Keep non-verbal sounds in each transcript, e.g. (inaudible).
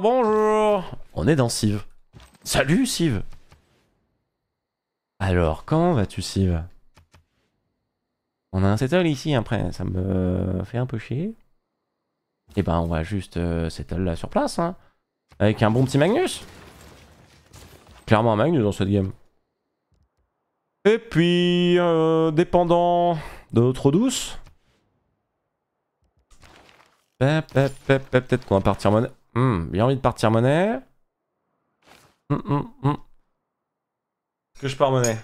bonjour On est dans Siv. Salut Siv Alors, comment vas-tu Siv On a un settle ici après, ça me fait un peu chier. Et eh ben on va juste euh, là sur place, hein. Avec un bon petit Magnus Clairement un Magnus dans cette game. Et puis, euh, dépendant de notre douce... Peut-être qu'on va partir mode Hum, j'ai envie de partir monnaie. Hmm, hmm, hmm. Est-ce que je pars monnaie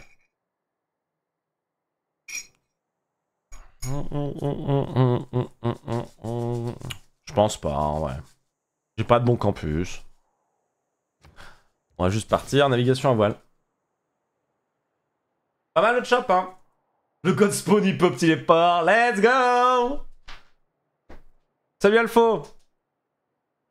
Je pense pas, ouais. J'ai pas de bon campus. On va juste partir, navigation à voile. Pas mal le chop, hein Le code spawn, il pop, il est port, let's go Salut Alpha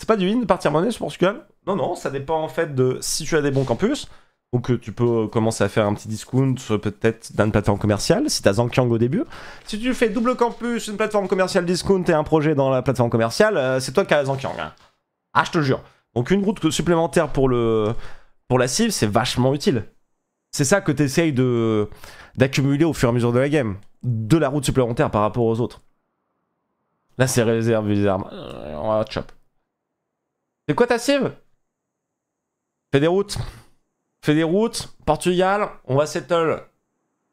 c'est pas du de partir monnaie sur Portugal Non, non, ça dépend en fait de si tu as des bons campus. Donc euh, tu peux euh, commencer à faire un petit discount peut-être d'une plateforme commerciale, si t'as Zankyang au début. Si tu fais double campus, une plateforme commerciale discount et un projet dans la plateforme commerciale, euh, c'est toi qui as Zankyang. Hein. Ah, je te jure. Donc une route supplémentaire pour, le, pour la cible, c'est vachement utile. C'est ça que t'essayes de, d'accumuler au fur et à mesure de la game. De la route supplémentaire par rapport aux autres. Là, c'est réserve, bizarre. On va chop. C'est quoi ta cible Fais des routes. Fais des routes. Portugal, on va settle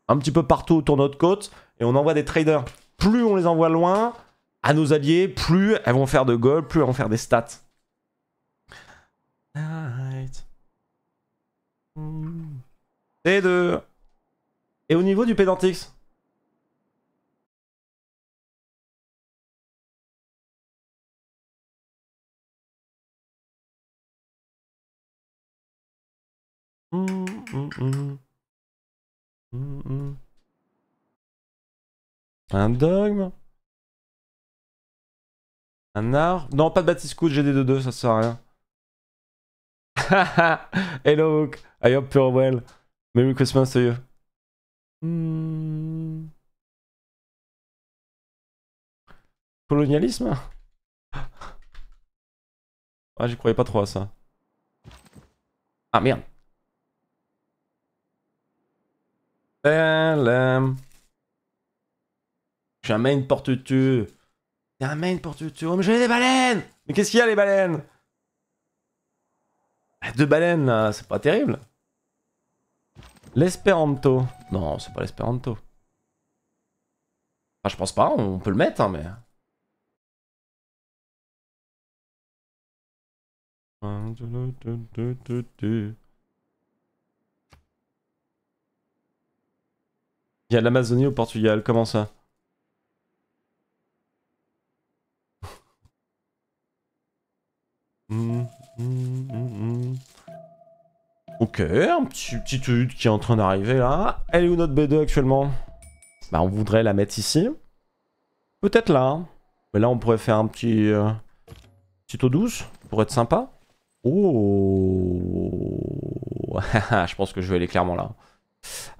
un petit peu partout autour de notre côte et on envoie des traders. Plus on les envoie loin à nos alliés, plus elles vont faire de gold, plus elles vont faire des stats. Et Et au niveau du Pédantix Mm, mm, mm, Un dogme Un art Non, pas de Batiscout, j'ai des 2-2, ça sert à rien. (laughs) Hello, Hook. I hope you're well. Merry Christmas to you. Colonialisme Ah, j'y croyais pas trop à ça. Ah merde une porte-tu. main porte-tu. Oh, mais j'ai des baleines Mais qu'est-ce qu'il y a, les baleines eh, Deux baleines, c'est pas terrible. L'espéranto. Non, c'est pas l'espéranto. Ah, je pense pas, on peut le mettre, hein, mais... Il y a l'Amazonie au Portugal, comment ça hmm, hmm, hmm, Ok, un petit, petit qui est en train d'arriver là. Elle est où notre B2 actuellement Bah on voudrait la mettre ici. Peut-être là. Mais là on pourrait faire un petit... Euh, petit eau douce, pour être sympa. Oh (laughs) Je pense que je vais aller clairement là.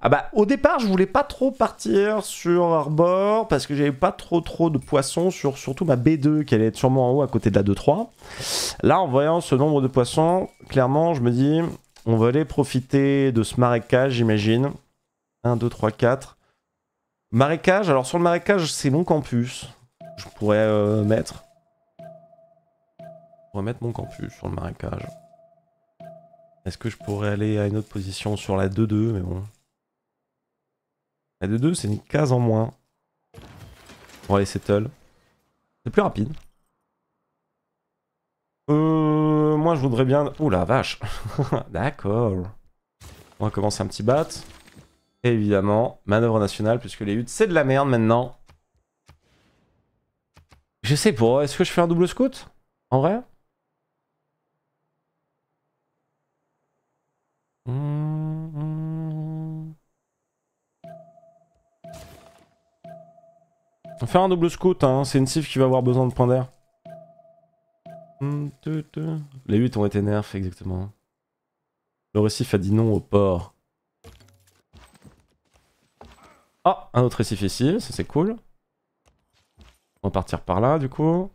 Ah bah, au départ, je voulais pas trop partir sur Arbor parce que j'avais pas trop trop de poissons sur surtout ma B2 qui allait être sûrement en haut à côté de la 2-3. Là, en voyant ce nombre de poissons, clairement, je me dis, on va aller profiter de ce marécage, j'imagine. 1, 2, 3, 4. Marécage, alors sur le marécage, c'est mon campus. Je pourrais euh, mettre. Je pourrais mettre mon campus sur le marécage. Est-ce que je pourrais aller à une autre position sur la 2-2 Mais bon. La 2-2, c'est une case en moins. Pour aller settle. C'est plus rapide. Euh, moi, je voudrais bien... Ouh la vache (laughs) D'accord. On va commencer un petit bat. Et évidemment, manœuvre nationale, puisque les huttes, c'est de la merde maintenant. Je sais pour... Est-ce que je fais un double scout En vrai On fait faire un double scout, hein. c'est une cif qui va avoir besoin de points d'air. Les 8 ont été nerfs, exactement. Le récif a dit non au port. Ah, un autre récif ici, ça c'est cool. On va partir par là, du coup.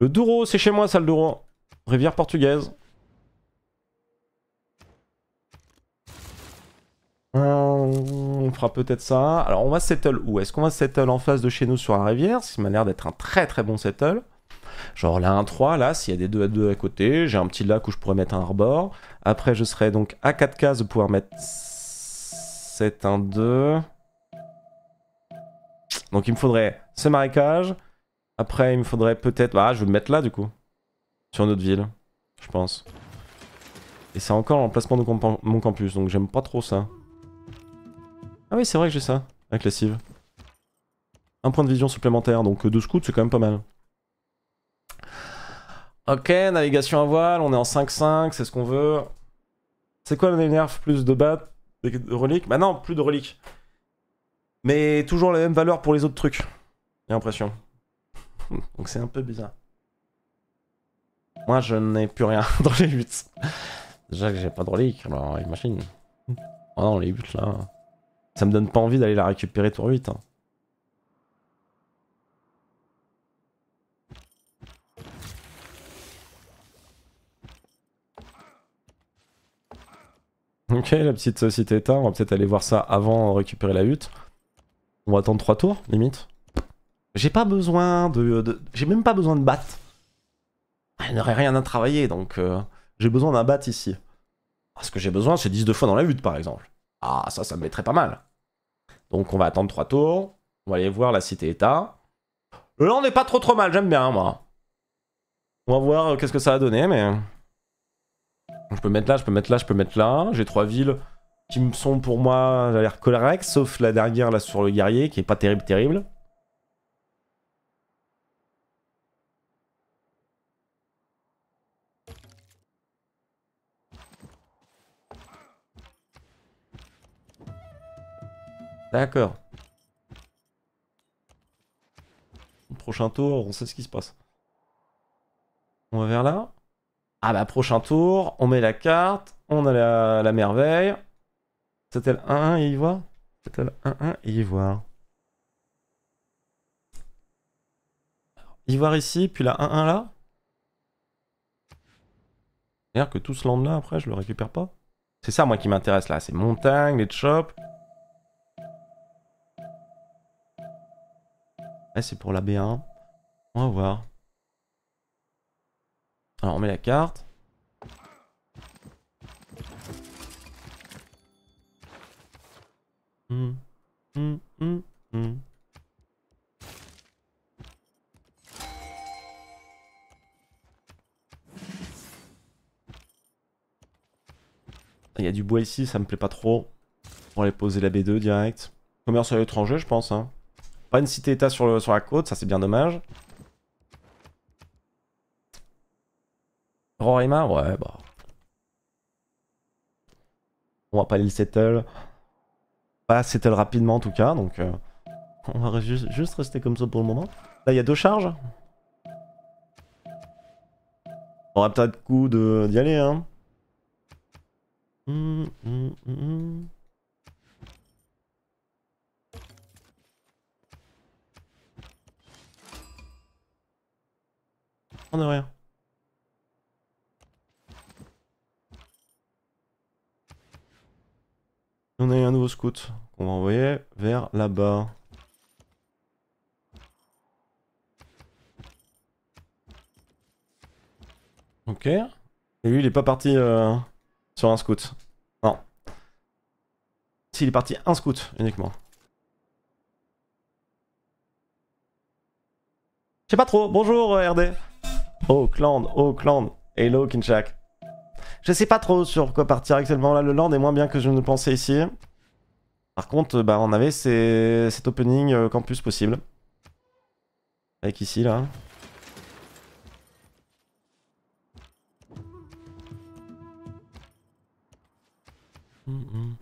Le Douro, c'est chez moi ça, le Douro. Rivière portugaise. Euh, on fera peut-être ça. Alors, on va settle où Est-ce qu'on va settle en face de chez nous sur la rivière C'est m'a l'air d'être un très très bon settle. Genre là, 1 3, là, s'il y a des 2 à 2 à côté, j'ai un petit lac où je pourrais mettre un arbor. Après, je serais donc à 4 cases de pouvoir mettre 7, 1, 2. Donc, il me faudrait ce marécage. Après, il me faudrait peut-être... Bah je vais le mettre là, du coup. Sur notre ville, je pense. Et c'est encore l'emplacement de mon campus, donc j'aime pas trop ça. Ah oui, c'est vrai que j'ai ça, avec la Un point de vision supplémentaire, donc deux scouts, c'est quand même pas mal. Ok, navigation à voile, on est en 5-5, c'est ce qu'on veut. C'est quoi le nerf Plus de bats, de reliques Bah non, plus de reliques. Mais toujours la même valeur pour les autres trucs. J'ai l'impression. (laughs) Donc c'est un peu bizarre. Moi, je n'ai plus rien (laughs) dans les buts. Déjà que j'ai pas de reliques, alors imagine. Oh non, les buts là. Ça me donne pas envie d'aller la récupérer tour 8. Hein. Ok, la petite société état, on va peut-être aller voir ça avant de récupérer la hutte. On va attendre 3 tours, limite. J'ai pas besoin de... j'ai même pas besoin de battre. Elle ah, n'aurait rien à travailler, donc euh, j'ai besoin d'un bat ici. Ce que j'ai besoin, c'est 10 deux fois dans la hutte, par exemple. Ah, ça, ça me mettrait pas mal. Donc on va attendre 3 tours. On va aller voir la cité-état. Euh, là, on n'est pas trop trop mal, j'aime bien, moi. On va voir euh, qu'est-ce que ça a donné, mais... Je peux mettre là, je peux mettre là, je peux mettre là. J'ai trois villes qui me sont pour moi, l'air correctes, sauf la dernière là sur le guerrier, qui est pas terrible, terrible. D'accord. Prochain tour, on sait ce qui se passe. On va vers là. Ah bah prochain tour, on met la carte, on a la, la merveille. C'était le 1-1 et ivoire C'était le 1-1 et ivoire. Ivoire ici, puis la 1-1 là. C'est-à-dire que tout ce land là, après, je le récupère pas. C'est ça, moi, qui m'intéresse là. C'est montagne, les chops. Ah c'est pour la B1. On va voir. Alors, on met la carte. Hum, hum, hum, Il y a du bois ici, ça me plaît pas trop. On va aller poser la B2 direct. Commerce à l'étranger, je pense. Hein. Pas une cité-état sur, sur la côte, ça c'est bien dommage. Roraima Ouais, bah. On va pas aller le settle. Pas settle rapidement en tout cas, donc euh, on va juste, rester comme ça pour le moment. Là, il y a deux charges. On aura peut-être coup d'y aller, hein. Hum, hum, hum, rien. On a eu un nouveau scout qu'on va envoyer vers là-bas. Ok. Et lui, il est pas parti euh, sur un scout. Non. S'il est parti un scout uniquement. Je sais pas trop. Bonjour euh, RD. Oakland, Oakland, Hello, Kinshak. Je sais pas trop sur quoi partir actuellement. Là, le land est moins bien que je ne pensais ici. Par contre, bah, on avait ces... cet opening euh, campus possible. Avec ici, là. Hmm, hmm.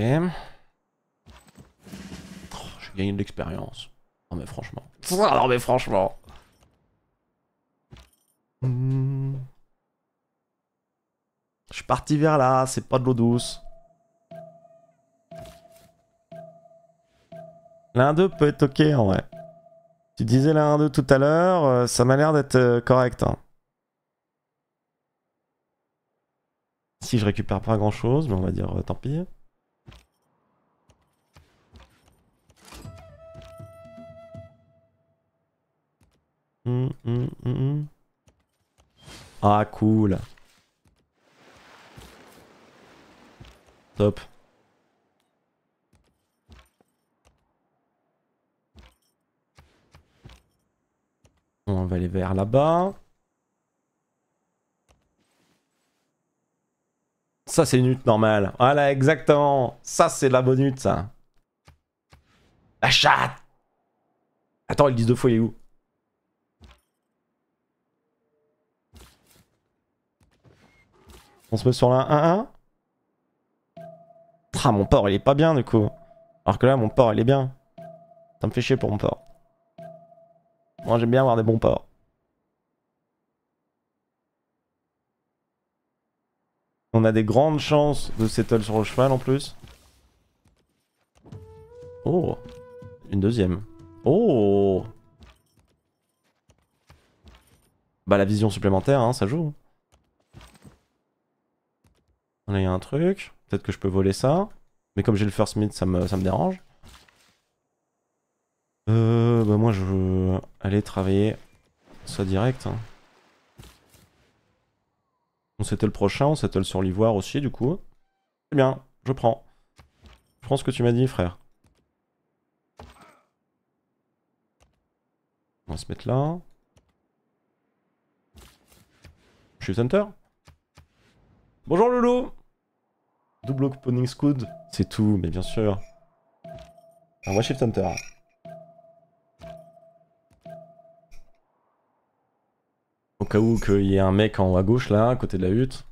Oh, j'ai gagné de l'expérience. Non mais franchement. (laughs) Non mais franchement. Je suis parti vers là, c'est pas de l'eau douce. L'un d'eux peut être ok en vrai. Tu disais l'un d'eux tout à l'heure, euh, ça m'a l'air d'être euh, correct. Hein. Si je récupère pas grand chose, mais on va dire euh, tant pis. Hum, hum, hum, ah cool. Top. On va aller vers là-bas. Ça c'est une hutte normale. Voilà exactement. Ça c'est la bonne hutte ça. La chatte Attends, ils disent deux fois il est où On se met sur la 1-1. Ah, mon port, il est pas bien du coup. Alors que là, mon port, il est bien. Ça me fait chier pour mon port. Moi, j'aime bien avoir des bons ports. On a des grandes chances de settle sur le cheval en plus. Oh Une deuxième. Oh Bah la vision supplémentaire, hein, ça joue. Là, il y a un truc. Peut-être que je peux voler ça. Mais comme j'ai le first mid, ça me, ça me dérange. Euh, bah moi, je veux aller travailler ça direct. Hein. On s'était le prochain, on s'étale sur l'ivoire aussi, du coup. C'est eh bien, je prends. Je prends ce que tu m'as dit, frère. On va se mettre là. Je suis center. Bonjour Loulou Double opening scoot, c'est tout, mais bien sûr. Un moi, Shift Hunter. Au cas où qu'il y ait un mec en haut à gauche, là, à côté de la hutte.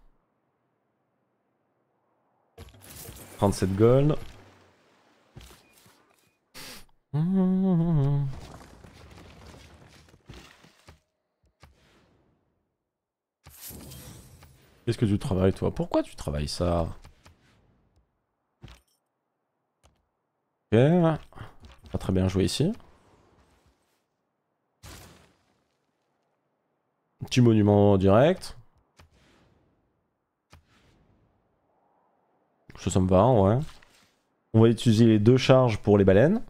37 gold. Qu'est-ce que tu travailles toi Pourquoi tu travailles ça On Pas très bien joué ici. Petit monument direct. Ça, ça me va, ouais. On va utiliser les deux charges pour les baleines.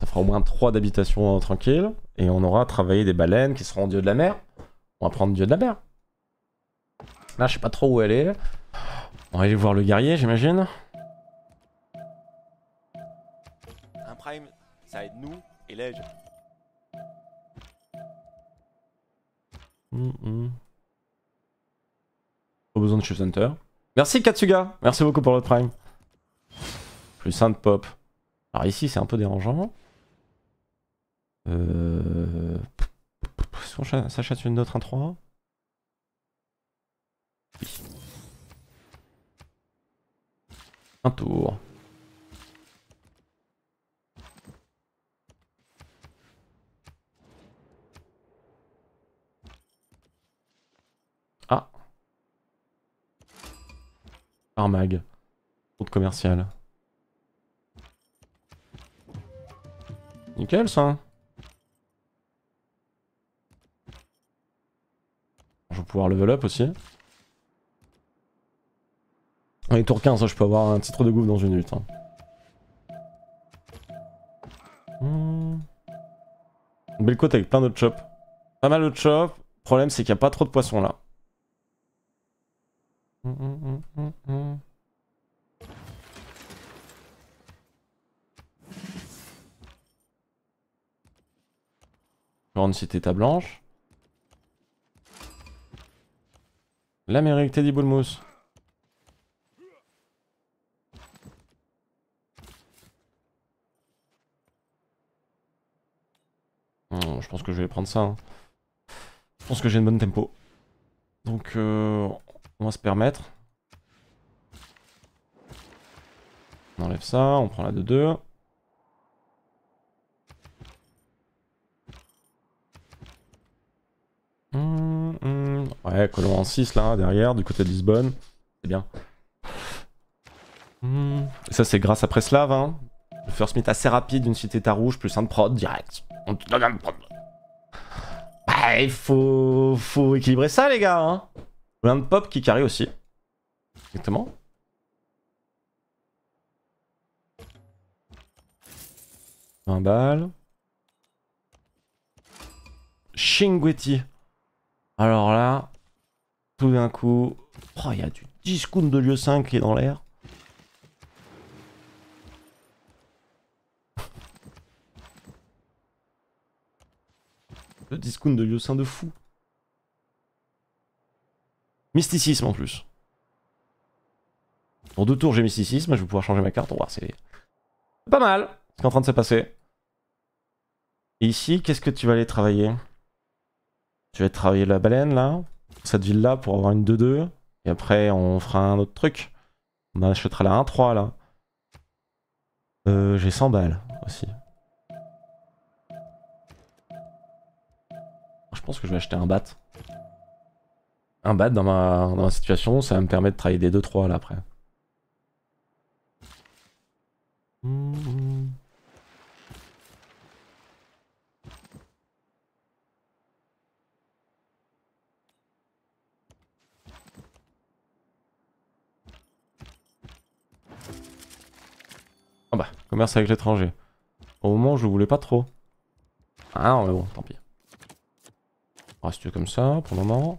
Ça fera au moins trois d'habitations tranquilles. Euh, tranquille. Et on aura travaillé des baleines qui seront dieu de la mer. On va prendre dieu de la mer. Là, je sais pas trop où elle est. On va aller voir le guerrier, j'imagine. aide nous et mm, mm. Pas besoin de Chef Center. Merci Katsuga, merci beaucoup pour le prime. Plus de pop. Alors ici c'est un peu dérangeant. Euh... Ça s'achète une autre 1-3 Un tour. Armag. Route commerciale. Nickel ça. Je vais pouvoir level up aussi. On est tour 15, hein, je peux avoir un titre de gouffre dans une lutte. Hein. Belle côte avec plein de chops. Pas mal de Le Problème c'est qu'il n'y a pas trop de poissons là. Grande cité ta blanche. L'Amérique, Teddy Boulmousse. Hmm, je pense que je vais prendre ça. Hein. Je pense que j'ai une bonne tempo. Donc euh, on va se permettre. On enlève ça, on prend la de 2. Hum, hum. Ouais, colon en 6 là, derrière, du côté de Lisbonne. C'est bien. Hum. ça, c'est grâce à Preslav. Hein. Le first meet assez rapide, une cité ta rouge, plus un de prod direct. On te donne un prod. Bah, il faut, faut équilibrer ça, les gars. Hein. L'un pop qui carry aussi. Exactement. 20 balles. Shingweti. Alors là, tout d'un coup, oh, il y a du discount de lieu 5 qui est dans l'air. Le discount de lieu 5 de fou. Mysticisme en plus. Pour deux tours, j'ai mysticisme. Je vais pouvoir changer ma carte. Oh, c'est pas mal ce qui est en train de se passer. Et ici, qu'est-ce que tu vas aller travailler Tu vas travailler la baleine là, cette ville là, pour avoir une 2-2. Et après, on fera un autre truc. On achètera la 1-3 là. Euh, j'ai 100 balles aussi. Je pense que je vais acheter un bat un bad dans ma, situation, ça me permet de travailler des 2-3 là après. Ah bah, commerce avec l'étranger. Au moment, où je voulais pas trop. Ah non, mais bon, tant pis. On reste comme ça pour le moment.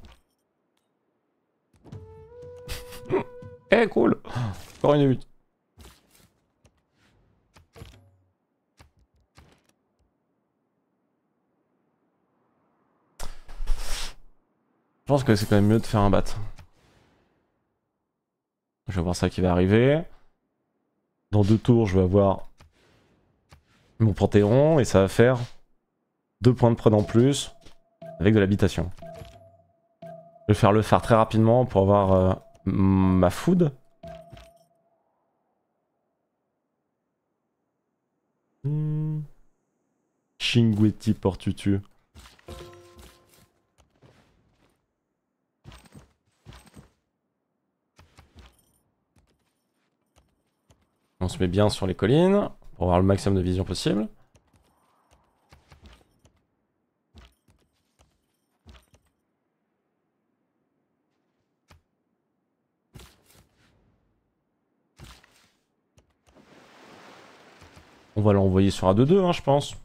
Eh, cool Encore une minute. Je pense que c'est quand même mieux de faire un bat. Je vais voir ça qui va arriver. Dans deux tours, je vais avoir mon Panthéon et ça va faire deux points de prod en plus avec de l'habitation. Je vais faire le phare très rapidement pour avoir euh, ma food. Portutu. On se met bien sur les collines pour avoir le maximum de vision possible. On va l'envoyer sur A2-2, hein, je pense.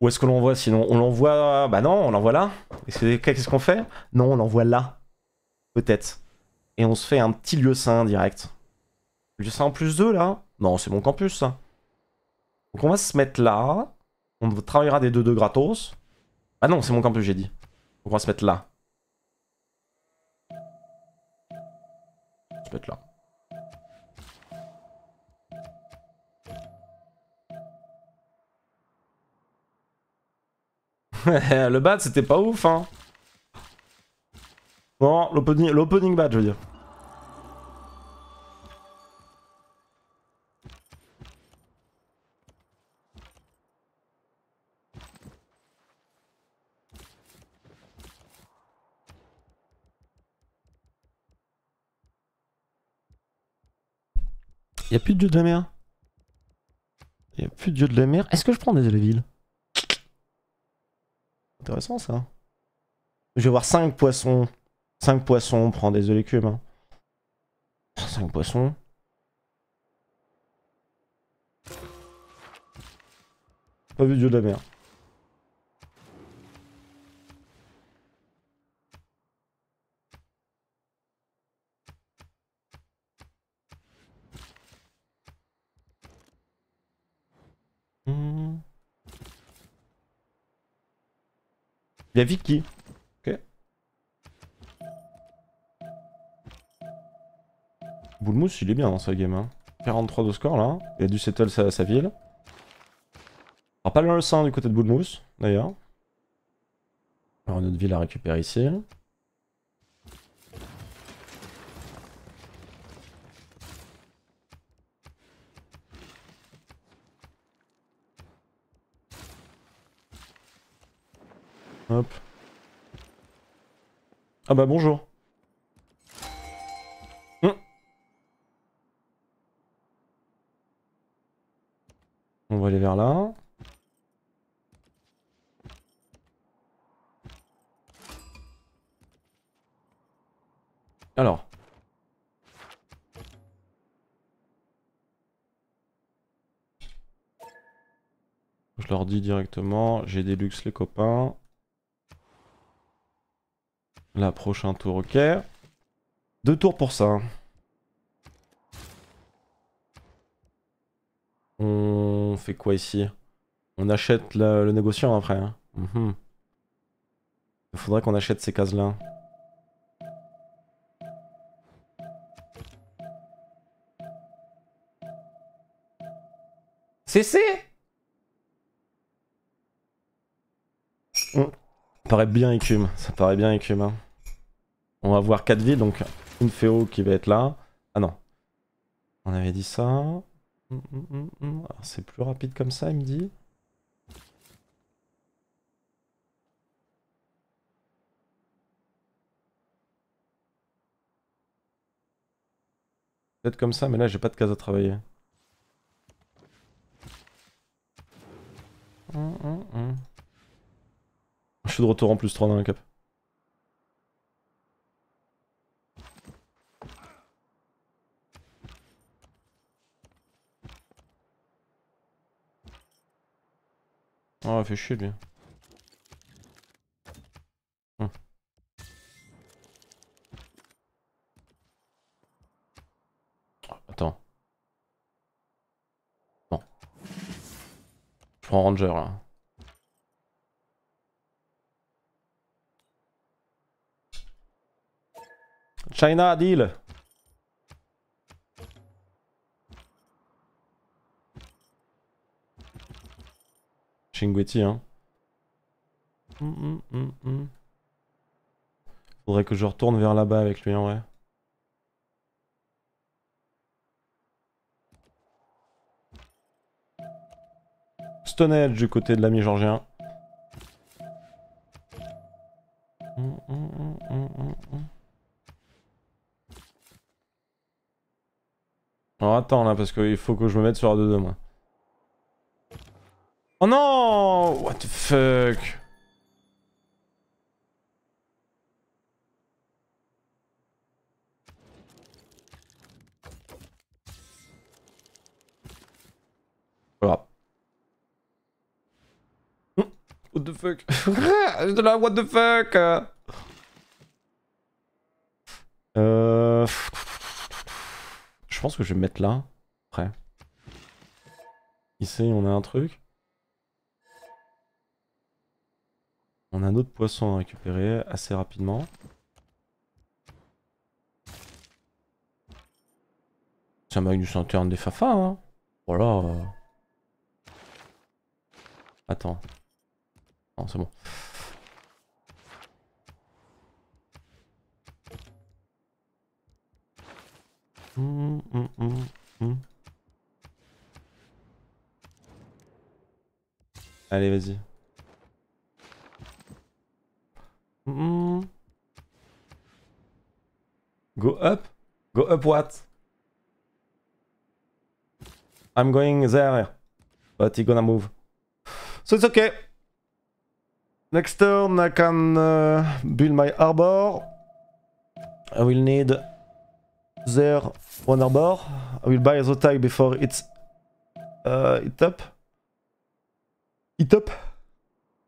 Où est-ce que l'on voit sinon On l'envoie. Bah non, on l'envoie là. Qu'est-ce qu'on fait Non, on l'envoie là. Peut-être. Et on se fait un petit lieu sain direct. Lieu sain en plus 2 là Non, c'est mon campus Donc on va se mettre là. On travaillera des 2-2 gratos. Ah non, c'est mon campus, j'ai dit. Donc on va se mettre là. On va se mettre là. (laughs) le bad c'était pas ouf, hein. Bon, l'opening bad je veux dire. Y'a plus de dieu de la mer. Y'a plus de dieu de la mer. Est-ce que je prends des villes? Intéressant ça. Je vais voir 5 poissons. 5 poissons, on prend des œufs légumes. 5 poissons. Pas vu Dieu de la mer. Il y a Vicky. Ok. Boulmousse, il est bien dans sa game. Hein. 43 de score là. Il a dû settle sa, sa ville. Alors ah, pas le sein du côté de Boulmousse, d'ailleurs. Alors une autre ville à récupérer ici. Ah bah bonjour. Hum. On va aller vers là. Alors. Je leur dis directement, j'ai des luxes les copains. La prochain tour, ok. Deux tours pour ça. On fait quoi ici On achète le, négociant après. Hein. Mhm. Il faudrait qu'on achète ces cases-là. c'est paraît bien écume, ça paraît bien écume. Hein. On va voir 4 vies donc une Féo qui va être là. Ah non. On avait dit ça. Hum, hum, hum, c'est plus rapide comme ça, il me dit. Peut-être comme ça, mais là j'ai pas de case à travailler. Je suis de retour en plus 3 dans le cap Oh, ah, il fait chier lui. Hum. Attends. Bon. Je prends Ranger là. China deal. Chinguetti, hein. Hum, hum, hum, Faudrait que je retourne vers là-bas avec lui, en vrai. Stone Edge du côté de l'ami georgien. attends là, parce qu'il faut que je me mette sur la 2-2 Oh non What the fuck What the fuck (laughs) De la what the fuck Euh... Je pense que je vais me mettre là. Après. Ici, on a un truc. On a un autre poisson à récupérer assez rapidement. C'est un du chanteur des Fafa, hein Voilà. Attends. Non, c'est bon. Allez, vas-y. Go up? Go up what? I'm going there, but he gonna move. So it's okay. Next turn I can uh, build my arbor. I will need there one arbor. I will buy the tag before it's uh, it up. It up.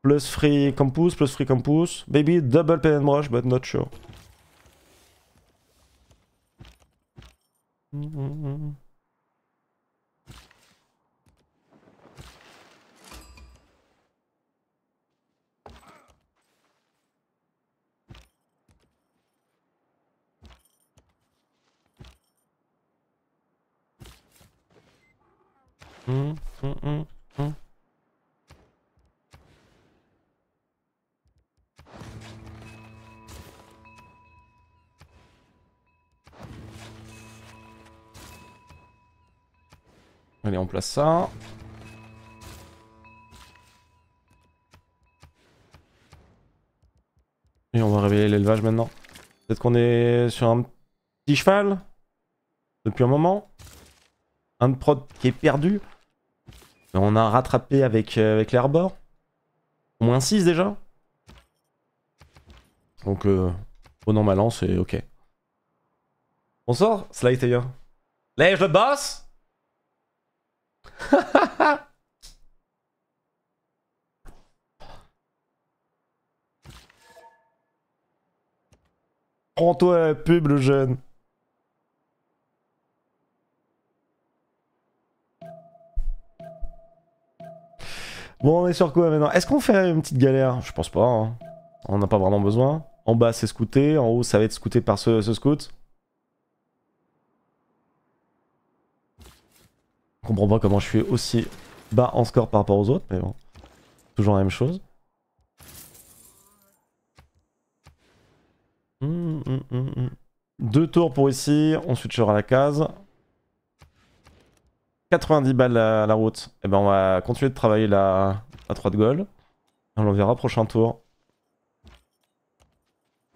Plus free campus, plus free campus. Maybe double pen and rush, but not sure. Mm -hmm. Allez, on place ça. Et on va révéler l'élevage maintenant. Peut-être qu'on est sur un petit cheval depuis un moment. Un de prod qui est perdu on a rattrapé avec, euh, avec Au moins 6 déjà. Donc, euh, bon ma c'est ok. Bonsoir, Sly Taylor. Lève le boss (laughs) Prends-toi la pub, le jeune. Bon, on est sur quoi maintenant Est-ce qu'on fait une petite galère Je pense pas. Hein. On n'a pas vraiment besoin. En bas, c'est scouté. En haut, ça va être scouté par ce, scout. Je comprends pas comment je suis aussi bas en score par rapport aux autres, mais bon. Toujours la même chose. Hum, hum, hum, Deux tours pour ici, on switchera la case. 90 balles à la route. Et eh ben on va continuer de travailler la, la 3 de goal. On verra prochain tour.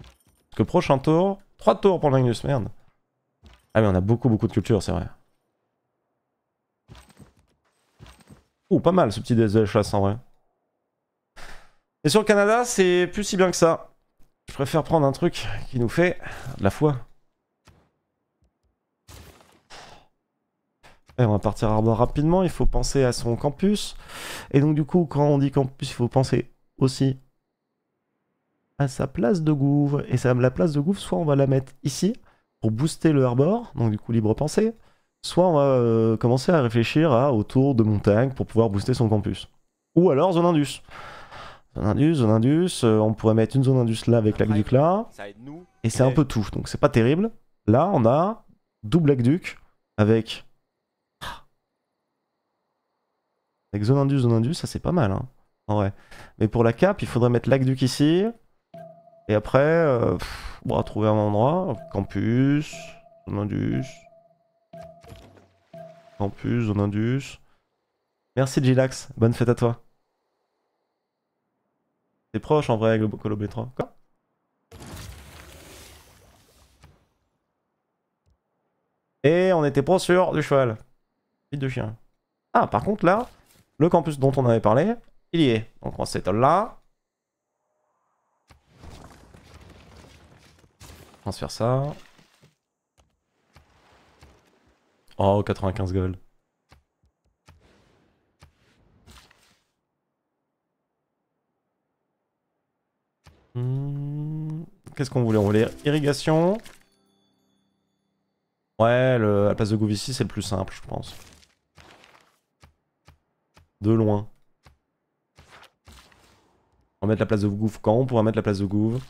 Parce que prochain tour, 3 tours pour Magnus, merde. Ah mais on a beaucoup beaucoup de culture, c'est vrai. Ouh, pas mal ce petit désol chasse en vrai. Et sur le Canada, c'est plus si bien que ça. Je préfère prendre un truc qui nous fait de la foi. Et eh, on va partir à Arbor rapidement, il faut penser à son campus. Et donc du coup, quand on dit campus, il faut penser aussi à sa place de gouve. Et ça, la place de gouve, soit on va la mettre ici, pour booster le Arbor, donc du coup libre pensée, soit on va euh, commencer à réfléchir à autour de montagne pour pouvoir booster son campus. Ou alors zone Indus. Zone Indus, zone Indus, euh, on pourrait mettre une zone Indus là avec l'aqueduc là, et c'est un peu tout, donc c'est pas terrible. Là on a double aqueduc avec Avec zone indus, zone ça c'est pas mal. Hein, en vrai. Mais pour la cape, il faudrait mettre lac ici. Et après, euh, on va trouver un endroit. Campus, zone indus. Campus, zone indus. Merci Gilax, bonne fête à toi. C'est proche en vrai avec le Colo Quoi Et on était pas sûr du cheval. Vite de chien. Ah, par contre là, le campus dont on avait parlé, il y est. Donc on prend cette là. faire ça. Oh, 95 gold. Hmm, qu'est-ce qu'on voulait On voulait irrigation. Ouais, la place de ici c'est le plus simple, je pense. De loin. On va mettre la place de gouve quand on pourra mettre la place de gouve.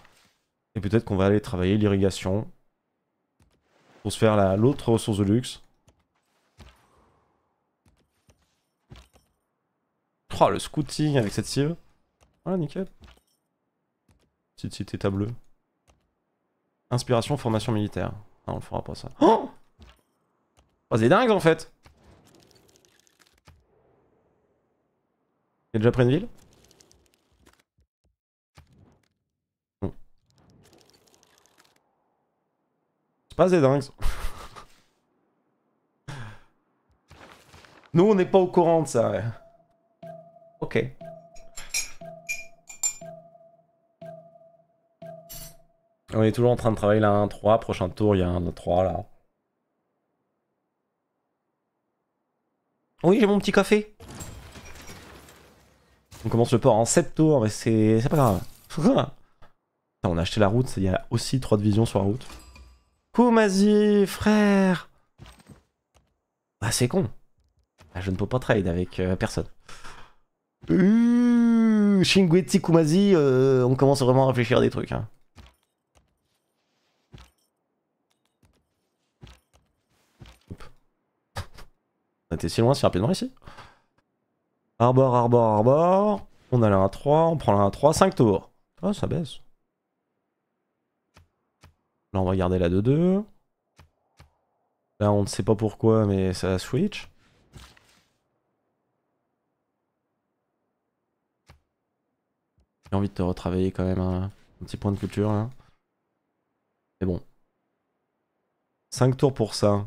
Et peut-être qu'on va aller travailler l'irrigation. Pour se faire l'autre ressource de luxe. Oh, le scouting avec cette cive. Voilà, nickel. Petite cité Inspiration, formation militaire. Ah on le fera pas ça. Oh, oh c'est dingue en fait déjà pris une ville C'est pas des Nous, on n'est pas au courant de ça. Ouais. Ok. On est toujours en train de travailler là 1-3. Prochain tour, il y a un 3 là. Oui, j'ai mon petit café. On commence le port en 7 tours, mais c'est pas grave. (laughs) on a acheté la route, il y a aussi 3 divisions sur la route. Koumazi, frère Bah c'est con. je ne peux pas trade avec euh, personne. Shinguiti, euh, on commence vraiment à réfléchir des trucs. Hein. on était si loin si rapidement ici Arbor, arbor, arbor. On a la 1 3, on prend la 1 3, 5 tours. Ah, ça baisse. Là, on va garder la 2 2. Là, on ne sait pas pourquoi, mais ça switch. J'ai envie de te retravailler quand même un, petit point de culture là. Mais bon. 5 tours pour ça.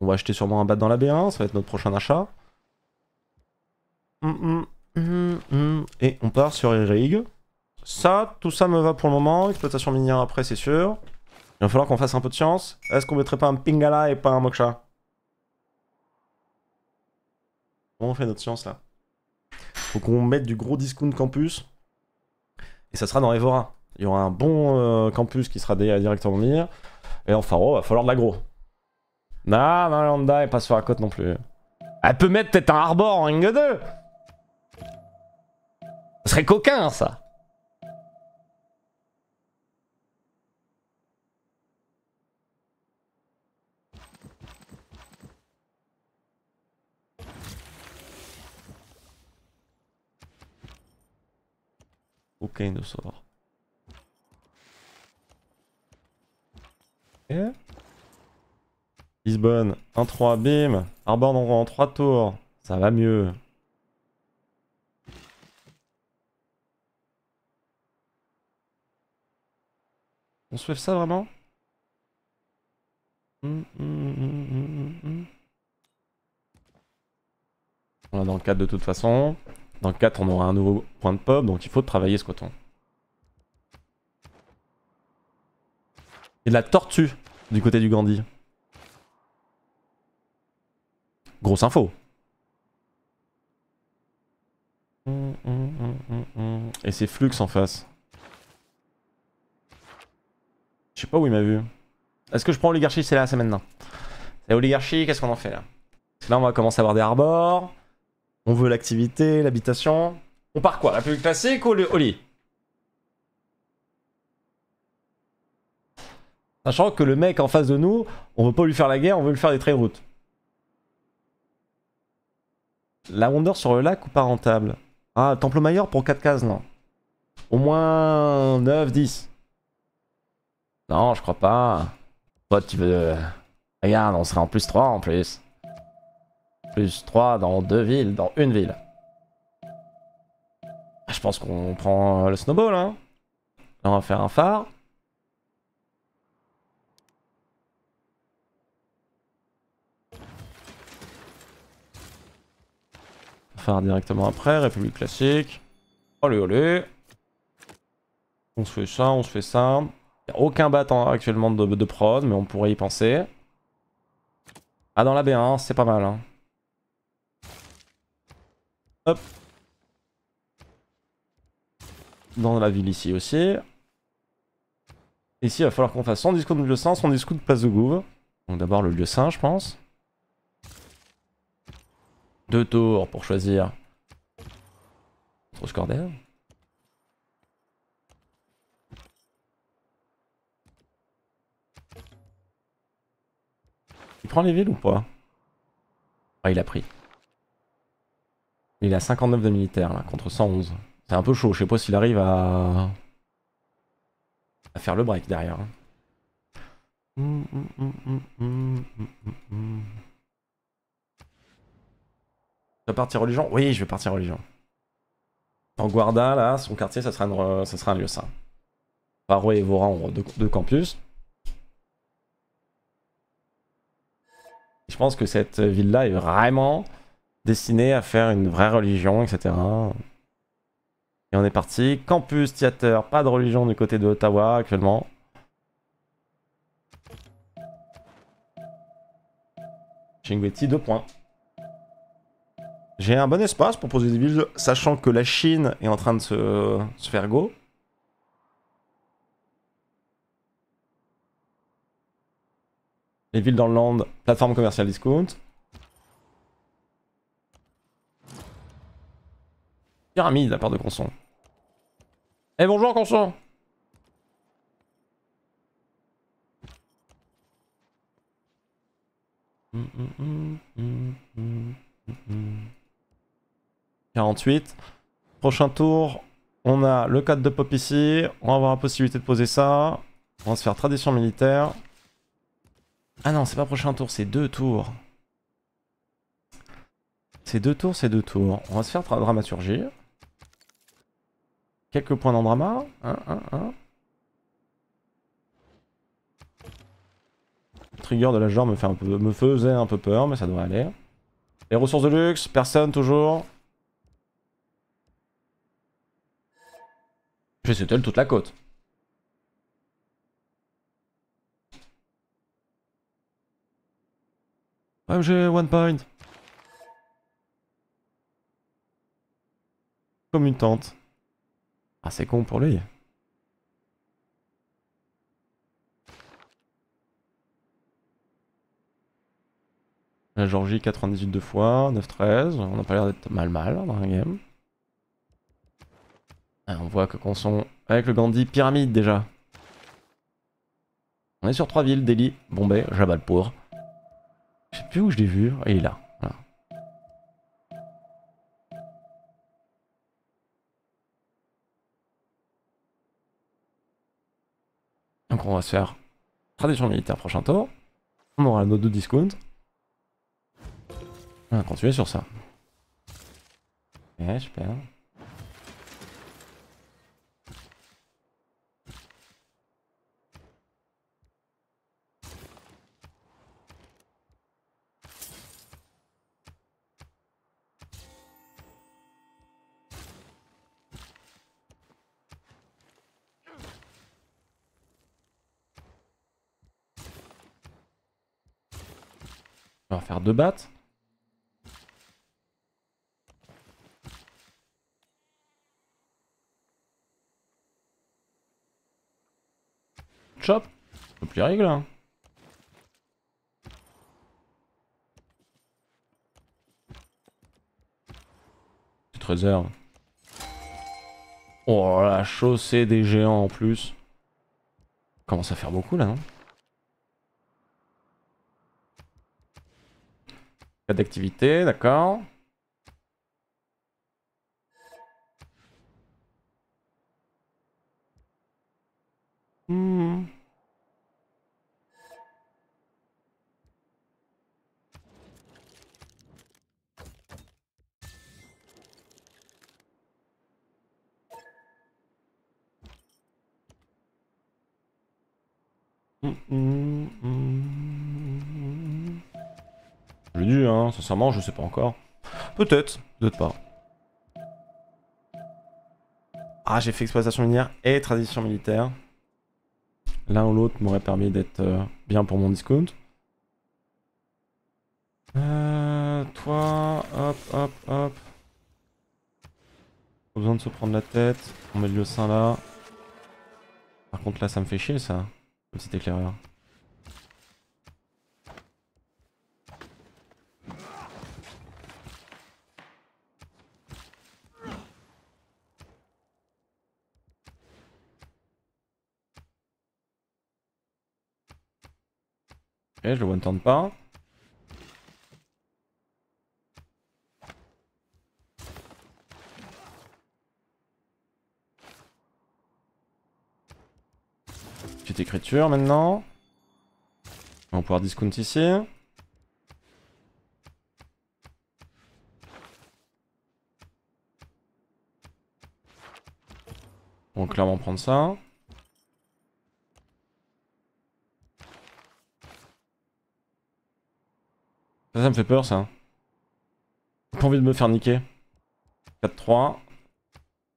On va acheter sûrement un bat dans la B1, ça va être notre prochain achat. Mm, mm. Mm, et on part sur les Ça, tout ça me va pour le moment. Exploitation minière après, c'est sûr. Il va falloir qu'on fasse un peu de science. Est-ce qu'on mettrait pas un Pingala et pas un Moksha Comment on fait notre science là Faut qu'on mette du gros discount campus. Et ça sera dans Evora. Il y aura un bon euh, campus qui sera directement minière Et en Faro, va falloir de l'agro. Non, non, Landa, elle passe sur la côte non plus. Elle peut mettre peut-être un harbor en Ring 2 ce serait coquin, ça. Aucun de sort. Okay. Lisbonne, 1-3, bim. Arbor en 3 tours. Ça va mieux. On souhaite ça vraiment hum, hum, hum, On a dans le 4 de toute façon. Dans le 4, on aura un nouveau point de pop, donc il faut travailler ce coton. Et de la tortue du côté du Gandhi. Grosse info. Et c'est Flux en face. Je sais pas où il m'a vu. Est-ce que je prends oligarchie C'est là, c'est maintenant. C'est oligarchie, qu'est-ce qu'on en fait là Là, on va commencer à avoir des arbores. On veut l'activité, l'habitation. On part quoi La plus classique ou le Sachant que le mec en face de nous, on veut pas lui faire la guerre, on veut lui faire des trail routes. La Wonder sur le lac ou pas rentable Ah, Temple mayor pour 4 cases, non. Au moins 9, 10. Non, je crois pas. Toi, tu veux... Euh, regarde, on serait en plus 3 en plus. Plus 3 dans deux villes, dans une ville. Ah, je pense qu'on prend euh, le snowball, hein. on va faire un phare. Phare directement après, République classique. Allez, oh, allez. On se fait ça, on se fait ça a aucun battant actuellement de, de prod, mais on pourrait y penser. Ah, dans la B1, c'est pas mal. Hein. Hop. Dans la ville ici aussi. Ici, il va falloir qu'on fasse son discours de lieu saint, son discours de place de Gouve. Donc d'abord le lieu saint, je pense. Deux tours pour choisir. Trop scordaire. les villes ou pas ah, Il a pris. Il a 59 de militaires contre 111. C'est un peu chaud, je sais pas s'il arrive à... faire le break derrière. on hein. partir religion Oui, je vais partir religion. En Guarda, là, son quartier, ça sera, sera un lieu saint. Paro et rangs de deux campus. Je pense que cette ville-là est vraiment destinée à faire une vraie religion, etc. Et on est parti. Campus, théâtre, pas de religion du côté de Ottawa actuellement. Chinguetti, deux points. J'ai un bon espace pour poser des villes, sachant que la Chine est en train de se faire go. Les villes dans le land, plateforme commerciale discount. Pyramide, la part de Conson. Eh bonjour Conson 48. Prochain tour, on a le cadre de pop ici. On va avoir la possibilité de poser ça. On va se faire tradition militaire. Ah non, c'est pas prochain tour, c'est deux tours. C'est deux tours, c'est deux tours. On va se faire dramaturgie. Quelques points dans drama. un, Trigger de la genre me, fait un peu, me faisait un peu peur, mais ça doit aller. Les ressources de luxe, personne toujours. J'ai sauté toute la côte. j'ai one point Comme une tente. Ah, c'est con pour lui. La Georgie 98 de fois, 9-13, on n'a pas l'air d'être mal mal hein, dans la game. Ah, on voit que qu'on sont avec le Gandhi, pyramide déjà. On est sur trois villes, Delhi, Bombay, Jabalpur. Je sais plus où je l'ai vu. Et il est là. Voilà. Donc on va se faire tradition militaire prochain tour. On aura nos deux discount. On va continuer sur ça. Ouais, super. On va faire deux battes. Chop. On plus règle. Hein. Petite Oh la chaussée des géants en plus. Commence à faire beaucoup là, non d'activité, d'accord. Hmm. Hmm, hmm. Hein. sincèrement, je sais pas encore. Peut-être, peut-être pas. Ah, j'ai fait exploitation minière et tradition militaire. L'un ou l'autre m'aurait permis d'être euh, bien pour mon discount. Euh, toi, hop, hop, hop. Pas besoin de se prendre la tête. On met le sein là. Par contre, là, ça me fait chier, ça. Comme petit éclaireur. Eh, je le one-tente pas. Petite écriture maintenant. On va pouvoir discount ici. On va clairement prendre ça. Ça, me fait peur, ça. J'ai pas envie de me faire niquer. 4-3.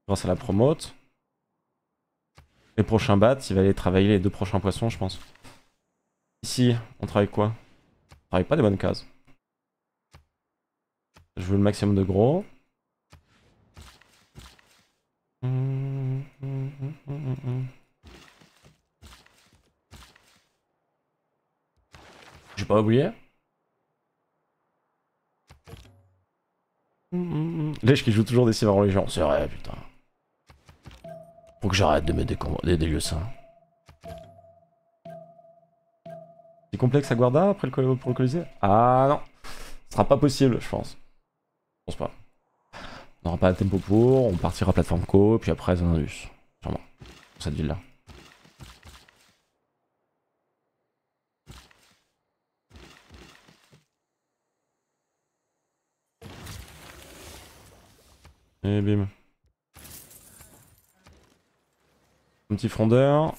Grâce à la promote. Les prochains bats, il va aller travailler les deux prochains poissons, je pense. Ici, on travaille quoi On travaille pas des bonnes cases. Je veux le maximum de gros. J'ai pas oublié Mm, mm, mm. Lèche qui joue toujours des civils en religion, c'est vrai, putain. Faut que j'arrête de mettre des, des, lieux sains C'est complexe à Guarda après le pour le Colisée Ah non, ce sera pas possible, je pense. Je pense pas. On aura pas de tempo pour, on partira plateforme co, puis après Zanandus, sûrement, pour cette ville-là. Et bim. Un petit frondeur.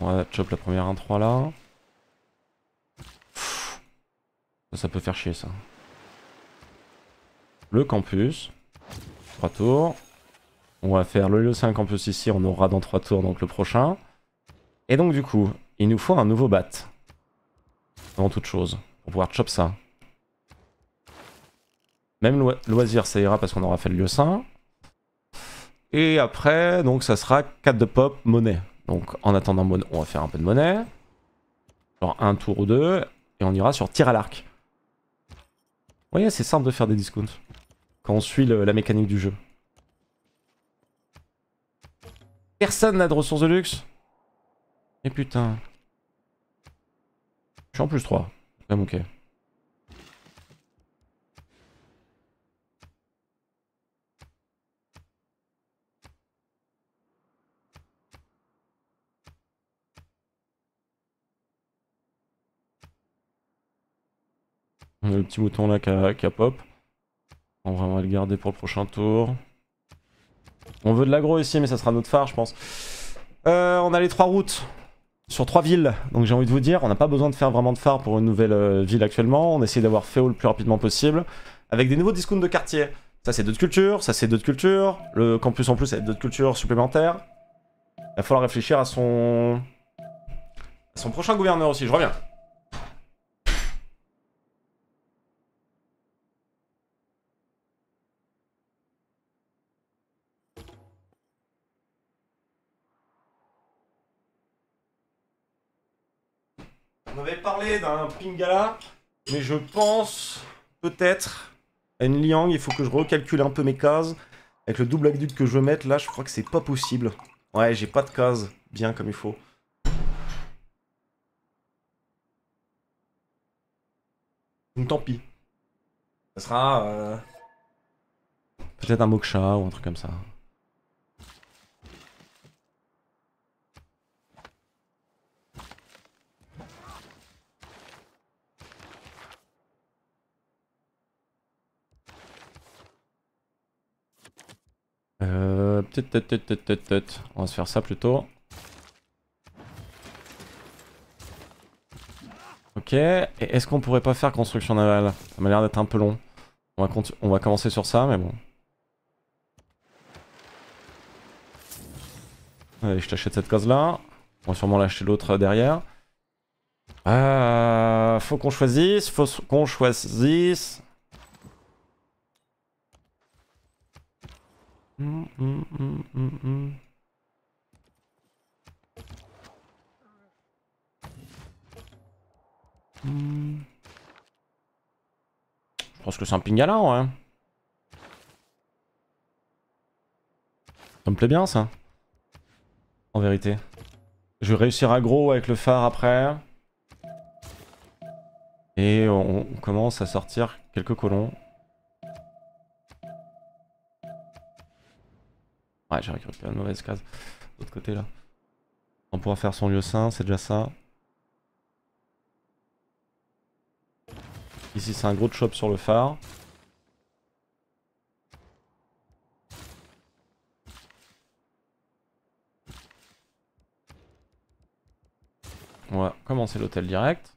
On va chop la première 1-3 là. Ça, ça peut faire chier ça. Le campus. 3 tours. On va faire le lieu 5 campus ici, on aura dans 3 tours donc le prochain. Et donc du coup, il nous faut un nouveau bat. Avant toute chose, pour pouvoir chop ça. Même loisir, ça ira parce qu'on aura fait le lieu sain. Et après, donc ça sera 4 de pop, monnaie. Donc en attendant, on va faire un peu de monnaie. Genre un tour ou deux. Et on ira sur tir à l'arc. Vous voyez, c'est simple de faire des discounts. Quand on suit la mécanique du jeu. Personne n'a de ressources de luxe. Et eh putain. Je suis en plus 3. même ah, ok. On a le petit mouton là qui a, pop. On va, le garder pour le prochain tour. On veut de l'agro ici, mais ça sera notre phare, je pense. Euh, on a les trois routes sur trois villes. Donc j'ai envie de vous dire, on n'a pas besoin de faire vraiment de phare pour une nouvelle euh, ville actuellement. On essaie d'avoir Féo le plus rapidement possible. Avec des nouveaux discounts de quartier. Ça c'est d'autres cultures, ça c'est d'autres cultures. Le campus en plus c'est d'autres cultures supplémentaires. Il va falloir réfléchir à son... À son prochain gouverneur aussi, je reviens. un Pingala, mais je pense peut-être à une Liang. Il faut que je recalcule un peu mes cases. Avec le double aqueduc que je veux mettre, là, je crois que c'est pas possible. Ouais, j'ai pas de cases bien comme il faut. tant pis. Ça sera... Euh, peut-être un moksha ou un truc comme ça. Euh, On va se faire ça plutôt. Ok, et est-ce qu'on pourrait pas faire construction navale Ça m'a l'air d'être un peu long. On va, on va commencer sur ça, mais bon. Allez, je t'achète cette case là. On va sûrement l'acheter l'autre derrière. Euh, faut qu'on choisisse, faut qu'on choisisse. Je pense que c'est un ping hein. Ça me plaît bien ça. En vérité. Je vais réussir à gros avec le phare après. Et on commence à sortir quelques colons. Ouais, j'ai récupéré une mauvaise case. De l'autre côté là. On pourra faire son lieu sain, c'est déjà ça. Ici, c'est un gros chop sur le phare. On va commencer l'hôtel direct.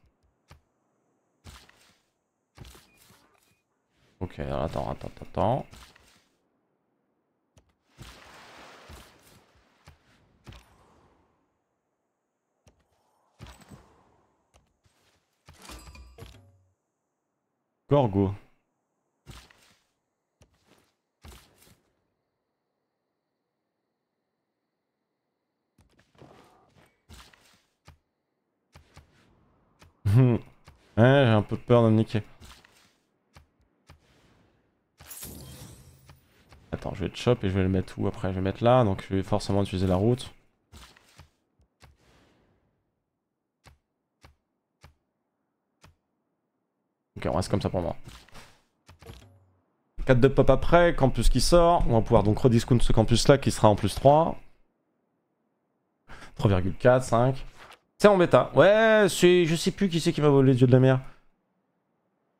Ok, alors attends, attends, attends. Gorgo. Hmm. ouais, j'ai un peu peur de me niquer. Attends, je vais te chop et je vais le mettre où après Je vais le mettre là, donc je vais forcément utiliser la route. on reste comme ça pour moi. 4 de pop après, campus qui sort. On va pouvoir donc rediscount ce campus là qui sera en plus 3. 3,4, 5. C'est en bêta. Ouais, je sais plus qui c'est qui va voler les yeux de la mer.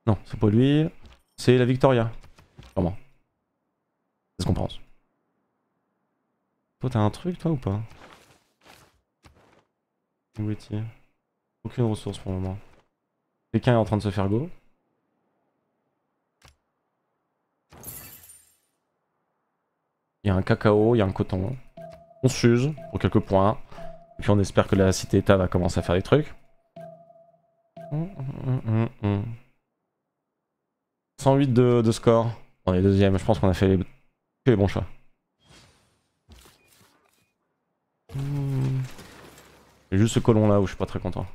Non, c'est pas lui. C'est la Victoria. Comment C'est ce qu'on pense. Toi, t'as un truc, toi, ou pas Où Aucune ressource pour le moment. Quelqu'un est en train de se faire go. Il y a un cacao, il y a un coton. On s'use pour quelques points. Et puis on espère que la cité-état va commencer à faire des trucs. 108 hum, hum, hum, de, score. On est deuxième, je pense qu'on a fait les, bons choix. Juste ce colon là où je suis pas très content.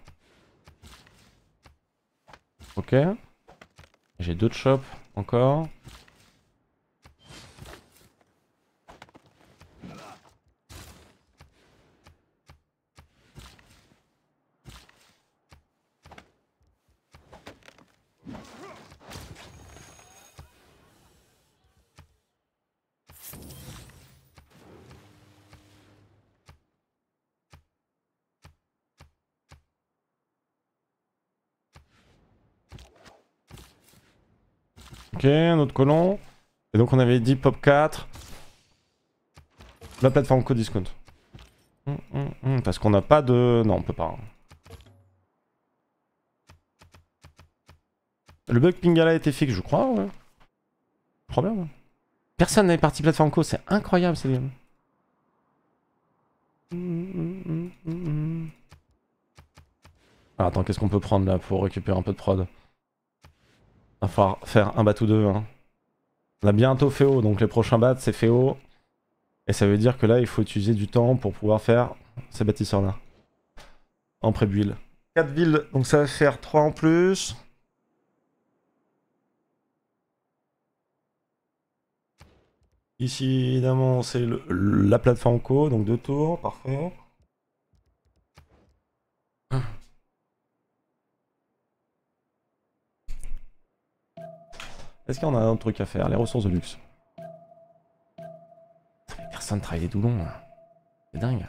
Ok. J'ai deux shop encore. Ok, un autre colon. Et donc on avait dit pop 4. La plateforme code discount. Hum, hum, hum, parce qu'on n'a pas de... Non, on peut pas. Hein. Le bug Pingala était été fixe, je crois, Problème. Personne n'avait parti plateforme co, c'est incroyable, c'est game. attends, qu'est-ce qu'on peut prendre là pour récupérer un peu de prod Va falloir faire un bat ou deux. On a bientôt Féo, e donc les prochains bats c'est Féo. E Et ça veut dire que là il faut utiliser du temps pour pouvoir faire ces bâtisseurs là. En pré build. 4 villes, donc ça va faire 3 en plus. Ici évidemment c'est la plateforme co, donc deux tours, parfait. Est-ce qu'on a un truc à faire Les ressources de luxe. personne travaille des doulons. C'est dingue.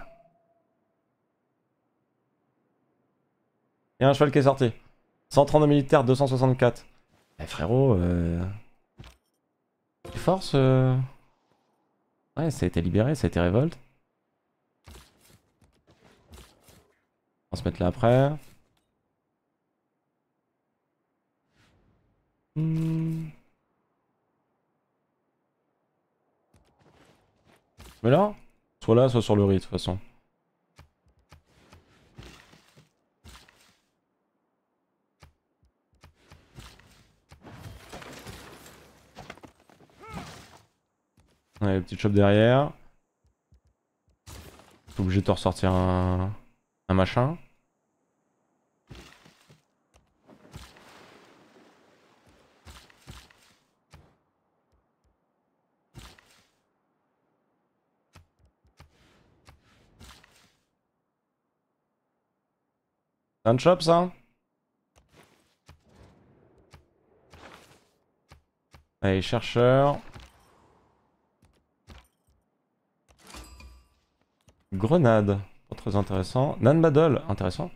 Il y a un cheval qui est sorti. 130 militaires, 264. Eh frérot, euh... Les forces... Euh, ouais, ça a été libéré, ça a été révolte. On va se mettre là après. Hmm. Mais là Soit là, soit sur le riz de toute façon. les petite chopes derrière. Faut obligé de ressortir un machin. un shop ça Allez, chercheur. Grenade, très intéressant. Nan Battle, intéressant.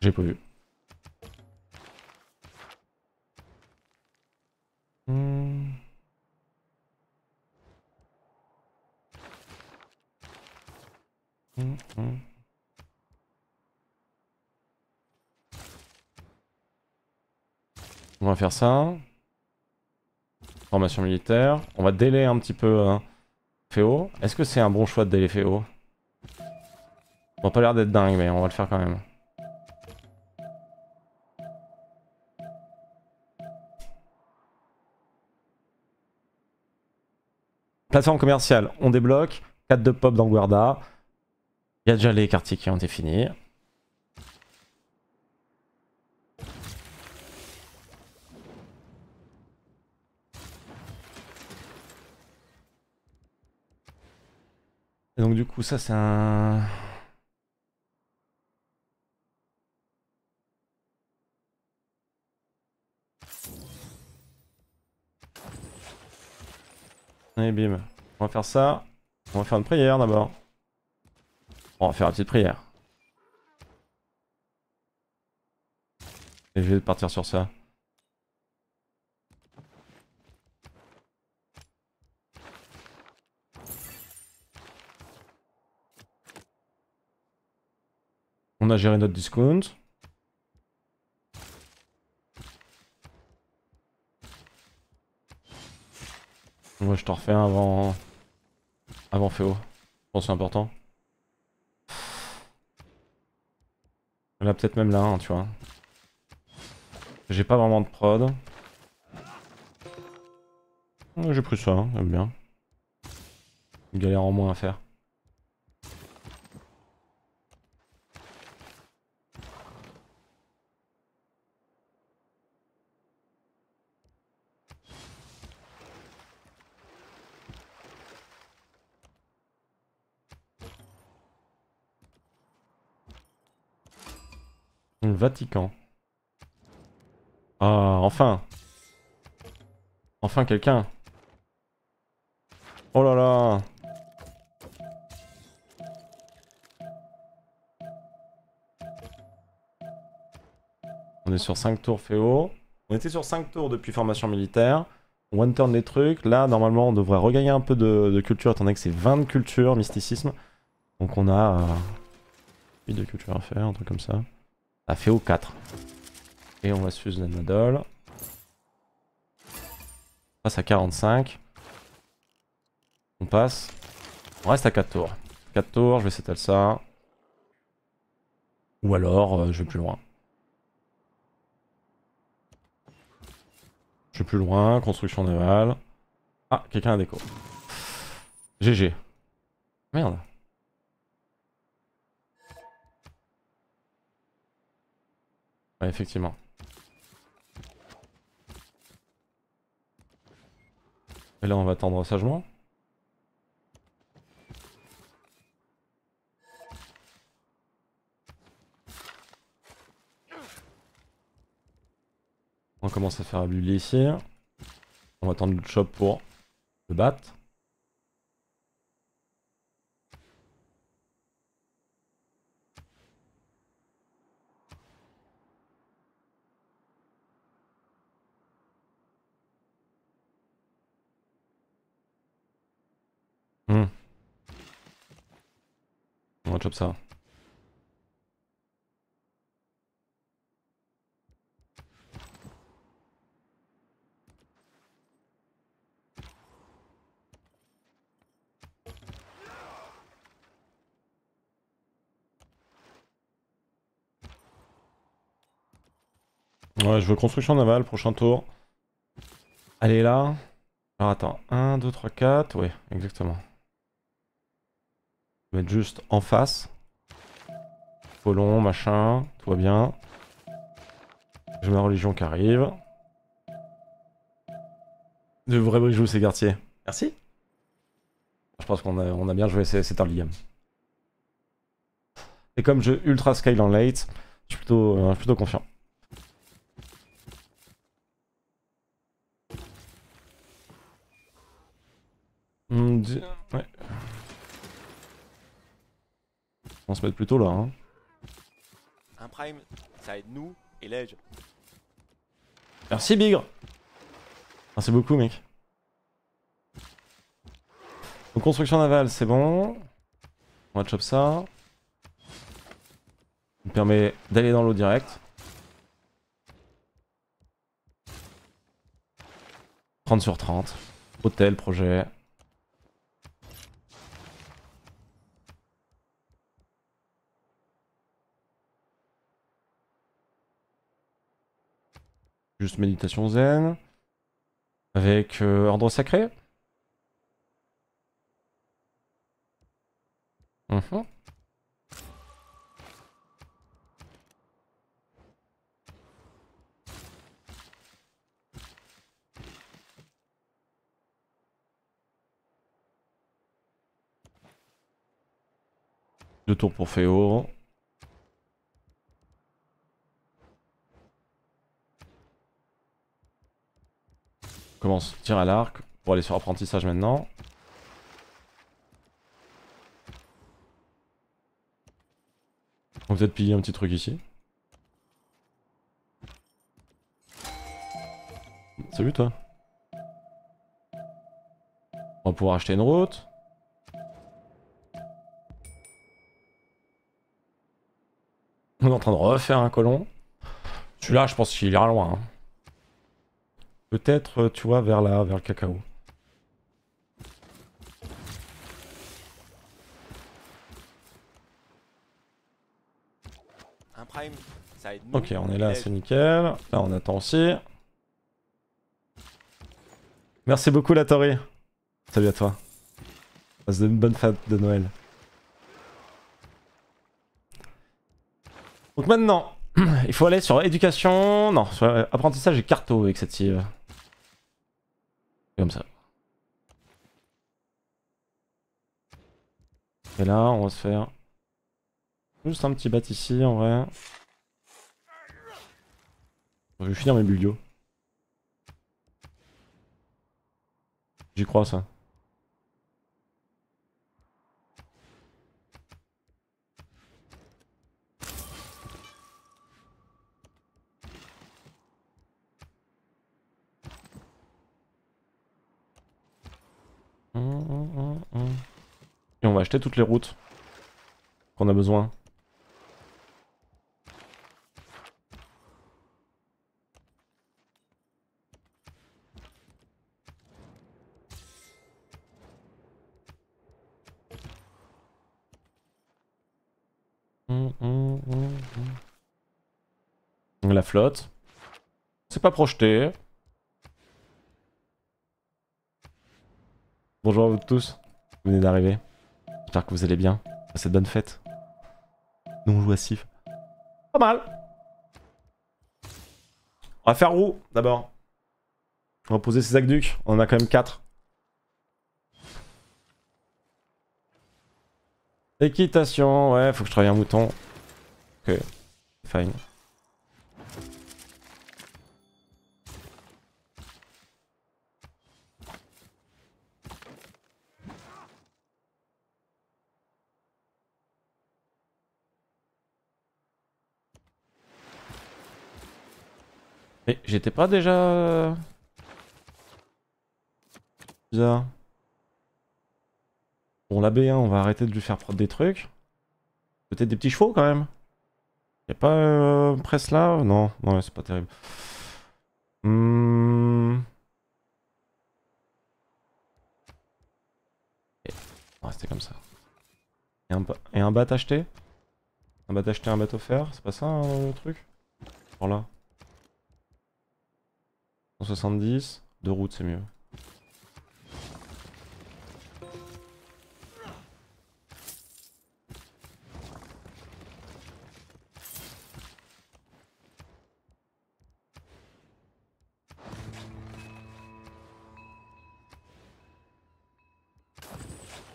J'ai pas vu. On va faire ça. Formation militaire. On va délai un petit peu hein, Féo. Est-ce que c'est un bon choix de délai Féo n'a pas l'air d'être dingue, mais on va le faire quand même. Plateforme commerciale, on débloque. 4 de pop dans Guarda. Il y a déjà les quartiers qui ont été finis. donc du coup ça c'est un... Et bim, on va faire ça. On va faire une prière d'abord. On va faire la petite prière. Et je vais partir sur ça. On a géré notre discount. Moi je t'en refais un avant... Avant Féo. Je pense c'est important. a peut-être même là, hein, tu vois. J'ai pas vraiment de prod. J'ai pris ça, hein, j'aime bien. Une galère en moins à faire. Vatican. Ah, enfin Enfin quelqu'un Oh là là On est sur 5 tours Féo. On était sur 5 tours depuis formation militaire. On one turn les trucs. Là, normalement, on devrait regagner un peu de, culture, étant donné que c'est 20 cultures, mysticisme. Donc on a 8 euh, de culture à faire, un truc comme ça. Ça fait au 4. Et on va s'use la Nadol. On passe à 45. On passe. On reste à 4 tours. 4 tours, je vais s'étaler ça. Ou alors, euh, je vais plus loin. Je vais plus loin, construction navale. Ah, quelqu'un a déco. GG. Merde. effectivement. Et là, on va attendre sagement. On commence à faire abuler ici. On va attendre le chop pour le battre. On va chop ça. Ouais, je veux construction navale, prochain tour. Allez là. Alors attends, 1, 2, 3, 4, Oui, exactement. Je vais juste en face. Colon, machin, tout va bien. J'ai ma religion qui arrive. De vrais bijoux ces quartiers. Merci. Je pense qu'on a, on a bien joué cette early game. Et comme je ultra scale en late, je suis plutôt, euh, plutôt confiant. Hmm, ouais, on se met plutôt là. Hein. Un prime, ça aide nous et l'edge. Merci Bigre Merci beaucoup mec. Donc construction navale, c'est bon. On va chop ça. Ça me permet d'aller dans l'eau direct. sur 30. Hôtel, projet. Juste méditation zen. Avec euh, ordre sacré. Mhm. Deux tours pour Féo. commence tirer à l'arc pour aller sur apprentissage maintenant. On va peut-être piller un petit truc ici. Salut toi. On va pouvoir acheter une route. On est en train de refaire un colon. Celui-là, je pense qu'il ira loin. Hein. Peut-être, euh, tu vois, vers là, vers le cacao. ok, on est là, c'est nickel. Là, on attend aussi. Merci beaucoup, la Tori. Salut à toi. Passe une bonne fête de Noël. Donc maintenant, (clears throat) il faut aller sur éducation, non, sur apprentissage et carto avec cette ça. Et là, on va se faire juste un petit bat ici en vrai. Je vais finir mes bulios, J'y crois ça. Et on va acheter toutes les routes qu'on a besoin. La flotte. C'est pas projeté. Bonjour à vous tous, vous venez d'arriver. J'espère que vous allez bien. Passez de bonnes fêtes. Non on Pas mal. On va faire roue d'abord. On va poser ces aqueducs. On en a quand même 4. Équitation, ouais, faut que je travaille un mouton. Ok, fine. j'étais pas déjà... Bizarre. Bon, la B1, hein, on va arrêter de lui faire prendre des trucs. Peut-être des petits chevaux, quand même. Y'a pas presque presse là Non, non, c'est pas terrible. Hum... On va rester comme ça. Et un, bat acheté Un bat acheté, un bat offert C'est pas ça, hein, le truc Voilà. 70 De route, c'est mieux.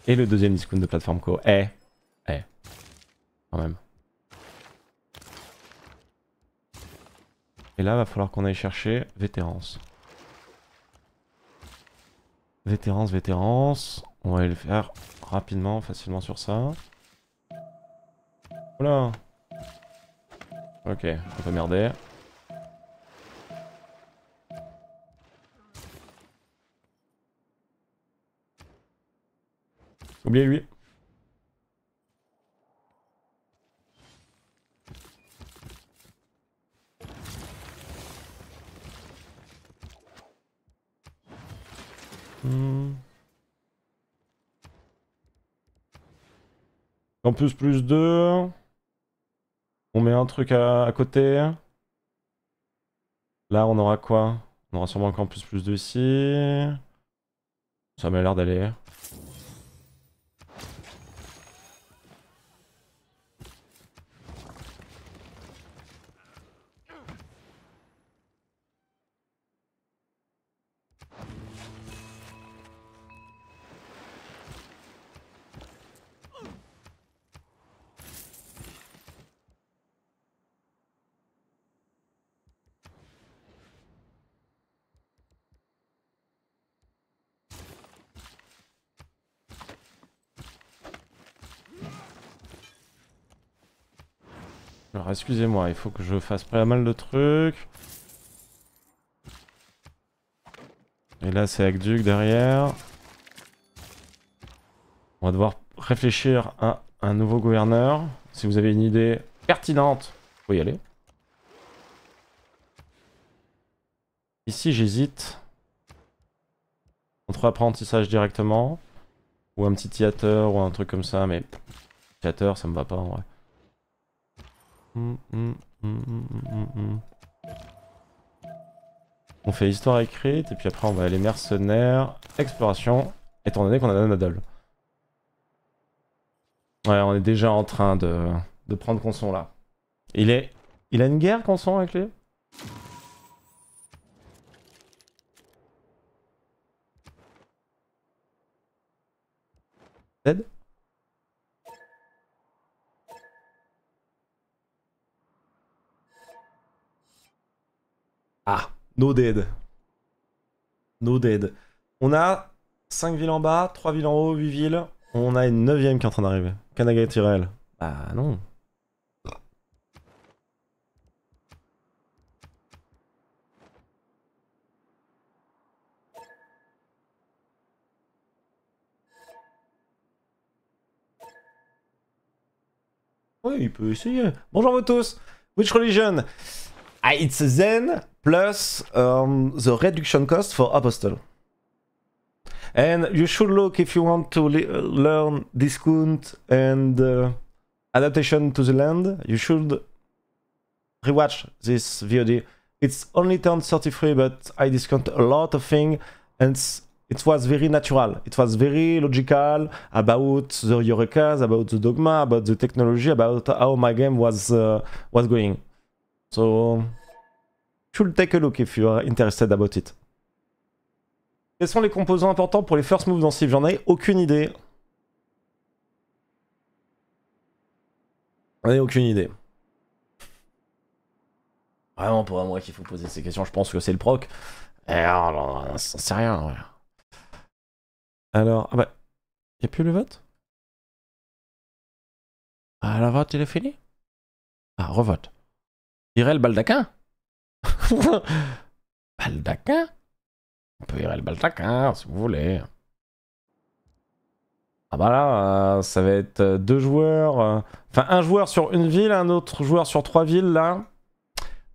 Et le deuxième discount de plateforme co. Eh. Eh. Quand même. Et là, va falloir qu'on aille chercher vétérance. Vétérance, vétérance. On va aller le faire rapidement, facilement sur ça. Voilà. Ok, on peut merder. Oubliez lui. Campus plus 2. On met un truc à, côté. Là, on aura quoi On aura sûrement un campus plus 2 ici. Ça m'a l'air d'aller. excusez-moi, il faut que je fasse pas mal de trucs. Et là, c'est Duke derrière. On va devoir réfléchir à un nouveau gouverneur. Si vous avez une idée pertinente, faut y aller. Ici, j'hésite entre apprentissage directement ou un petit théâtre ou un truc comme ça, mais théâtre, ça me va pas en vrai on fait histoire écrite et puis après on va aller mercenaires, exploration, étant donné qu'on a Nadal Ouais, on est déjà en train de, de prendre Conson là. Il est. Il a une guerre Conson avec lui Dead No dead. No dead. On a 5 villes en bas, 3 villes en haut, 8 villes. On a une 9 qui est en train d'arriver. Kanaga et Tyrell. Bah non. Oui, il peut essayer. Bonjour vous tous. Which religion? Ah, it's Zen. plus um, the reduction cost for Apostle. And you should look if you want to le learn discount and uh, adaptation to the land, you should rewatch this VOD. It's only turned 33, but I discount a lot of things and it was very natural. It was very logical about the Eurekas, about the dogma, about the technology, about how my game was uh, was going. So um, should take a look if hein, you're interested about it. Quels sont les composants importants pour les first moves dans Civ J'en ai aucune idée. J'en ai aucune idée. Vraiment, pour moi qu'il faut poser ces questions, je pense que c'est le proc. C'est eh, on oh sait rien, Alors, ah bah, y a plus le vote Ah, le vote, il est fini Ah, revote. Irel Baldakin? (laughs) Baldaquin On peut virer le Baldaquin si vous voulez. Ah bah là, euh, ça va être deux joueurs. Euh, enfin, un joueur sur une ville, un autre joueur sur trois villes là.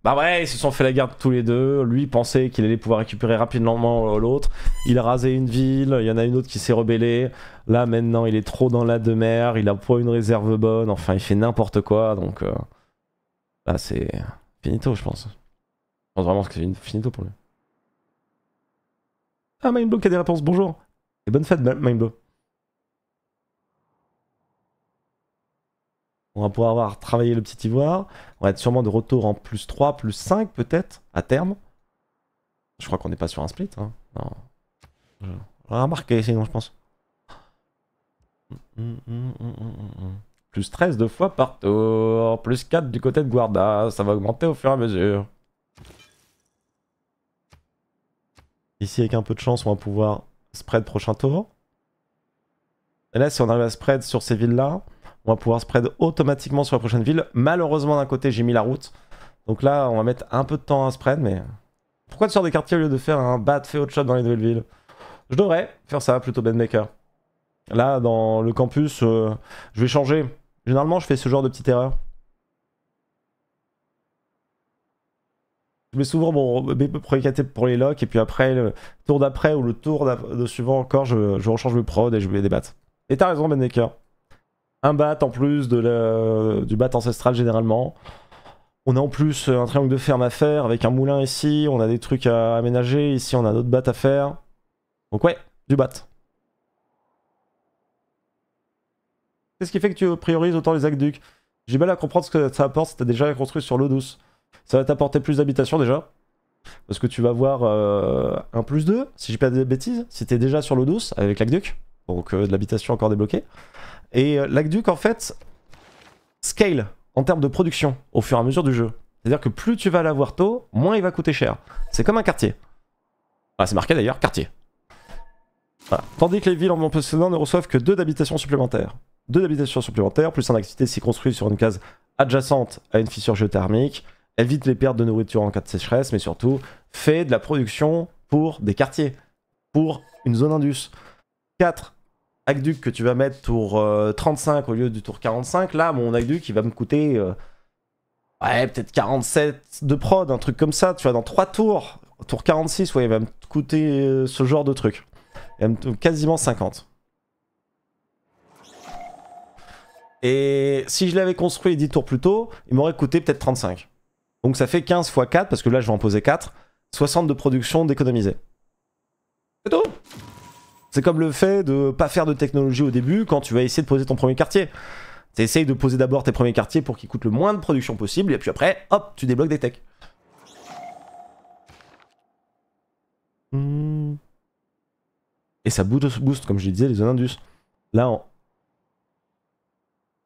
Bah ouais, ils se sont fait la garde tous les deux. Lui pensait qu'il allait pouvoir récupérer rapidement euh, l'autre. Il a rasé une ville, il y en a une autre qui s'est rebellée. Là maintenant, il est trop dans la demeure il a pas une réserve bonne. Enfin, il fait n'importe quoi, donc là c'est finito, je pense. Je pense vraiment que c'est finito pour lui. Ah, Mindblow qui a des réponses, bonjour. Et bonne fête, Mindblow. On va pouvoir avoir travaillé le petit ivoire. On va être sûrement de retour en plus 3, plus 5 peut-être, à terme. Je crois qu'on n'est pas sur un split. Hein. Non. On va remarquer sinon, je pense. Mm, mm, mm, plus 13 de fois par tour. Plus 4 du côté de Guarda. Ça va augmenter au fur et à mesure. Ici, avec un peu de chance, on va pouvoir spread prochain tour. Et là, si on arrive à spread sur ces villes-là, on va pouvoir spread automatiquement sur la prochaine ville. Malheureusement, d'un côté, j'ai mis la route. Donc là, on va mettre un peu de temps à spread, mais... Pourquoi tu sors des quartiers au lieu de faire un bad fait shot dans les nouvelles villes Je devrais faire ça, plutôt Benmaker. Là, dans le campus, euh, je vais changer. Généralement, je fais ce genre de petite erreur. je mets souvent mon précaté pour les locks, et puis après, le tour d'après ou le tour de suivant encore, je, rechange mes prod et je mets des battes. Et t'as raison, Benneker. Un bat en plus de du bat ancestral généralement. On a en plus un triangle de ferme à faire avec un moulin ici, on a des trucs à aménager, ici on a d'autres battes à faire. Donc ouais, du bat. Qu'est-ce qui fait que tu priorises autant les aqueducs J'ai mal à comprendre ce que ça apporte si t'as déjà construit sur l'eau douce. Ça va t'apporter plus d'habitation déjà. Parce que tu vas avoir euh, un plus 2, si j'ai pas des bêtises, si t'es déjà sur l'eau douce avec l'aqueduc. Donc euh, de l'habitation encore débloquée. Et l'acduc euh, l'aqueduc en fait scale en termes de production au fur et à mesure du jeu. C'est-à-dire que plus tu vas l'avoir tôt, moins il va coûter cher. C'est comme un quartier. Ah, c'est marqué d'ailleurs, quartier. Ah, tandis que les villes en mon possédant ne reçoivent que deux d'habitations supplémentaires. deux d'habitations supplémentaires, plus un activité si construit sur une case adjacente à une fissure géothermique, évite les pertes de nourriture en cas de sécheresse, mais surtout, fais de la production pour des quartiers, pour une zone indus. 4. Aqueduc que tu vas mettre tour 35 euh, au lieu du tour 45, là, mon aqueduc, il va me coûter... Euh, ouais, peut-être 47 de prod, un truc comme ça, tu vois, dans 3 tours, tour 46, ouais, il va me coûter euh, ce genre de truc. quasiment 50. Et si je l'avais construit 10 tours plus tôt, il m'aurait coûté peut-être 35. Donc ça fait 15 x 4, parce que là je vais en poser 4, 60 de production d'économiser. C'est tout C'est comme le fait de pas faire de technologie au début quand tu vas essayer de poser ton premier quartier. Tu essayes de poser d'abord tes premiers quartiers pour qu'ils coûtent le moins de production possible, et puis après, hop, tu débloques des techs. Hmm. Et ça booste, boost, comme je disais, les zones indus. Là, on...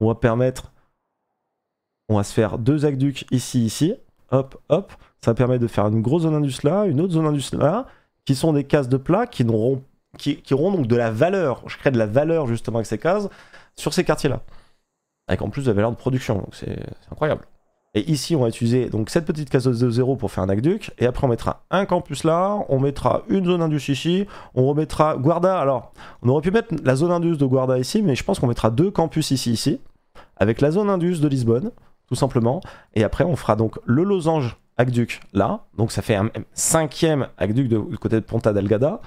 on va permettre... On va se faire deux aqueducs ici, ici hop, hop. Ça permet de faire une grosse zone indus là, une autre zone indus là, qui sont des cases de plats qui auront donc de la valeur. Je crée de la valeur justement avec ces cases sur ces quartiers-là. Avec en plus de la valeur de production, donc c'est incroyable. Et ici, on va utiliser donc cette petite case de 0 pour faire un aqueduc. Et après, on mettra un campus là, on mettra une zone indus ici, on remettra Guarda. Alors, on aurait pu mettre la zone indus de Guarda ici, mais je pense qu'on mettra deux campus ici, ici, avec la zone indus de Lisbonne tout simplement. Et après, on fera donc le losange aqueduc là. Donc ça fait un cinquième aqueduc de, du côté de Ponta Delgada.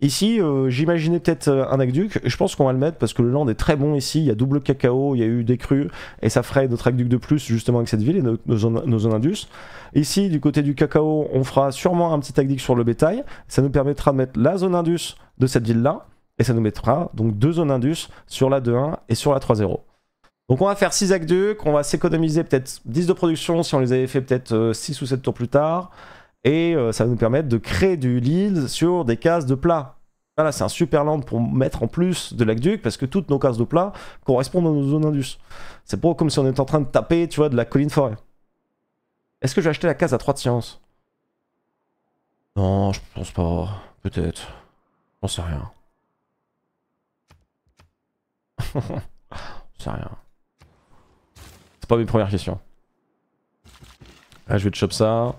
Ici, euh, j'imaginais peut-être euh, un aqueduc. Je pense qu'on va le mettre parce que le land est très bon ici. Il y a double cacao, il y a eu des crues. Et ça ferait notre aqueduc de plus justement avec cette ville et nos, zones, indus. Ici, du côté du cacao, on fera sûrement un petit aqueduc sur le bétail. Ça nous permettra de mettre la zone indus de cette ville là. Et ça nous mettra donc deux zones indus sur la 2-1 et sur la 3-0. Donc on va faire 6 actes on va s'économiser peut-être 10 de production si on les avait fait peut-être 6 euh, ou 7 tours plus tard. Et euh, ça va nous permettre de créer du lead sur des cases de plats. Voilà, c'est un super land pour mettre en plus de l'aqueduc parce que toutes nos cases de plats correspondent à nos zones indus. C'est pas comme si on était en train de taper, tu vois, de la colline forêt. Est-ce que je vais acheter la case à 3 de science Non, je pense pas. Peut-être. J'en sais rien. (laughs) J'en sais rien pas mes premières Ah, je vais te chop ça.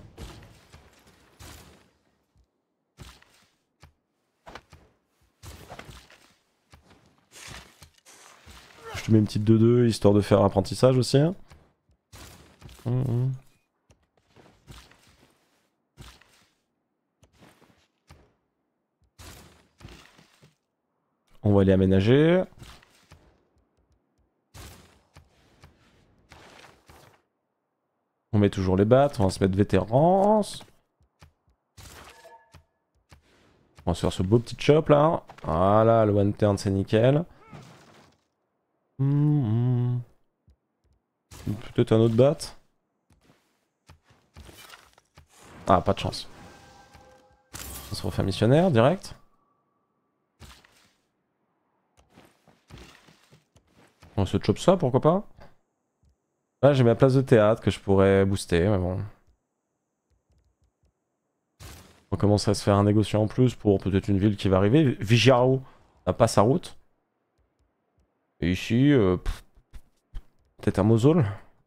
Je te mets une petite 2-2 histoire de faire apprentissage aussi. Hein. On va aller aménager. On met toujours les battes, on va se mettre vétérance. On va se faire ce beau petit chop là. Voilà, le one turn c'est nickel. Hmm, hmm. Peut-être un autre bat. Ah, pas de chance. On se refait missionnaire direct. On se chope ça, pourquoi pas Là, ah, j'ai ma place de théâtre que je pourrais booster, mais bon. On commence à se faire un négociant en plus pour peut-être une ville qui va arriver. Vigiao n'a pas sa route. Et ici, euh, peut-être un Mosol,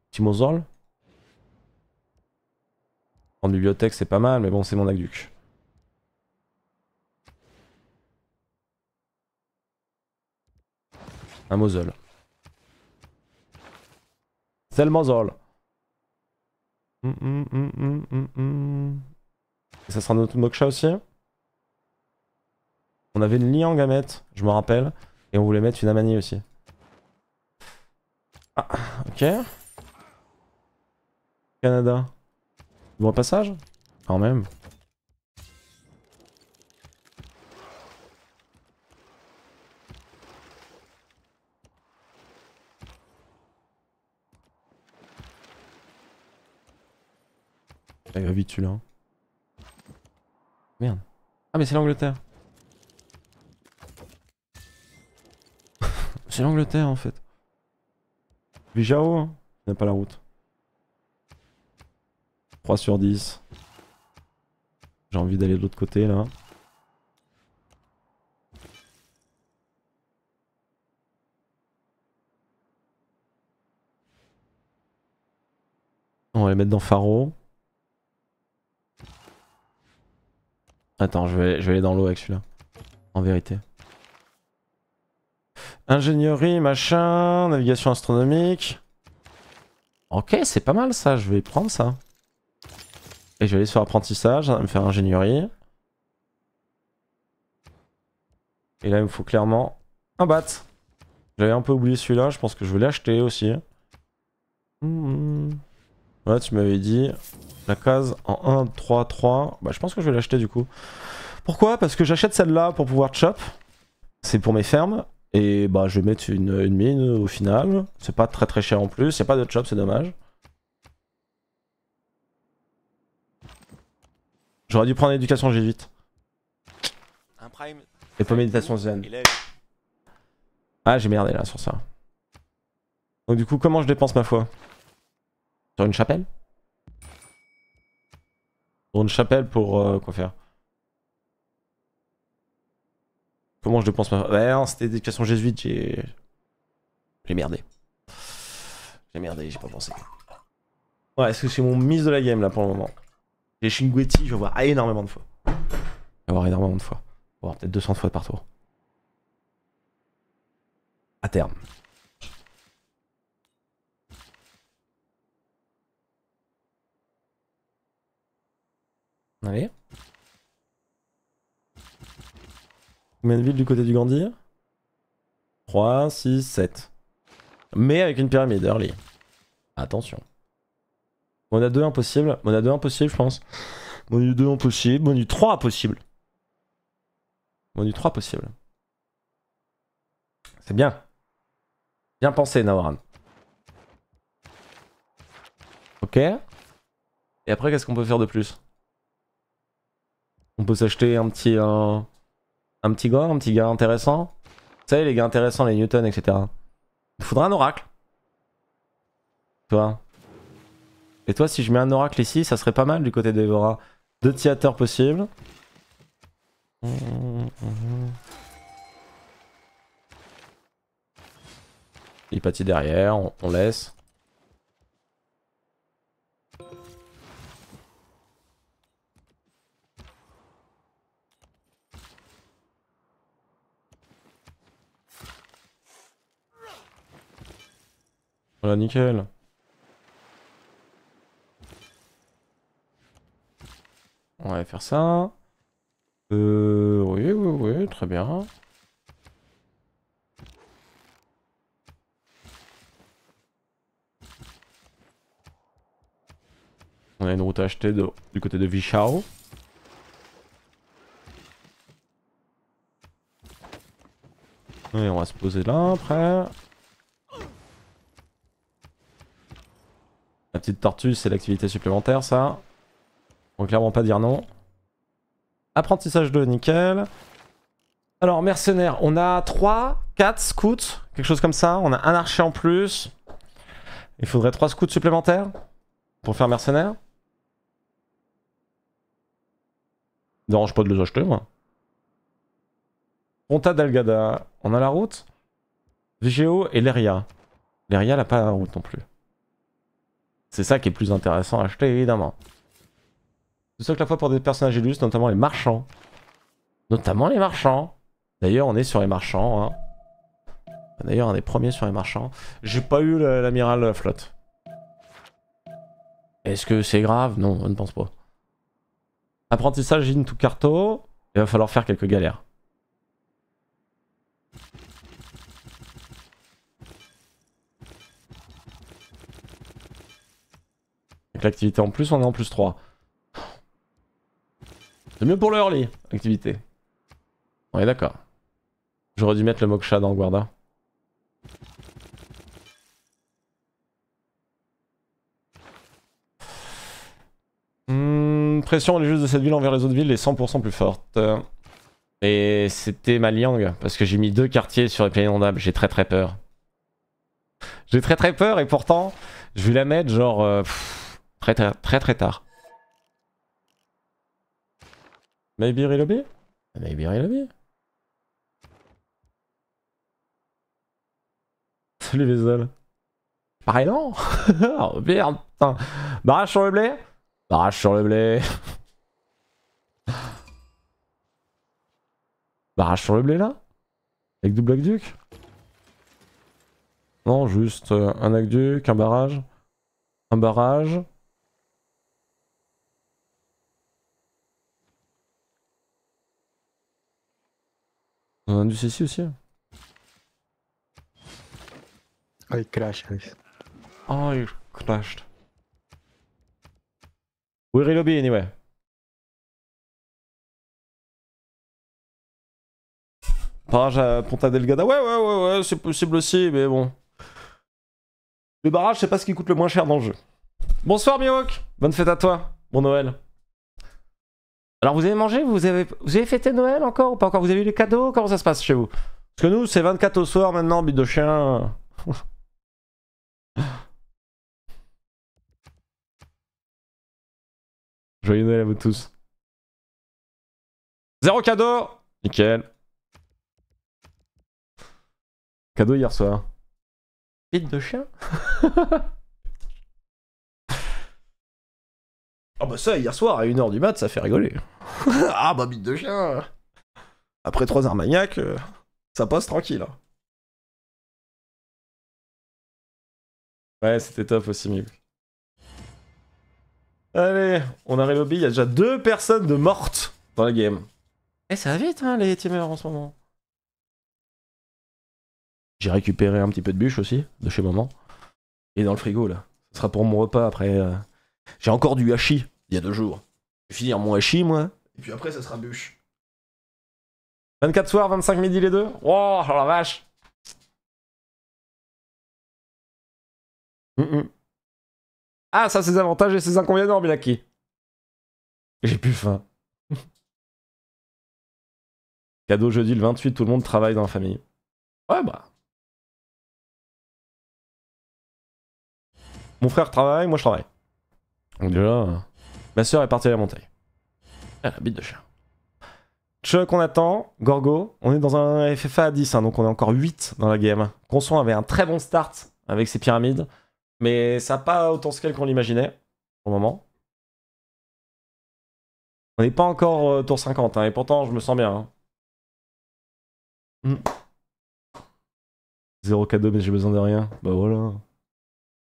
petit En bibliothèque, c'est pas mal, mais bon, c'est mon aqueduc. Un Mosol. C'est le mm, mm, mm, ça sera notre Moksha aussi. On avait une Liang à mettre, je me rappelle. Et on voulait mettre une amanie aussi. Ah, ok. Canada. Bon passage Quand même. vite celui-là. Hein. Merde. Ah mais c'est l'Angleterre. (laughs) c'est l'Angleterre en fait. Bijao, hein n'a pas la route. 3 sur 10. J'ai envie d'aller de l'autre côté là. On va les mettre dans Pharo. Attends, je vais, vais aller dans l'eau avec celui-là. En vérité. Ingénierie, machin, navigation astronomique. Ok, c'est pas mal ça, je vais prendre ça. Et je vais aller sur apprentissage, me faire ingénierie. Et là, il me faut clairement un bat. J'avais un peu oublié celui-là, je pense que je vais l'acheter aussi. Hmm. Ouais, tu m'avais dit la case en 1, 3, 3. Bah, je pense que je vais l'acheter du coup. Pourquoi Parce que j'achète celle-là pour pouvoir chop. C'est pour mes fermes. Et bah, je vais mettre une, mine au final. C'est pas très très cher en plus. y'a pas de chop, c'est dommage. J'aurais dû prendre l'éducation G8. Et pas méditation zen. Ah, j'ai merdé là sur ça. Donc, du coup, comment je dépense ma foi sur une chapelle Sur une chapelle pour euh, quoi faire Comment je pense ma... Ouais c'était éducation jésuite, j'ai... J'ai merdé. J'ai merdé, j'ai pas pensé. Ouais, est-ce que c'est mon mise de la game là pour le moment Les Shinguetti, je vais voir énormément de fois. Je vais voir énormément de fois. Je voir peut-être 200 fois par tour. À terme. Allez. Combien de villes du côté du Gandhi 3, 6, 7. Mais avec une pyramide early. Attention. On a 2 impossibles. On a 2 impossibles, je pense. On a 2 impossibles. On a 3 impossibles. On a 3 possibles. C'est bien. Bien pensé, Nawaran. Ok. Et après, qu'est-ce qu'on peut faire de plus on peut s'acheter un petit euh, un petit gars, un petit gars intéressant. Vous savez les gars intéressants, les Newton, etc. Il faudra un oracle. toi Et toi, si je mets un oracle ici, ça serait pas mal du côté d'Evora. Deux théâtres possibles. Il pâtit derrière, on laisse. nickel. On va faire ça. Euh, oui, oui, oui, très bien. On a une route à acheter du côté de Vichao. Et on va se poser là après. La petite tortue, c'est l'activité supplémentaire, ça. On clairement pas dire non. Apprentissage de nickel. Alors, mercenaires, on a 3, 4 scouts, quelque chose comme ça. On a un archer en plus. Il faudrait 3 scouts supplémentaires pour faire mercenaire. Dérange pas de les acheter, moi. Ponta d'Algada, on a la route. Vigéo et Leria. Leria, elle a pas la route non plus. C'est ça qui est plus intéressant à acheter, évidemment. C'est ça que la fois pour des personnages illustres, notamment les marchands. Notamment les marchands. D'ailleurs, on est sur les marchands. Hein. D'ailleurs, on est premier sur les marchands. J'ai pas eu l'amiral flotte. Est-ce que c'est grave Non, je ne pense pas. Apprentissage in tout carto. Il va falloir faire quelques galères. l'activité en plus, on est en plus 3. C'est mieux pour l'early, activité. On est d'accord. J'aurais dû mettre le Moksha dans Guarda. Hmm, pression les de cette ville envers les autres villes est 100% plus forte. Et c'était ma liang, parce que j'ai mis deux quartiers sur les plaines inondables, j'ai très très peur. J'ai très très peur et pourtant, je vais la mettre genre... Euh, Très très très très tard. Maybe relobby Maybe relobby (laughs) Salut Vézel. Pareil bah, non (laughs) Oh merde, Barrage sur le blé Barrage sur le blé. (laughs) Barrage sur le blé là Avec double aqueduc Non, juste euh, un aqueduc, un barrage. Un barrage. On a du ceci aussi Oh, il crash, Oh, ah, il clashed. est relobby anyway. Barrage à Ponta Delgada. Ouais, ouais, ouais, ouais, c'est possible aussi, mais bon. Le barrage, c'est pas ce qui coûte le moins cher dans le jeu. Bonsoir, Mihawk. Bonne fête à toi. Bon Noël. Alors vous avez mangé vous avez, vous avez fêté Noël encore ou pas encore Vous avez eu les cadeaux Comment ça se passe chez vous Parce que nous, c'est 24 au soir maintenant, bite de chien. (laughs) Joyeux Noël à vous tous. Zéro cadeau Nickel. Cadeau hier soir. Bite de chien (laughs) Ah bah ça, hier soir, à 1h du mat, ça fait rigoler. (laughs) ah bah bite de chien Après 3 Armagnacs euh, ça passe tranquille. Hein. Ouais, c'était top aussi, Allez, on arrive au B, il y a déjà deux personnes de mortes dans la game. Eh, ça va vite, hein, les teamers en ce moment. J'ai récupéré un petit peu de bûche aussi, de chez maman. Et dans le frigo, là. Ce sera pour mon repas après... Euh, j'ai encore du hachi il y a deux jours. Je vais finir mon hachis, moi. Et puis après, ça sera bûche. 24 soirs, 25 midi les deux Oh, oh la vache mm, mm. Ah, ça, ses avantages et ses inconvénients, Bilaki. J'ai plus faim. (laughs) Cadeau jeudi le 28, tout le monde travaille dans la famille. Ouais, bah. Mon frère travaille, moi je travaille. Donc déjà, ma soeur est partie à la montagne. Elle ah, la de chien. Chuck, on attend. Gorgo, on est dans un FFA à 10, hein, donc on est encore 8 dans la game. Conson avait un très bon start avec ses pyramides, mais ça n'a pas autant scale qu'on l'imaginait pour le moment. On n'est pas encore euh, tour 50, hein, et pourtant je me sens bien. Hein. Mm. Zéro cadeau, mais j'ai besoin de rien. Bah voilà.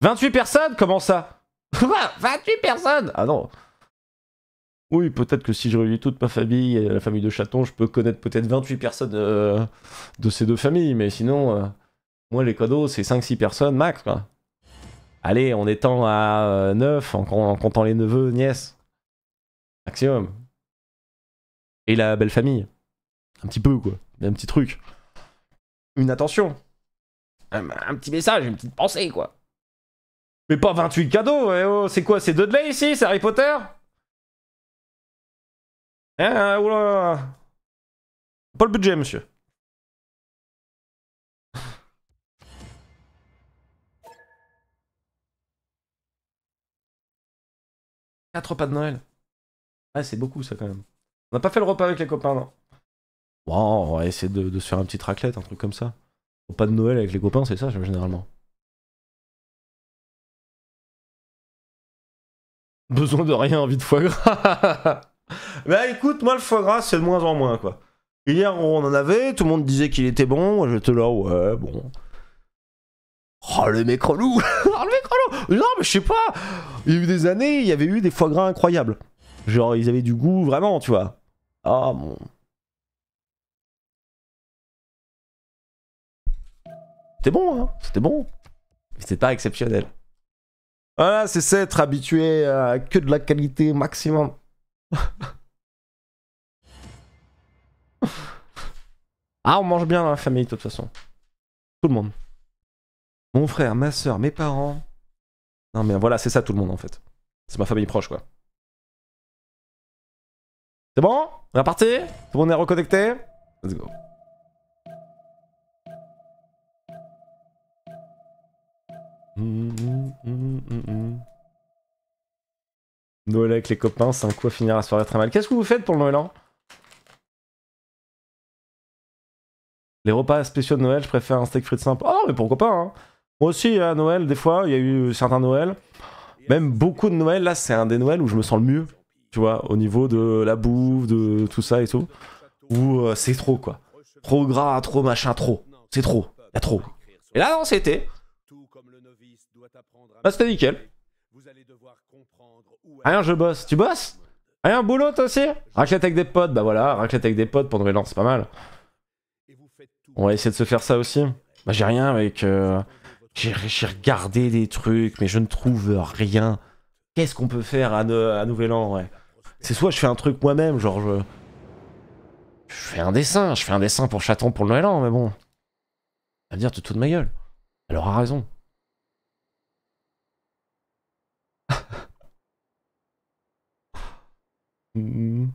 28 personnes Comment ça 28 personnes Ah non Oui, peut-être que si je réunis toute ma famille et la famille de chaton, je peux connaître peut-être 28 personnes euh, de ces deux familles, mais sinon, euh, moi les cadeaux, c'est 5-6 personnes max, quoi. Allez, on étend à 9 euh, en, comptant les neveux, nièces. Maximum. Et la belle famille. Un petit peu, quoi. Un petit truc. Une attention. un petit message, une petite pensée, quoi. Mais pas 28 cadeaux, c'est eh oh, c'est quoi, de Dudley ici C'est Harry Potter Eh, hein, oula Pas le budget, monsieur. Quatre repas de Noël. Ah, c'est beaucoup, ça, quand même. On n'a pas fait le repas avec les copains, non Bon on va essayer de, se faire un petit raclette, un truc comme ça. Repas de Noël avec les copains, c'est ça, généralement. Besoin de rien, envie de foie gras. (laughs) bah écoute, moi le foie gras, c'est de moins en moins quoi. Hier, on en avait, tout le monde disait qu'il était bon, j'étais là, ouais, bon. Oh le mec relou (laughs) Oh le mec relou Non mais je sais pas Il y a eu des années, il y avait eu des foie gras incroyables. Genre ils avaient du goût vraiment, tu vois. Ah oh, bon. C'était bon, hein C'était bon. C'était pas exceptionnel. Voilà, c'est être habitué à que de la qualité maximum. (laughs) ah, on mange bien dans la famille, de toute façon. Tout le monde. Mon frère, ma soeur, mes parents. Non, mais voilà, c'est ça tout le monde en fait. C'est ma famille proche, quoi. C'est bon On est reparti Tout le monde est reconnecté Let's go. Noël avec les copains, c'est un coup à finir la soirée très mal. Qu'est-ce que vous faites pour le Noël hein Les repas spéciaux de Noël, je préfère un steak frites simple. oh, mais pourquoi pas hein. Moi aussi, à Noël, des fois, il y a eu certains Noëls. Même beaucoup de Noël, là, c'est un des Noëls où je me sens le mieux. Tu vois, au niveau de la bouffe, de tout ça et tout. Où euh, c'est trop, quoi. Trop gras, trop machin, trop. C'est trop. Il y a trop. Et là, non, c'était. Bah c'était nickel. Rien, ah, je bosse. Tu bosses ah, un boulot toi aussi Raclette avec des potes, bah voilà, raclette avec des potes pour Noël c'est pas mal. On va essayer de se faire ça aussi. Bah j'ai rien avec... Euh, j'ai regardé des trucs, mais je ne trouve rien. Qu'est-ce qu'on peut faire à, Nouvel An, ouais C'est soit je fais un truc moi-même, genre je... Je fais un dessin, je fais un dessin pour chaton pour le Noël An, mais bon... À me dire, tu de ma gueule. Elle aura raison. Hmm.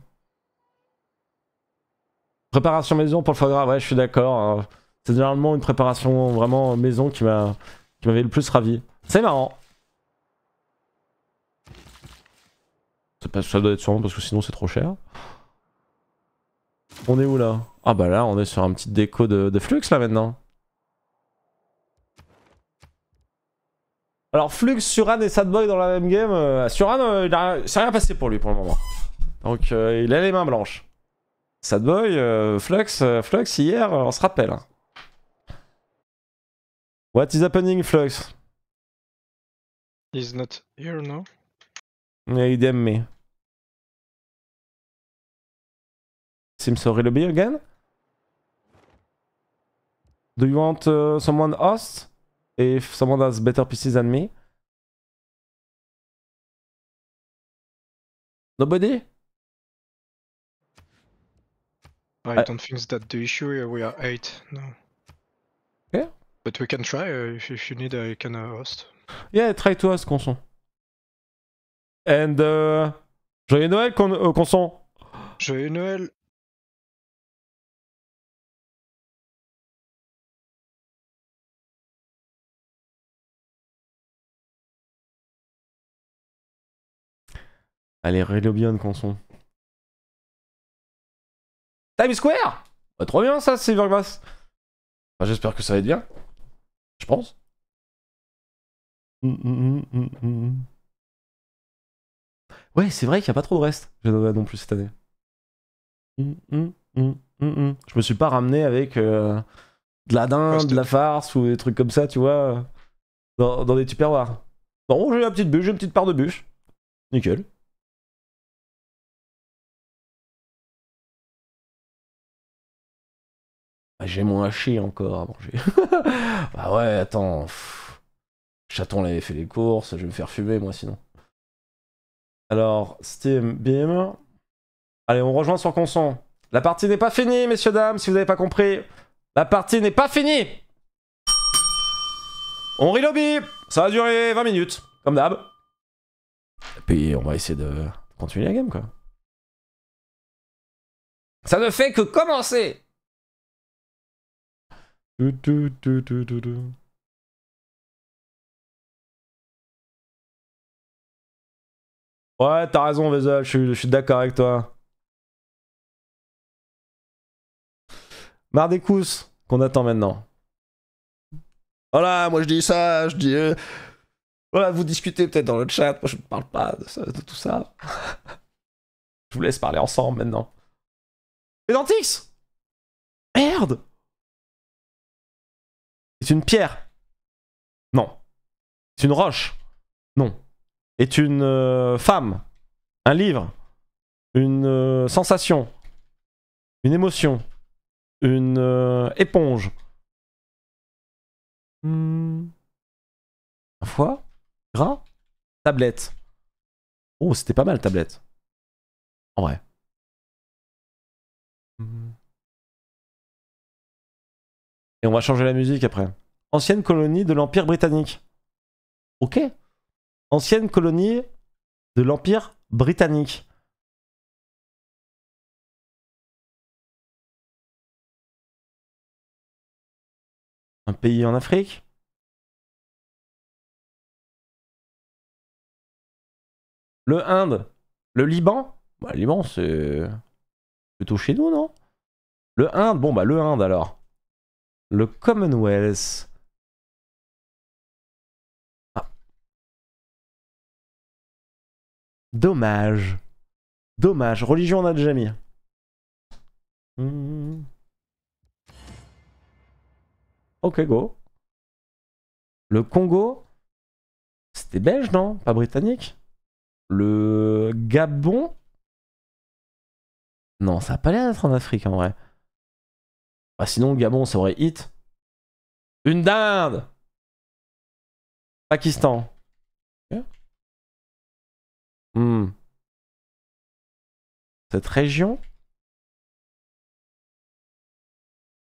Préparation maison pour le foie gras, ouais, je suis d'accord. Hein. C'est généralement une préparation vraiment maison qui m'a qui m'avait le plus ravi. C'est marrant. ça doit être sûrement parce que sinon c'est trop cher. On est où là Ah bah là on est sur un petit déco de, flux là maintenant. Alors Flux, Suran et Sadboy dans la même game. Euh, Suran, c'est euh, rien passé pour lui pour le moment. Donc euh, il a les mains blanches. Sad Boy, euh, Flux, euh, Flux hier, on se rappelle. Hein. What is happening, Flux? He's not here now. Yeah, he damn me. Seems to be again? Do you want uh, someone host? If someone has better PCs than me? Nobody? I, don't think that the issue we are eight. No. Yeah. But we can try uh, if, if, you need. I can uh, host. Yeah, try to host, Conson. And uh, joyeux Noël, Con euh, Conson. Joyeux Noël. Allez, Relobionne, Conson. Times Square bah, Trop bien ça, Silvergrass. J'espère que ça va être bien. Je pense. Hum, hum, hum, ouais, c'est vrai qu'il n'y a pas trop de reste non plus cette année. Je me suis pas ramené avec euh, de la dinde, de la farce ou des trucs comme ça, tu vois, euh, dans, des tupperwares. Non, j'ai une petite bûche, j'ai une petite part de bûche. Nickel. Ah, j'ai mon hachis encore à manger. (laughs) bah ouais, attends. Chaton l'avait fait les courses, je vais me faire fumer moi sinon. Alors, Steam, bim. Allez, on rejoint sur Conson. La partie n'est pas finie, messieurs, dames, si vous n'avez pas compris. La partie n'est pas finie On relobby Ça va durer 20 minutes, comme d'hab. Et puis, on va essayer de continuer la game, quoi. Ça ne fait que commencer ouais, t'as raison, Vesa, je suis d'accord avec toi. Mardekous qu'on attend maintenant. Voilà, moi je dis ça, je dis. Euh, voilà, vous discutez peut-être dans le chat, moi je ne parle pas de, tout ça. (laughs) je vous laisse parler ensemble maintenant. Pedantix Merde c'est une pierre Non. C'est une roche Non. Est une euh, femme Un livre Une euh, sensation Une émotion Une euh, éponge Hum... Un foie Gras Tablette Oh, c'était pas mal, tablette. En vrai. Hmm. Et on va changer la musique après. Ancienne colonie de l'Empire britannique. Ok. Ancienne colonie de l'Empire britannique. Un pays en Afrique Le Inde Le Liban bah, Le Liban, c'est plutôt chez nous, non Le Inde Bon, bah le Inde alors le Commonwealth. Ah. Dommage. Dommage. Religion, on a déjà mis. Hmm. Ok, go. Le Congo, c'était belge, non Pas britannique Le Gabon Non, ça n'a pas l'air d'être en Afrique en vrai. Bah, sinon, Gabon, ça aurait hit. Une dinde Pakistan. Hmm. Cette région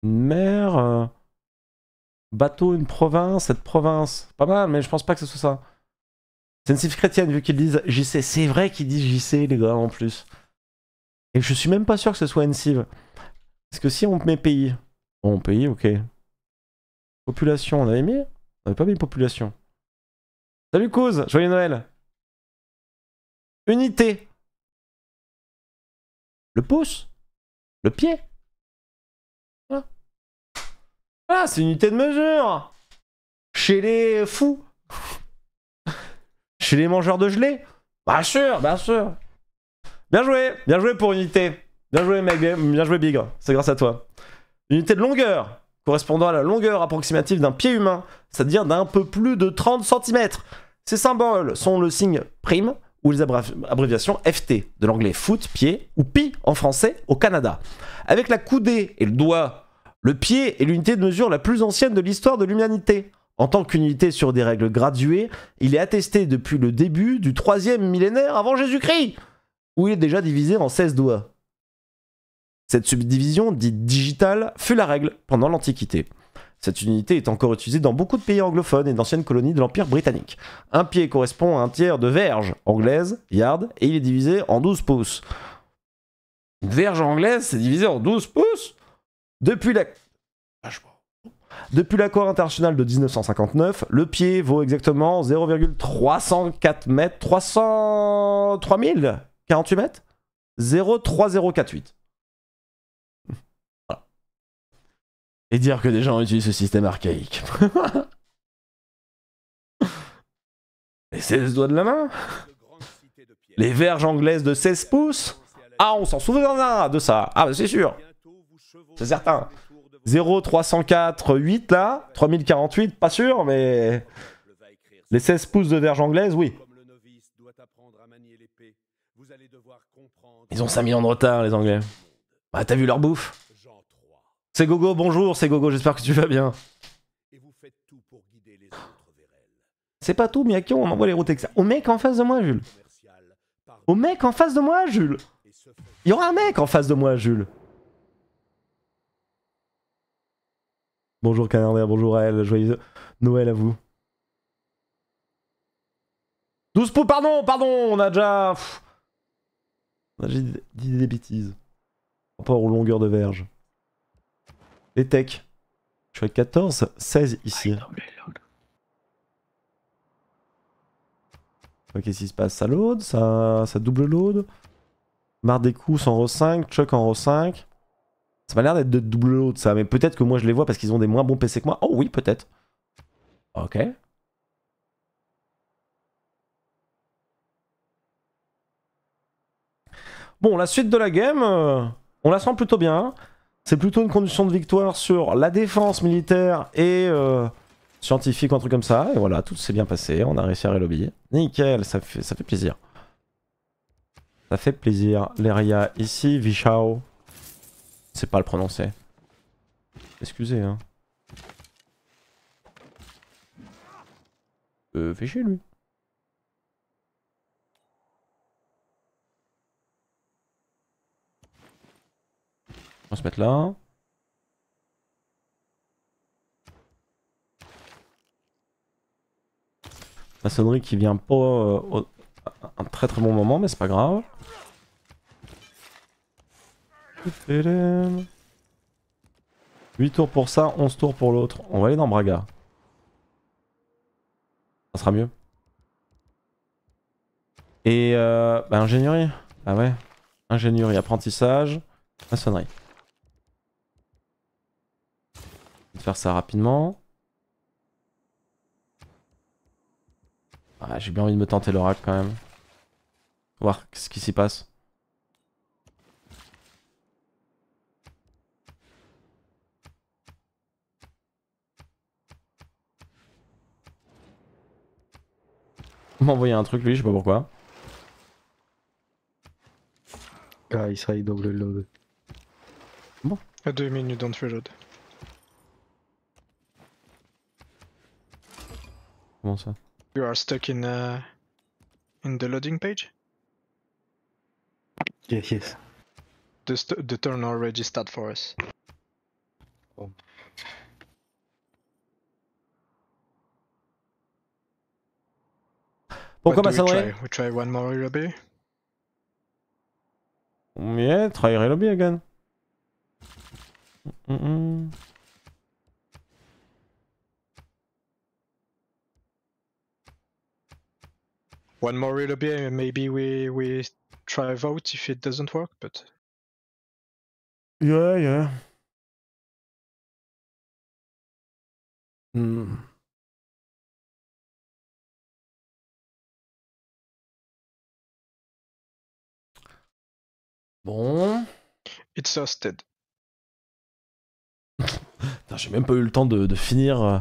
Une mer euh, Bateau, une province, cette province. Pas mal, mais je pense pas que ce soit ça. C'est une cif chrétienne, vu qu'ils disent JC. C'est vrai qu'ils disent JC, les gars, en plus. Et je suis même pas sûr que ce soit une cive. Est-ce que si on met pays, bon, pays, ok. Population, on avait mis On avait pas mis population. Salut Cause, joyeux Noël. Unité. Le pouce. Le pied. Voilà. Ah, c'est unité de mesure. Chez les fous. Chez les mangeurs de gelée. Bien sûr, bien sûr. Bien joué, bien joué pour unité. Bien joué, mec, bien joué, Bigre. C'est grâce à toi. Unité de longueur correspondant à la longueur approximative d'un pied humain, c'est-à-dire d'un peu plus de 30 cm. Ces symboles sont le signe prime ou les abréviations FT, de l'anglais foot, pied, ou pi en français au Canada. Avec la coudée et le doigt, le pied est l'unité de mesure la plus ancienne de l'histoire de l'humanité. En tant qu'unité sur des règles graduées, il est attesté depuis le début du 3 millénaire avant Jésus-Christ, où il est déjà divisé en 16 doigts. Cette subdivision dite digitale fut la règle pendant l'Antiquité. Cette unité est encore utilisée dans beaucoup de pays anglophones et d'anciennes colonies de l'Empire britannique. Un pied correspond à un tiers de verge anglaise, yard, et il est divisé en 12 pouces. verge anglaise, c'est divisé en 12 pouces ah, Depuis l'accord international de 1959, le pied vaut exactement 0,304 mètres, 300... 3000 48 mètres 03048. Et dire que des gens utilisent ce système archaïque. (laughs) Les 16 doigts de la main. Les verges anglaises de 16 pouces. Ah, on s'en souviendra de ça. Ah, bah, c'est sûr. C'est certain. 0, 304, 8 là. 3048, pas sûr, mais. Les 16 pouces de verges anglaise, oui. Ils ont 5 millions de retard, les Anglais. Bah, t'as vu leur bouffe c'est Gogo, bonjour, c'est Gogo, j'espère que tu vas bien. C'est pas tout, qui on m'envoie les routes Au mec en face de moi, Jules. Au mec en face de moi, Jules. Il y aura un mec en face de moi, Jules. Bonjour Canardère, bonjour à elle, joyeux Noël à vous. 12 pouces, pardon, pardon, on a déjà... on a déjà dit des bêtises. Par rapport aux longueurs de verge. Les techs. Je suis à 14, 16 ici. Ah, ok, qu'est-ce se passe Ça load, ça, ça double load. Marre des coups en row 5, Chuck en row 5. Ça m'a l'air d'être de double load ça, mais peut-être que moi je les vois parce qu'ils ont des moins bons PC que moi. Oh oui, peut-être. Ok. Bon, la suite de la game, euh, on la sent plutôt bien. C'est plutôt une condition de victoire sur la défense militaire et euh, scientifique, un truc comme ça. Et voilà, tout s'est bien passé. On a réussi à rélobiller. Nickel, ça fait, plaisir. Ça fait plaisir. Leria ici, Vichao. C'est pas le prononcer. Excusez, hein. Euh, fais lui. se mettre là. La sonnerie qui vient pas euh, un très très bon moment, mais c'est pas grave. 8 tours pour ça, 11 tours pour l'autre. On va aller dans Braga. Ça sera mieux. Et euh, bah, ingénierie. Ah ouais. Ingénierie, apprentissage, maçonnerie. faire ça rapidement. Ah, j'ai bien envie de me tenter l'oracle quand même. Voir ce qui s'y passe. (laughs) m'a envoyé un truc lui, je sais pas pourquoi. Ah, il serait double load. Bon. À deux minutes dans le reload. Comment ça You are stuck in, uh, in the loading page Yes, yes. The, the turn already started for us. Oh. Pourquoi pas we try one more lobby Yeah, try lobby again. Mm -mm. one more relobby and maybe we we try vote if it doesn't work but yeah yeah hmm. bon it's hosted (laughs) j'ai même pas eu le temps de, de finir euh,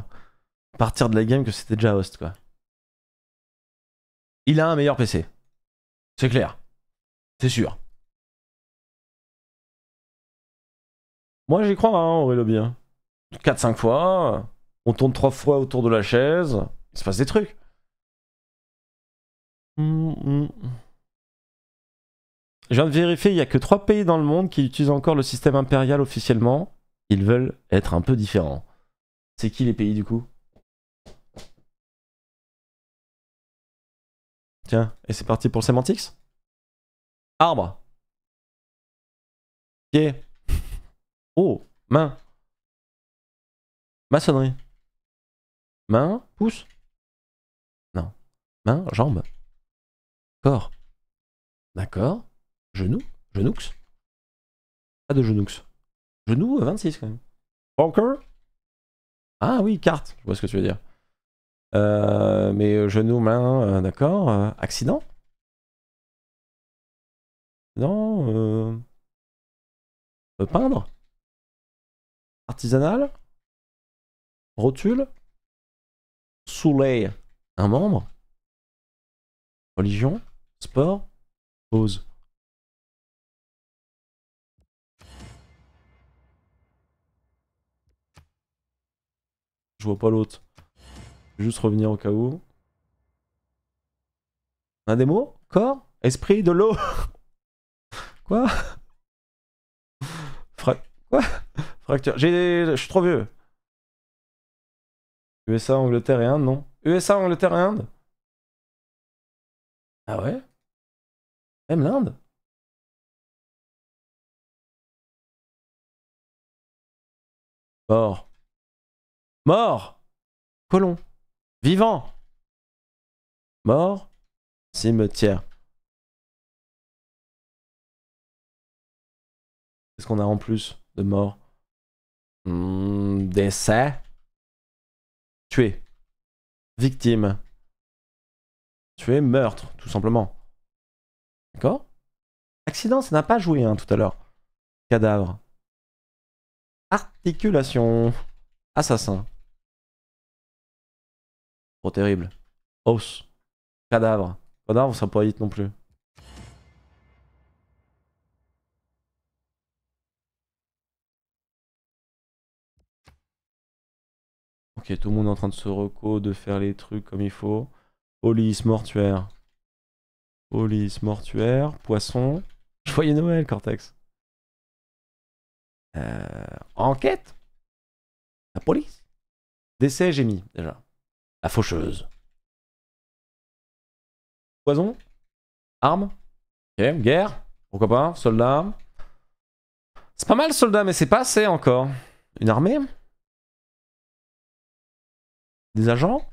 partir de la game que c'était déjà host quoi il a un meilleur PC. C'est clair. C'est sûr. Moi, j'y crois, hein, bien. Hein. 4-5 fois, on tourne 3 fois autour de la chaise, il se passe des trucs. Hum, hum. Je viens de vérifier, il n'y a que 3 pays dans le monde qui utilisent encore le système impérial officiellement. Ils veulent être un peu différents. C'est qui les pays du coup Tiens, et c'est parti pour le Arbre. Pied. (laughs) Oh, main. Maçonnerie. Main, pouce. Non. Main, jambe. Corps. D'accord. Genou. Genoux. Pas de genoux. Genou, 26 euh, quand même. Walker? Ah oui, carte. Je vois ce que tu veux dire. Euh, mais euh, genou, main, euh, d'accord. accident Non Peindre Artisanal Rotule Soleil, un membre Religion Sport Pause Je vois pas l'autre. Juste revenir au cas où. Un des mots Corps Esprit de l'eau (laughs) Quoi Quoi Fracture. J'ai. Je suis trop vieux. USA, Angleterre et Inde, non USA, Angleterre et Inde Ah ouais Même l'Inde Mort. Mort Colon. Vivant. Mort. Cimetière. Qu'est-ce qu'on a en plus de mort hmm, Décès. Tué. Victime. Tué, meurtre, tout simplement. D'accord Accident, ça n'a pas joué hein, tout à l'heure. Cadavre. Articulation. Assassin. Trop oh, terrible. Os. Cadavre. Cadavre, ça pas hit non plus. Ok, tout le monde est en train de se reco, de faire les trucs comme il faut. Police, mortuaire. Police, mortuaire, poisson. (laughs) Joyeux Noël, Cortex. Euh, enquête La police Décès, j'ai mis, déjà. La faucheuse. Poison Arme guerre Pourquoi pas Soldat C'est pas mal soldat, mais c'est pas assez encore. Une armée Des agents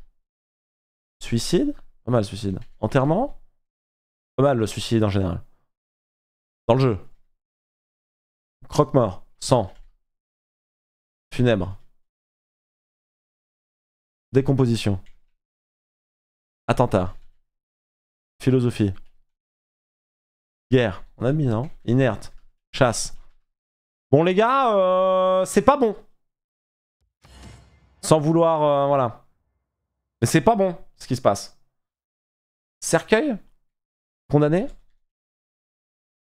Suicide Pas mal suicide. Enterrement Pas mal le suicide en général. Dans le jeu. Croque-mort. Sang. Funèbre. Décomposition. Attentat. Philosophie. Guerre. On a mis, non Inerte. Chasse. Bon, les gars, euh, c'est pas bon. Sans vouloir, euh, voilà. Mais c'est pas bon, ce qui se passe. Cercueil Condamné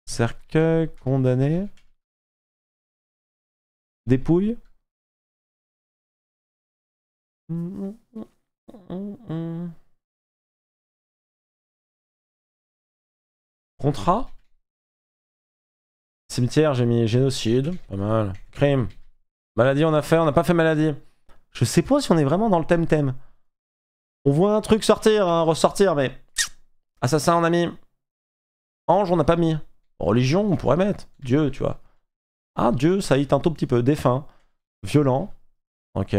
Cercueil, condamné. Dépouille Contrat Cimetière, j'ai mis génocide, pas mal. Crime. Maladie, on a fait, on n'a pas fait maladie. Je sais pas si on est vraiment dans le thème thème. On voit un truc sortir, hein, ressortir, mais... Assassin, on a mis. Ange, on n'a pas mis. Religion, on pourrait mettre. Dieu, tu vois. Ah, Dieu, ça hit un tout petit peu. Défunt. Violent. Ok.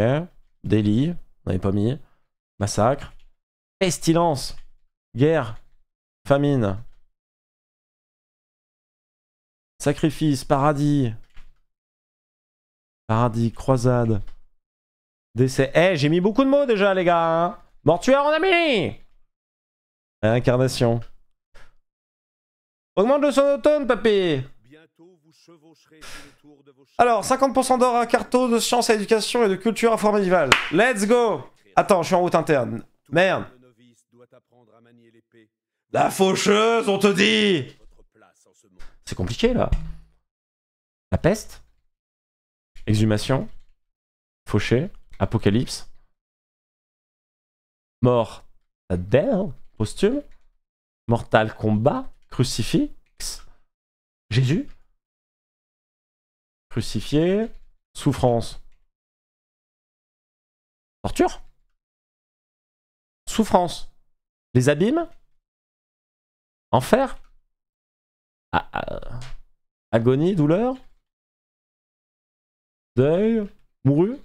Délit, on n'avait pas mis. Massacre. Pestilence. Guerre. Famine. Sacrifice. Paradis. Paradis. Croisade. Décès. Eh, j'ai mis beaucoup de mots déjà, les gars. Hein. Mortuaire, en a Réincarnation. Augmente le son d'automne, papy alors, 50% d'or à carto de sciences à éducation et de culture forme médiévale Let's go Attends, je suis en route interne. Merde. La faucheuse, on te dit C'est compliqué, là. La peste Exhumation Fauché Apocalypse Mort La Posthume Mortal Combat Crucifix Jésus Crucifié. Souffrance. Torture. Souffrance. Les abîmes. Enfer. Ah, ah. agonie, douleur. Deuil. Mouru.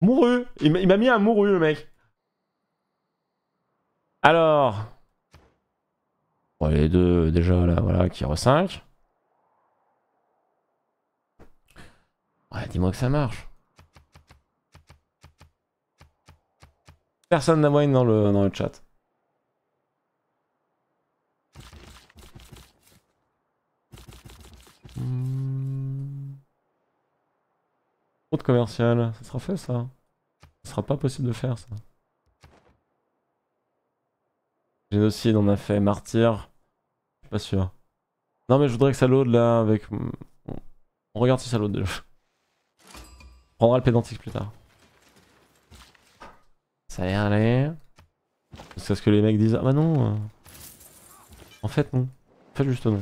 Mouru. Il m'a mis un mouru, le mec. Alors. les deux, déjà, là, voilà, qui re Ouais, dis-moi que ça marche. Personne n'a moyen dans le, dans le chat. Hmm. commercial, ça sera fait ça Ce sera pas possible de faire ça. Génocide, on a fait martyr. Je suis pas sûr. Non mais je voudrais que ça load là avec... On regarde si ça load déjà prendra le pédantique plus tard. Ça y l'air C'est Jusqu'à ce que les mecs disent Ah bah non En fait, non. En fait, justement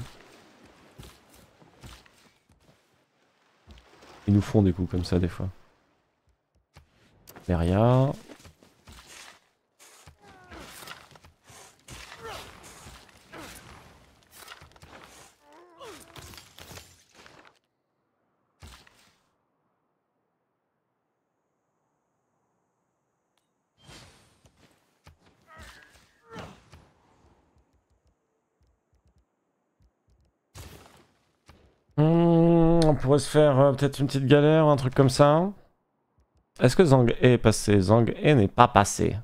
Ils nous font des coups comme ça des fois. Derrière. On va se faire euh, peut-être une petite galère un truc comme ça. Est-ce que Zang est passé Zang n'est pas passé.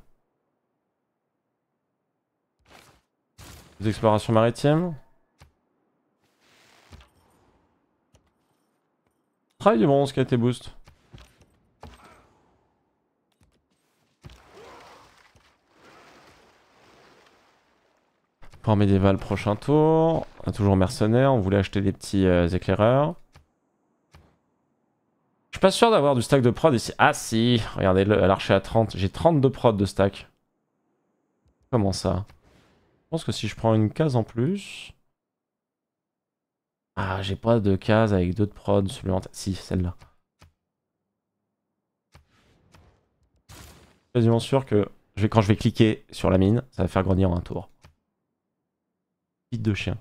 Les explorations maritimes. Travail du bronze qui a été boost. Port médiéval prochain tour. Toujours mercenaire, on voulait acheter des petits euh, éclaireurs. Je suis pas sûr d'avoir du stack de prod ici. Ah si, regardez, l'archer à 30. J'ai 32 prod de stack. Comment ça Je pense que si je prends une case en plus... Ah, j'ai pas de case avec deux de prod supplémentaires. Si, celle-là. quasiment sûr que quand je vais cliquer sur la mine, ça va faire grandir en un tour. Bite de chien.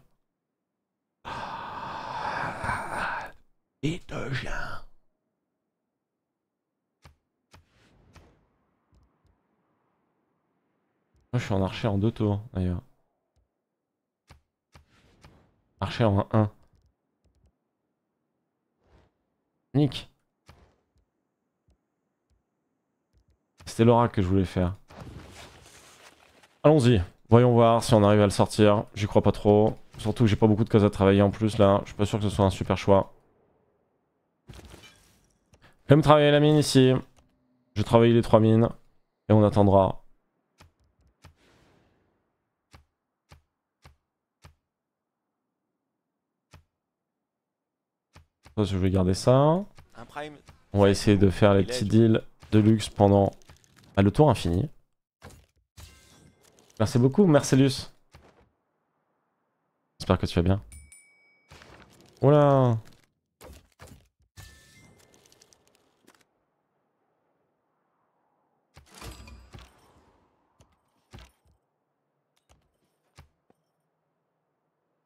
Bite de chien. je suis en archer en deux tours, hein, d'ailleurs. Archer en 1. Nick. C'était l'oracle que je voulais faire. Allons-y. Voyons voir si on arrive à le sortir. J'y crois pas trop. Surtout que j'ai pas beaucoup de causes à travailler en plus là. Je suis pas sûr que ce soit un super choix. me travailler la mine ici. Je travaille les trois mines. Et on attendra Je vais garder ça. On va essayer de faire les petits deals de luxe pendant bah, le tour infini. Merci beaucoup, Mercellus. J'espère que tu vas bien. Oula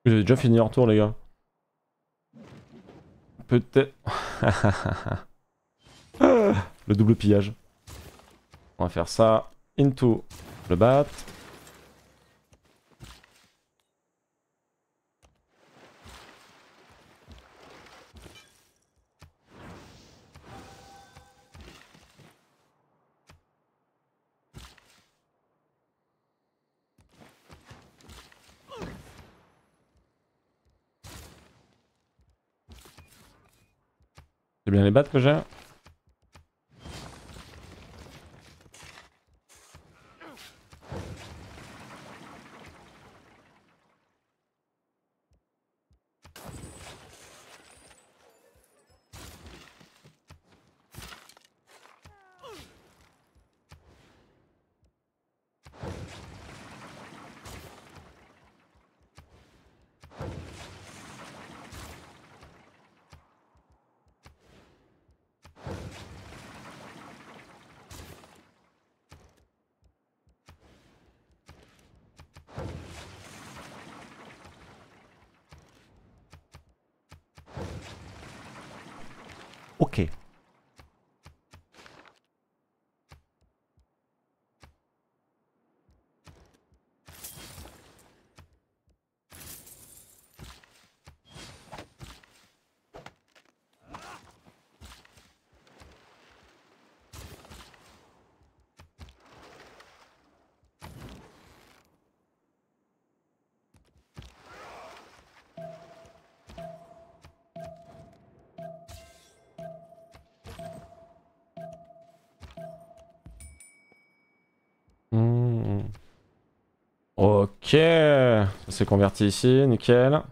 J'ai déjà fini en tour les gars. Peut-être... (laughs) le double pillage. On va faire ça. Into le bat. les battes que j'ai converti ici, nickel.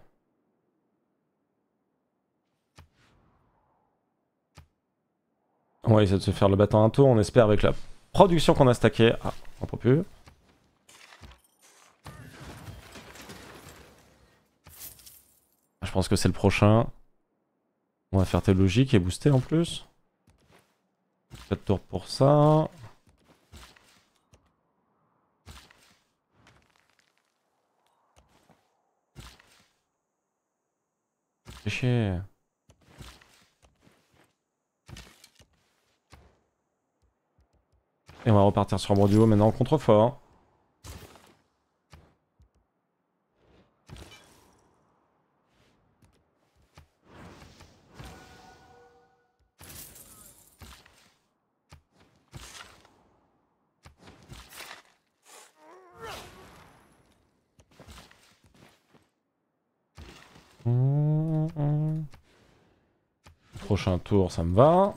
On va essayer de se faire le battant un tour, on espère avec la production qu'on a stackée. Ah, on peut plus. Je pense que c'est le prochain. On va faire tes logique et booster en plus. 4 tours pour ça. Et on va repartir sur duo maintenant contre fort. tour, ça me va.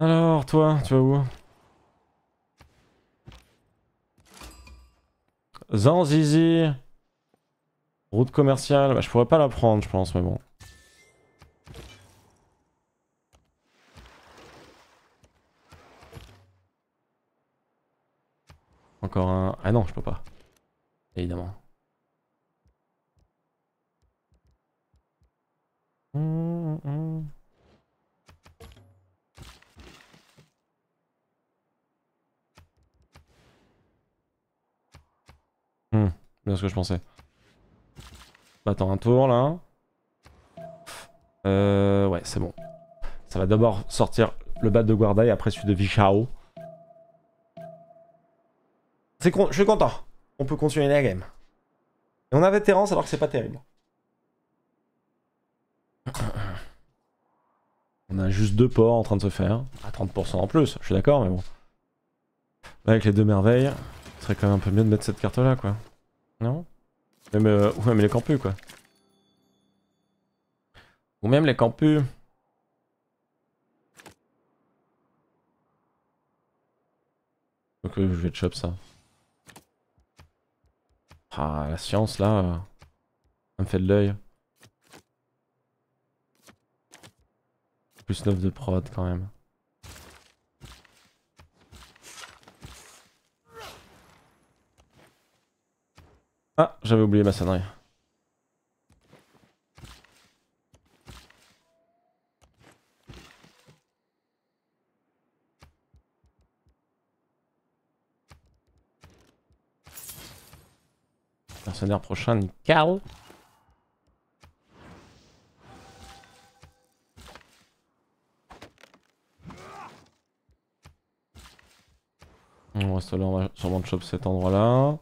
Alors, toi, tu vas où Zanzizi Route commerciale. Bah, je pourrais pas la prendre, je pense, mais bon. Encore un... Ah non, je peux pas. Évidemment. Mmh, bien ce que je pensais. Bah, attends un tour là. Euh, ouais, c'est bon. Ça va d'abord sortir le bat de Guarda et après celui de Vichao. C'est con... Je suis content. On peut continuer la game. Et on avait Terence alors que c'est pas terrible. On a juste deux ports en train de se faire. À ah, 30% en plus, je suis d'accord, mais bon. Bah, avec les deux merveilles, ce serait quand même un peu mieux de mettre cette carte-là, quoi. Non euh, Ou même les campus, quoi. Ou même les campus. Ok, euh, je vais te ça. Ah, la science, là, euh, ça me fait de l'œil. plus 9 de prod quand même. Ah, j'avais oublié ma sonnerie. Mercenaire prochain, Carl. on va sûrement shop cet endroit là.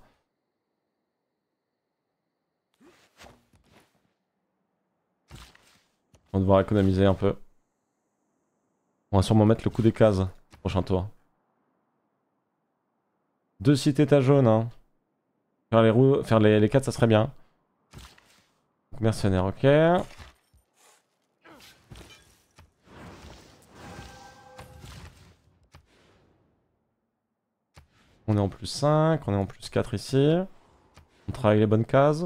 On va devoir économiser un peu. On va sûrement mettre le coup des cases, prochain tour. Deux cités à jaune, hein. Faire les roues, faire les, ça serait bien. Mercenaire, ok. On est en plus 5, on est en plus 4 ici. On travaille les bonnes cases.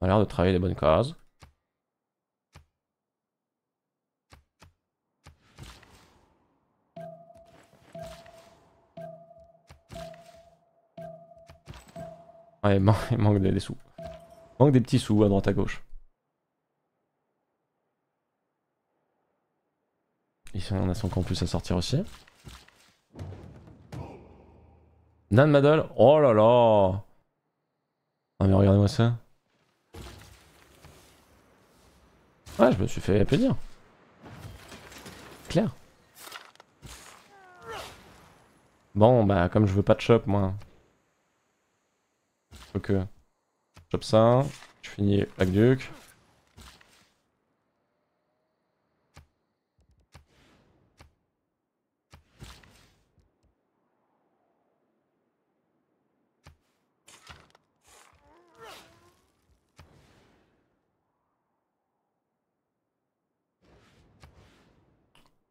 On a l'air de travailler les bonnes cases. (laughs) il, manque des, des sous. Il manque des petits sous à droite à gauche. Ici, on a son campus à sortir aussi. Nan Madol Oh là là Non ah, mais regardez-moi ça. Ouais, je me suis fait C'est Clair. Bon, bah comme je veux pas de chop, moi. Faut que... Chop ça. Je finis avec duke.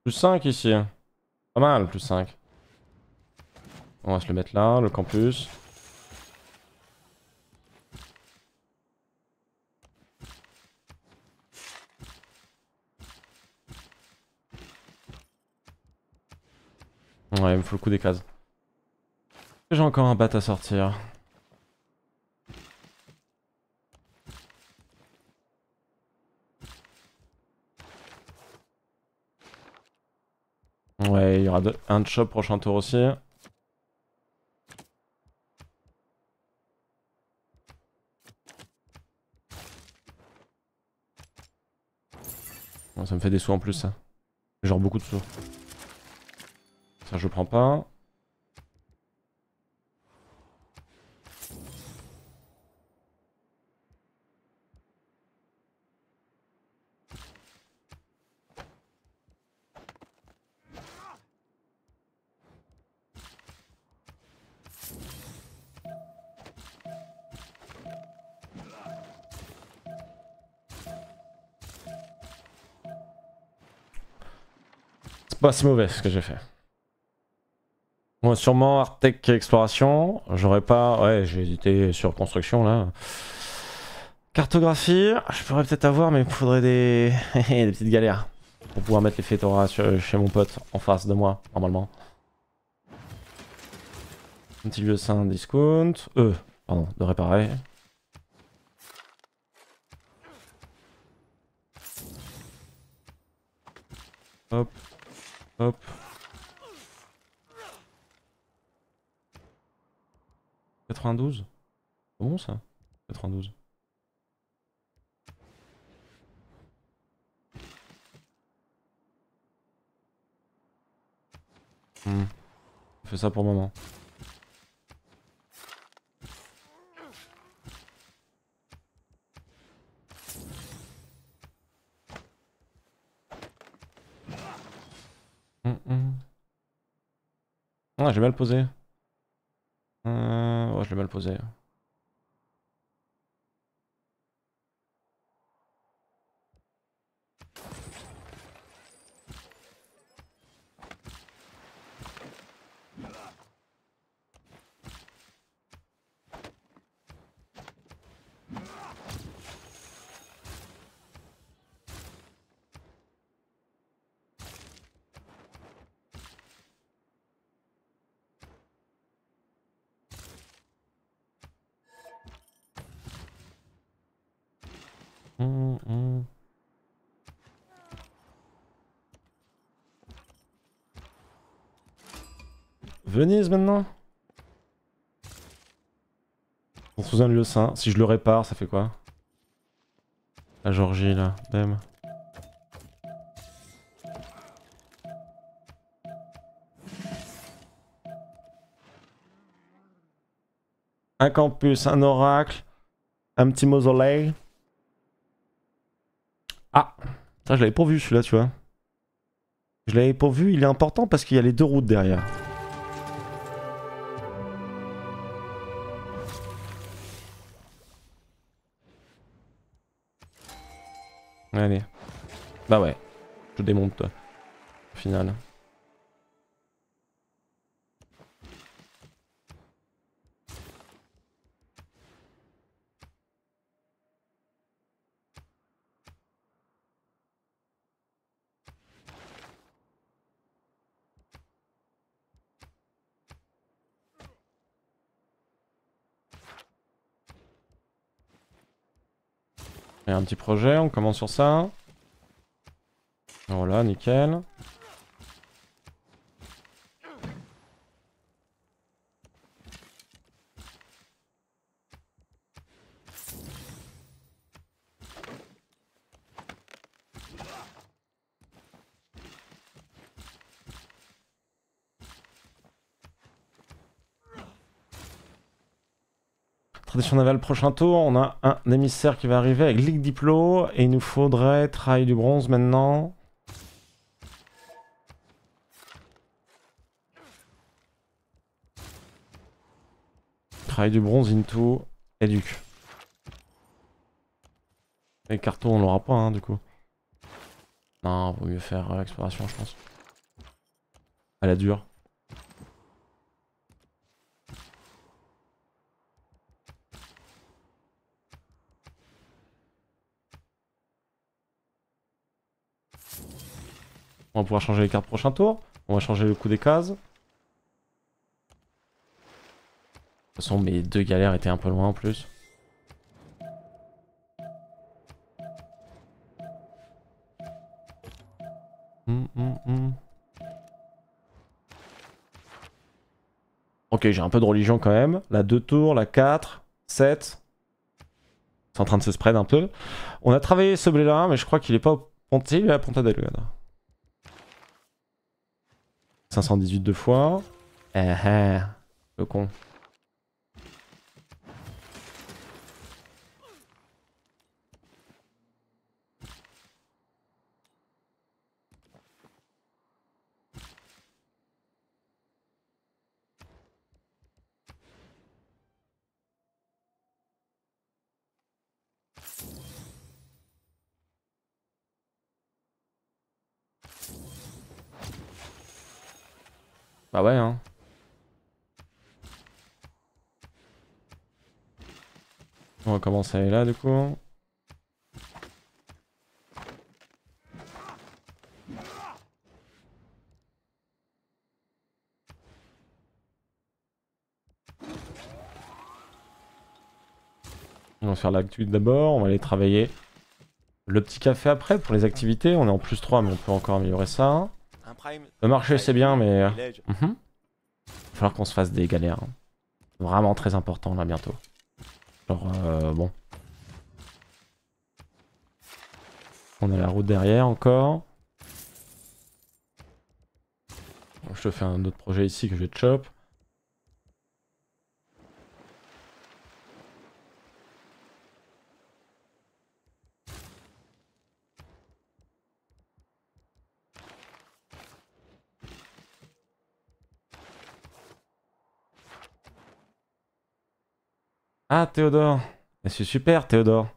Plus 5 ici. Hein. Pas mal, plus 5. On va se le mettre là, le campus. Ouais, il me faut le coup des cases. J'ai encore un bat à sortir. Ouais, il y aura un chop prochain tour aussi. Bon, ça me fait des sous en plus, ça. Genre beaucoup de sous. Ça, je prends pas. C'est pas si mauvais ce que j'ai fait. Moi, sûrement Artec Exploration. J'aurais pas. Ouais, j'ai hésité sur construction là. Cartographie, je pourrais peut-être avoir, mais il faudrait (laughs) des... petites galères pour pouvoir mettre les fétoras chez mon pote en face de moi, normalement. Un petit vieux saint discount. Euh, pardon, de réparer. Hop. Hop. « 92 C'est bon ça 92. Hmm. On ça pour le moment. Je j'ai mal posé. Euh... je l'ai mal posé. Venise maintenant On trouve un lieu sain. Si je le répare, ça fait quoi La Georgie là, Un campus, un oracle, un petit mausolée. Ah, ça je l'avais pas vu celui-là, tu vois. Je l'avais pas vu, il est important parce qu'il y a les deux routes derrière. Allez. Bah ouais. Je démonte, toi. Au final. Et un petit projet, on commence sur ça. Voilà, nickel. on Si avait le prochain tour. On a un émissaire qui va arriver avec Ligue Diplo. Et il nous faudrait travailler du Bronze maintenant. Trail du Bronze into Educ. Et carton, on l'aura pas, hein, du coup. Non, vaut mieux faire euh, exploration, je pense. À la dure. On va pouvoir changer les cartes prochain tour. On va changer le coup des cases. De toute façon, mes deux galères étaient un peu loin en plus. Hum, hum, hum. Ok, j'ai un peu de religion quand même. La 2 tours, la 4, 7. C'est en train de se spread un peu. On a travaillé ce blé là, mais je crois qu'il est pas au ponté, il est à Ponta gars. 518 de fois. Eh eh... le con. Ah ouais, hein. On va commencer à aller là, du coup. On va faire l'actu d'abord, on va aller travailler le petit café après pour les activités. On est en plus 3, mais on peut encore améliorer ça. Le marché c'est bien mais... Euh, mhm. Il va falloir qu'on se fasse des galères. Hein. Vraiment très important là bientôt. Genre euh, bon. On a la route derrière encore. je te fais un autre projet ici que je vais te chop. Ah, Théodore. c'est super, Théodore.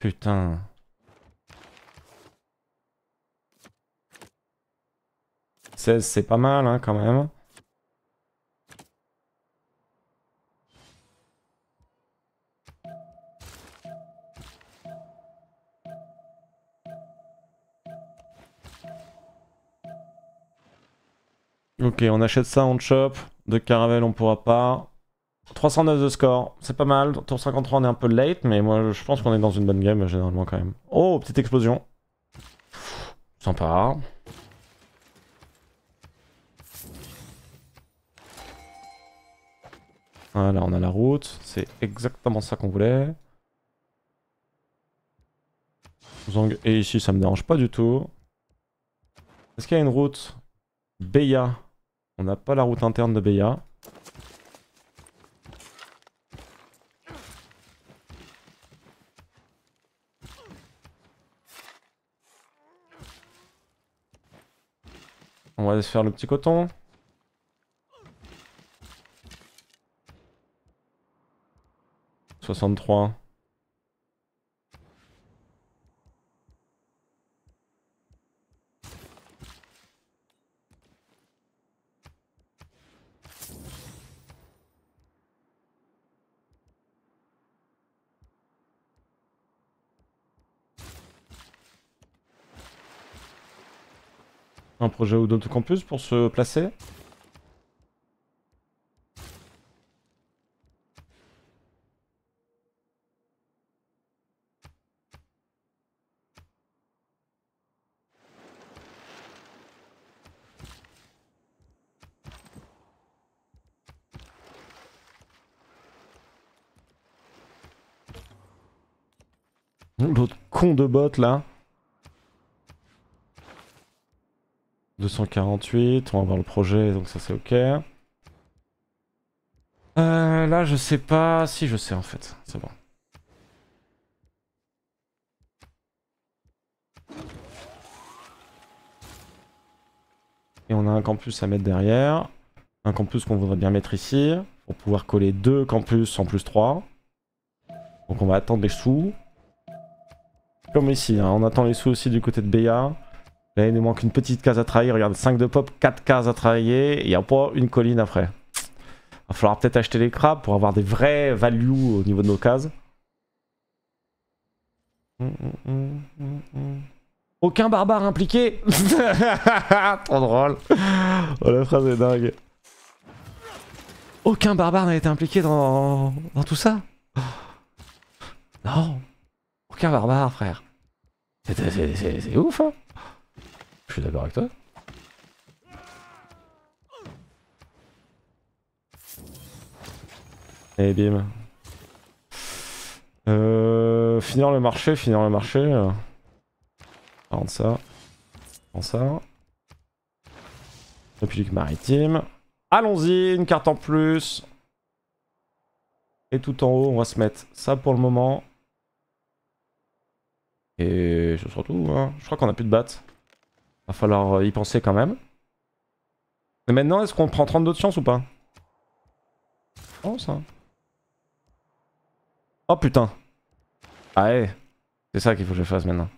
Putain. c'est pas mal hein, quand même. Ok, on achète ça en shop. De Caravelle, on pourra pas. 309 de score, c'est pas mal. Tour 53, on est un peu late, mais moi je pense qu'on est dans une bonne game généralement quand même. Oh, petite explosion. sympa. Voilà, on a la route. C'est exactement ça qu'on voulait. Et ici, ça me dérange pas du tout. Est-ce qu'il y a une route Beya On n'a pas la route interne de Beya. On va se faire le petit coton. « Soixante trois. un projet ou d'autres campus pour se placer L'autre con de botte là. 248, on va voir le projet, donc ça c'est ok. Euh, là je sais pas, si je sais en fait, c'est bon. Et on a un campus à mettre derrière, un campus qu'on voudrait bien mettre ici, pour pouvoir coller deux campus en plus trois. Donc on va attendre les sous. Comme ici, hein, on attend les sous aussi du côté de Béa. Là, il nous manque une petite case à travailler. Regarde, 5 de pop, 4 cases à travailler. Il y a pas une colline après. va falloir peut-être acheter les crabes pour avoir des vrais values au niveau de nos cases. Aucun barbare impliqué (laughs) Trop drôle oh, La phrase est dingue. Aucun barbare n'a été impliqué dans, dans tout ça Non Aucun barbare, frère. C'est ouf, hein d'accord avec toi. Et eh bim. Euh, finir le marché, finir le marché. Prendre ça. Prendre ça. République maritime. Allons-y, une carte en plus. Et tout en haut, on va se mettre ça pour le moment. Et ce sera tout. Hein. Je crois qu'on a plus de batte. Va falloir euh, y penser quand même. Mais maintenant, est-ce qu'on prend 30 d'autres chances ou pas Oh, ça. Oh putain. Ah, ouais. C'est ça qu'il faut que je fasse maintenant.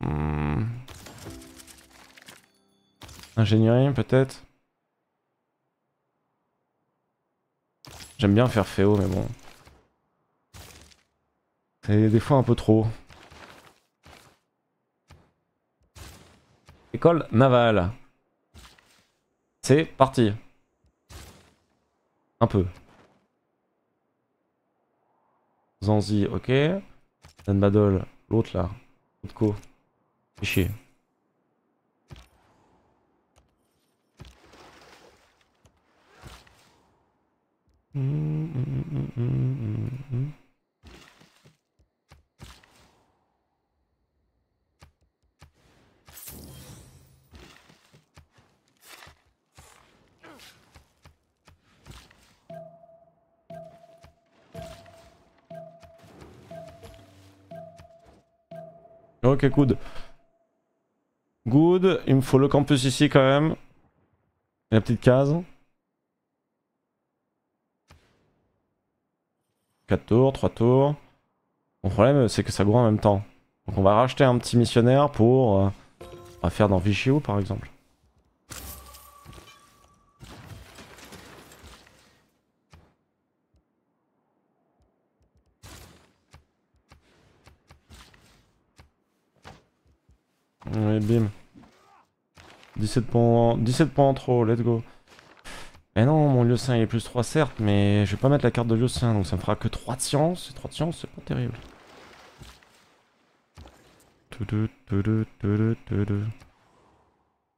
Hmm. Ingénierie, peut-être J'aime bien faire Féo, e mais bon. C'est des fois un peu trop. École navale. C'est parti. Un peu. Zanzi, ok. Dan Badol, l'autre là. Otko. Fais hum, hum, hum, Ok, good. Good. Il me faut le campus ici quand même. la petite case. 4 tours, 3 tours. Mon problème, c'est que ça grow en même temps. Donc on va racheter un petit missionnaire pour... Euh, on va faire dans Vichyou par exemple. Ouais, bim. 17 points, en trop, let's go. Mais eh non, mon lieu sain il est plus 3 certes, mais je vais pas mettre la carte de lieu sain, donc ça me fera que 3 de science, 3 de science c'est pas terrible.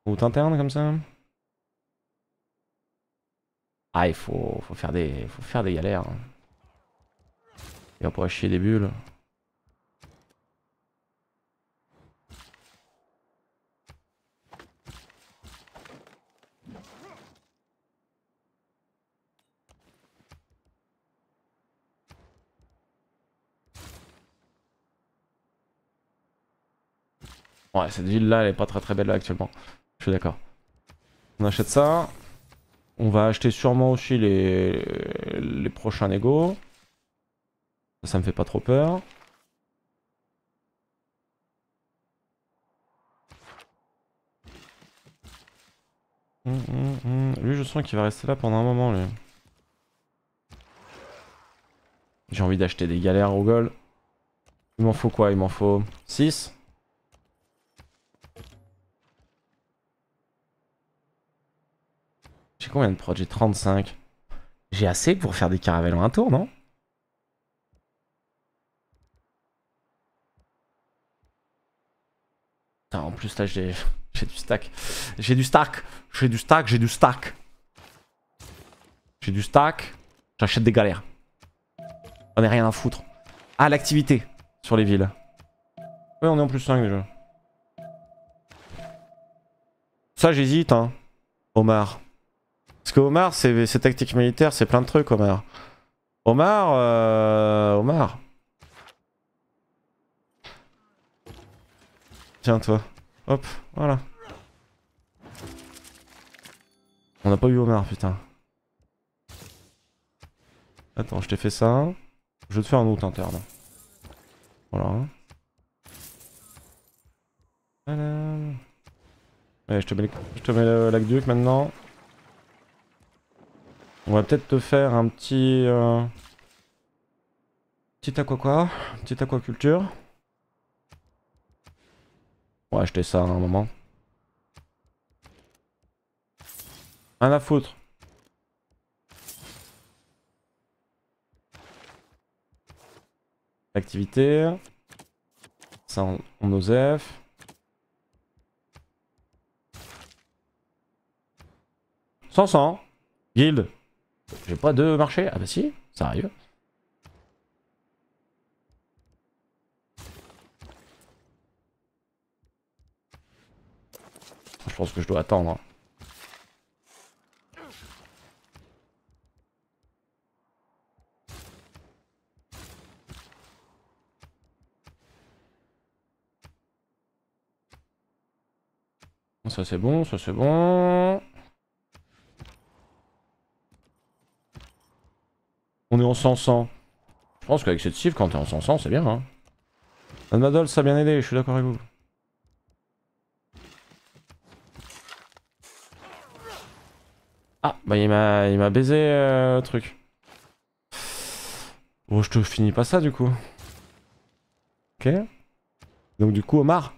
Route interne comme ça Ah il faut, faut, faire des, faut faire des galères. Et on pourrait chier des bulles. Ouais, cette ville-là, elle est pas très très belle là, actuellement. Je suis d'accord. On achète ça. On va acheter sûrement aussi les, les prochains négos. Ça, me fait pas trop peur. Hum, hum, hum. Lui, je sens qu'il va rester là pendant un moment, lui. J'ai envie d'acheter des galères au goal. Il m'en faut quoi Il m'en faut 6 J'ai combien de prods J'ai 35. J'ai assez pour faire des caravelles en un tour, non en plus là (laughs) j'ai du stack. J'ai du stack. J'ai du stack, j'ai du stack. J'ai du stack. J'achète des galères. On ai rien à foutre. Ah, l'activité sur les villes. Oui, on est en plus 5 déjà. Ça, j'hésite, hein. Omar. Parce que Omar, c'est tactique militaire, c'est plein de trucs, Omar. Omar, euh, Omar. Tiens, toi. Hop, voilà. On n'a pas eu Omar, putain. Attends, je t'ai fait ça. Je vais te faire un autre interne. Voilà. Allez, je te mets, je te mets maintenant. On va peut-être te faire un petit... Euh, petit aqua Petite aquaculture. On va acheter ça à un moment. Rien à foutre. Activité. Ça, on, osef. Sans 100 Guild. J'ai pas de marché Ah bah si, ça arrive. Je pense que je dois attendre. Ça c'est bon, ça c'est bon. On est en 100-100 Je pense qu'avec cette chiffre, quand t'es en 100-100 c'est bien. Hein. ça a bien aidé, je suis d'accord avec vous. Ah, bah il m'a, il m'a baisé euh, truc. Bon, je te finis pas ça du coup. Ok. Donc du coup, Omar.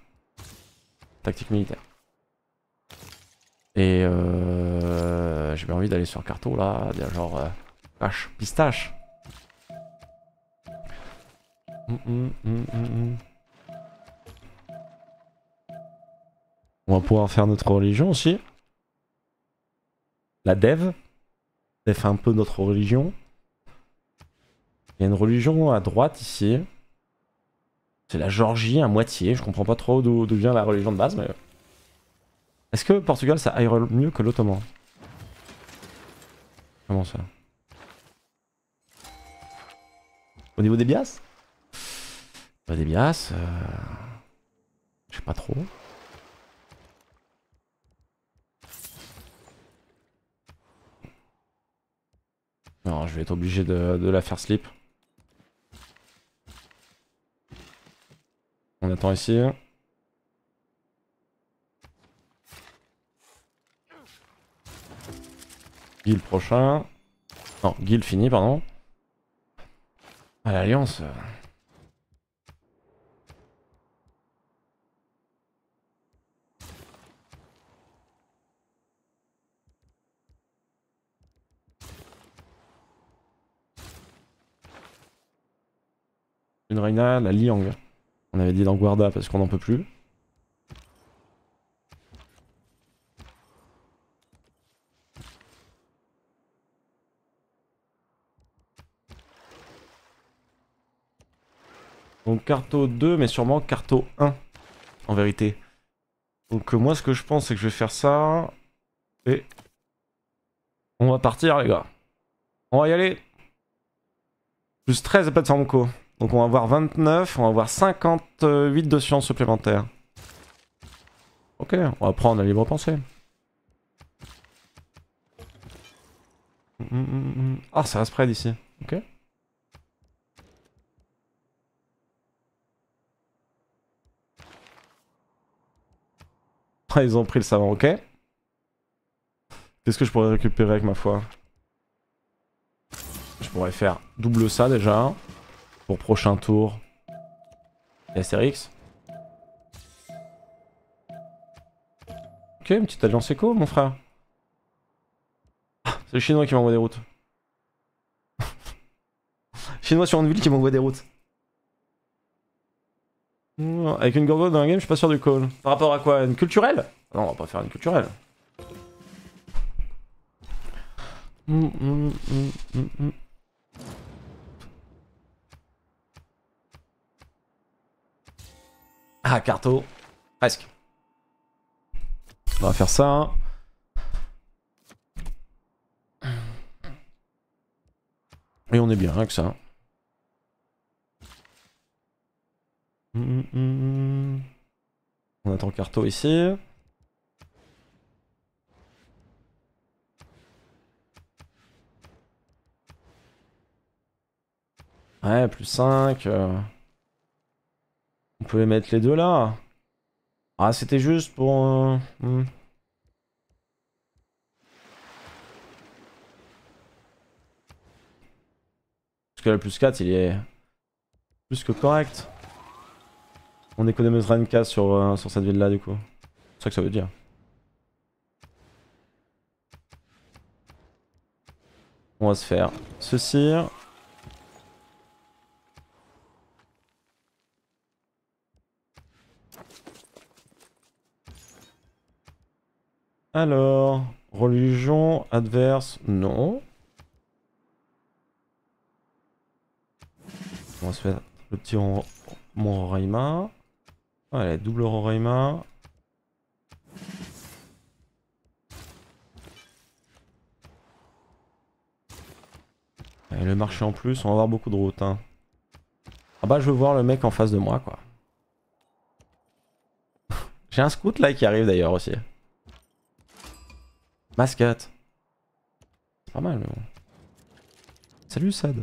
Tactique militaire. Et euh, j'ai bien envie d'aller sur Carto là, genre... Euh, pistache. Mm, mm, mm, On va pouvoir faire notre religion aussi. La dev. Dev fait un peu notre religion. Il y a une religion à droite ici. C'est la Georgie à moitié. Je comprends pas trop d'où vient la religion de base, mais. Est-ce que Portugal ça aille mieux que l'Ottoman Comment ça Au niveau des bias Des bias... Euh, je sais pas trop. Non, je vais être obligé de, de la faire slip. On attend ici. Guild prochain. Non, guild fini, pardon. À l'Alliance. Euh. Une Reina, la Liang. On avait dit dans Guarda parce qu'on n'en peut plus. Donc carto 2, mais sûrement carto 1, en vérité. Donc euh, moi, ce que je pense, c'est que je vais faire ça. Et... On va partir, les gars. On va y aller. Plus 13 et pas de Donc on va avoir 29, on va avoir 58 de sciences supplémentaires. Ok, on va prendre la libre pensée. Mm, mm, mm, ah, ça reste spread ici. Ok. Ah, ils ont pris le savant, ok. Qu'est-ce que je pourrais récupérer avec ma foi Je pourrais faire double ça déjà. Pour prochain tour. SRX. Ok, une petite alliance éco, mon frère. Ah, c'est le chinois qui m'envoie des routes. (laughs) chinois sur une ville qui m'envoie des routes avec une gorgone dans la game, je suis pas sûr du call. Par rapport à quoi Une culturelle Non, on va pas faire une culturelle. Hum, hum, hum, ah, carto. Presque. On va faire ça. Hein. Et on est bien hein, avec ça. Mm, mm, mm, On attend Carto ici. Ouais, plus 5. Euh. On pouvait mettre les deux là. Ah, c'était juste pour... Euh, Parce que le plus 4, il est plus que correct. On économisera ranka sur, euh, sur cette ville-là, du coup. C'est ça que ça veut dire. On va se faire ceci. Alors, religion adverse, non. On va se faire le petit mon voilà, double Roraima. Et le marché en plus, on va avoir beaucoup de routes. Hein. Ah bah je veux voir le mec en face de moi quoi. (laughs) J'ai un scout là qui arrive d'ailleurs aussi. Mascotte. C'est pas mal mais bon. Salut Sad.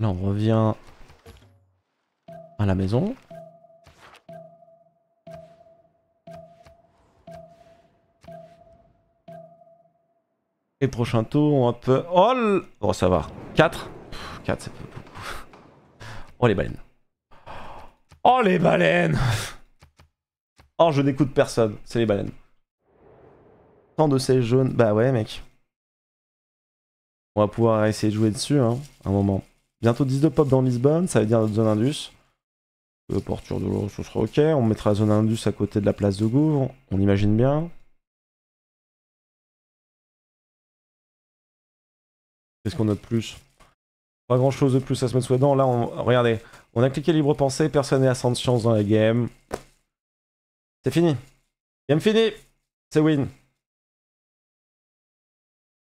Là on revient à la maison. Et prochain tour, on peut... Oh l... ça va. 4 4, c'est Oh, les baleines. Oh, les baleines Oh, je n'écoute personne. C'est les baleines. Tant de ces jaune. Bah ouais, mec. On va pouvoir essayer de jouer dessus, hein, un moment. Bientôt 10 de pop dans Lisbonne, ça veut dire notre zone Indus. Le euh, porture de l'eau, ce sera ok. On mettra la zone indus à côté de la place de Gouvre. On imagine bien. Qu'est-ce qu'on a de plus Pas grand chose de plus à se mettre sous la Là, regardez, on a cliqué libre pensée, personne n'est à 100 chance dans la game. C'est fini. Game fini C'est win.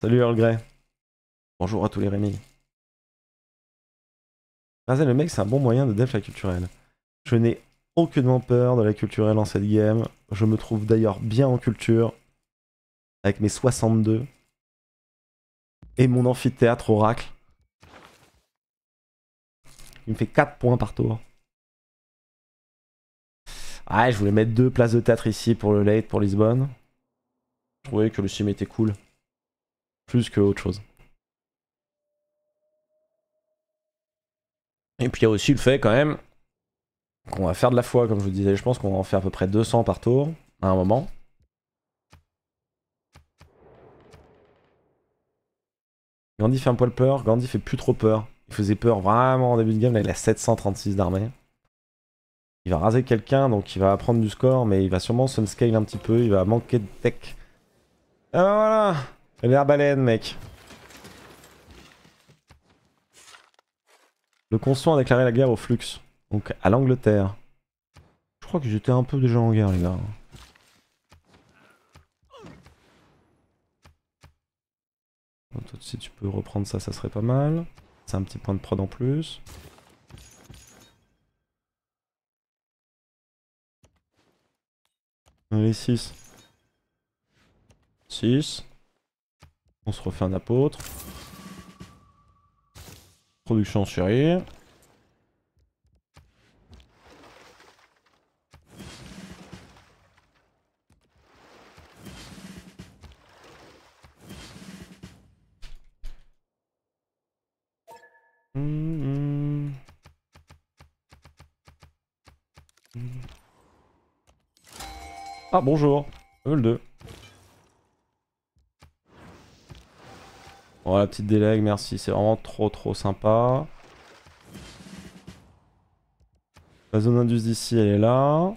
Salut Earl Grey. Bonjour à tous les Rémi. le mec, c'est un bon moyen de def la culturelle. Je n'ai aucunement peur de la culturelle en cette game. Je me trouve d'ailleurs bien en culture avec mes 62 et mon amphithéâtre oracle. Il me fait 4 points par tour. Ouais je voulais mettre deux places de théâtre ici pour le late, pour Lisbonne. Je trouvais que le sim était cool. Plus que autre chose. Et puis il y a aussi le fait quand même donc on va faire de la foi, comme je vous disais. Je pense qu'on va en faire à peu près 200 par tour, à un moment. Gandhi fait un poil peur. Gandhi fait plus trop peur. Il faisait peur vraiment en début de game. Là, il a 736 d'armée. Il va raser quelqu'un, donc il va prendre du score, mais il va sûrement sunscale un petit peu. Il va manquer de tech. Ah ben voilà baleine, mec Le constant a déclaré la guerre au flux. Donc à l'Angleterre. Je crois que j'étais un peu déjà en guerre les gars. si tu peux reprendre ça, ça serait pas mal. C'est un petit point de prod en plus. Allez, 6. 6. On se refait un apôtre. Production chérie. Ah bonjour, level 2. Bon, la petite délègue, merci, c'est vraiment trop trop sympa. La zone industrielle d'ici, elle est là.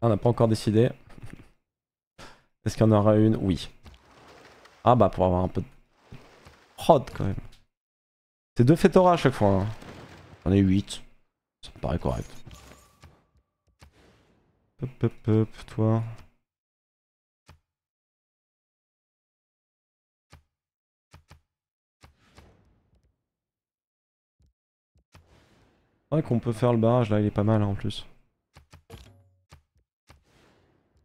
Ah, on n'a pas encore décidé. (laughs) Est-ce qu'il y en aura une Oui. Ah bah pour avoir un peu de prod quand même. C'est deux fêteurs à chaque fois. On hein. J'en ai 8. Ça me paraît correct. Hop, hop, hop, toi. Ouais qu'on peut faire le barrage là, il est pas mal hein, en plus.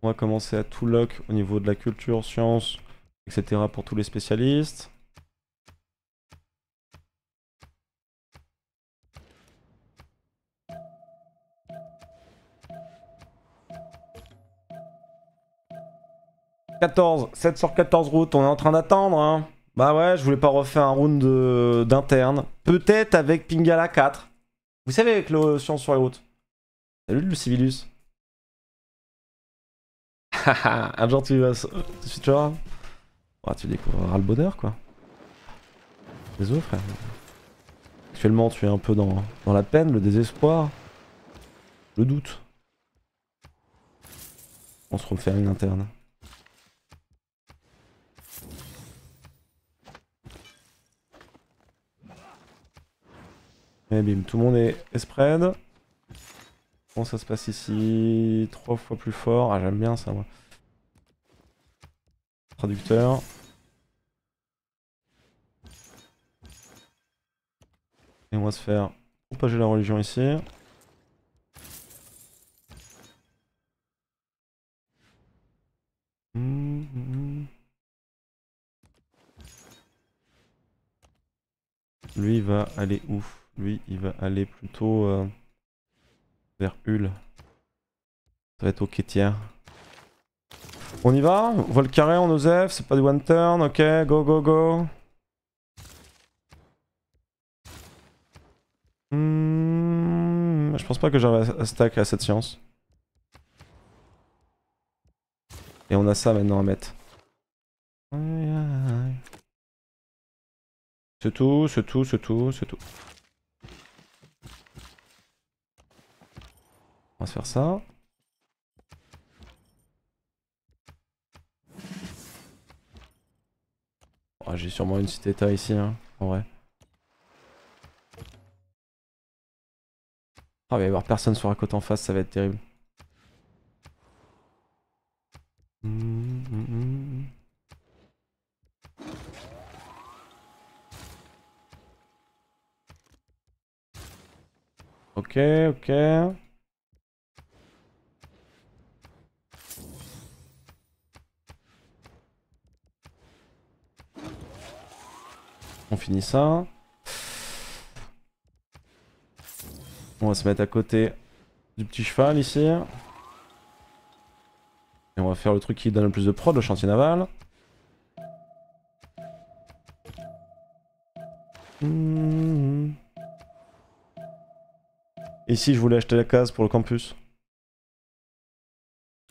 On va commencer à tout lock au niveau de la culture, science, etc. pour tous les spécialistes. 14, 7 sur 14 routes, on est en train d'attendre. Hein. Bah ouais, je voulais pas refaire un round d'interne. Peut-être avec Pingala 4. Vous savez, avec le euh, science sur les routes. Salut le Civilus. (laughs) un gentil, tu Tu, vois tu découvriras le bonheur quoi. Désolé frère. Actuellement tu es un peu dans, dans la peine, le désespoir, le doute. On se refait une interne. Et bim, tout le monde est, spread. Bon, ça se passe ici trois fois plus fort. Ah, j'aime bien ça, moi. Traducteur. Et on va se faire propager la religion ici. Mmh, mmh, mmh. Lui, il va aller où lui, il va aller plutôt euh, vers Hull. Ça va être au quai On y va On voit le carré, on osef, c'est pas du one turn, ok, go go go. Hmm, je pense pas que j'arrive à stack à cette science. Et on a ça maintenant à mettre. C'est tout, c'est tout, c'est tout, c'est tout. On va se faire ça. Oh, j'ai sûrement une cité état ici, hein, en vrai. Ah, il va y avoir personne sur la côte en face, ça va être terrible. Ok, ok. On finit ça. On va se mettre à côté du petit cheval ici. Et on va faire le truc qui donne le plus de prod, le chantier naval. Ici, je voulais acheter la case pour le campus.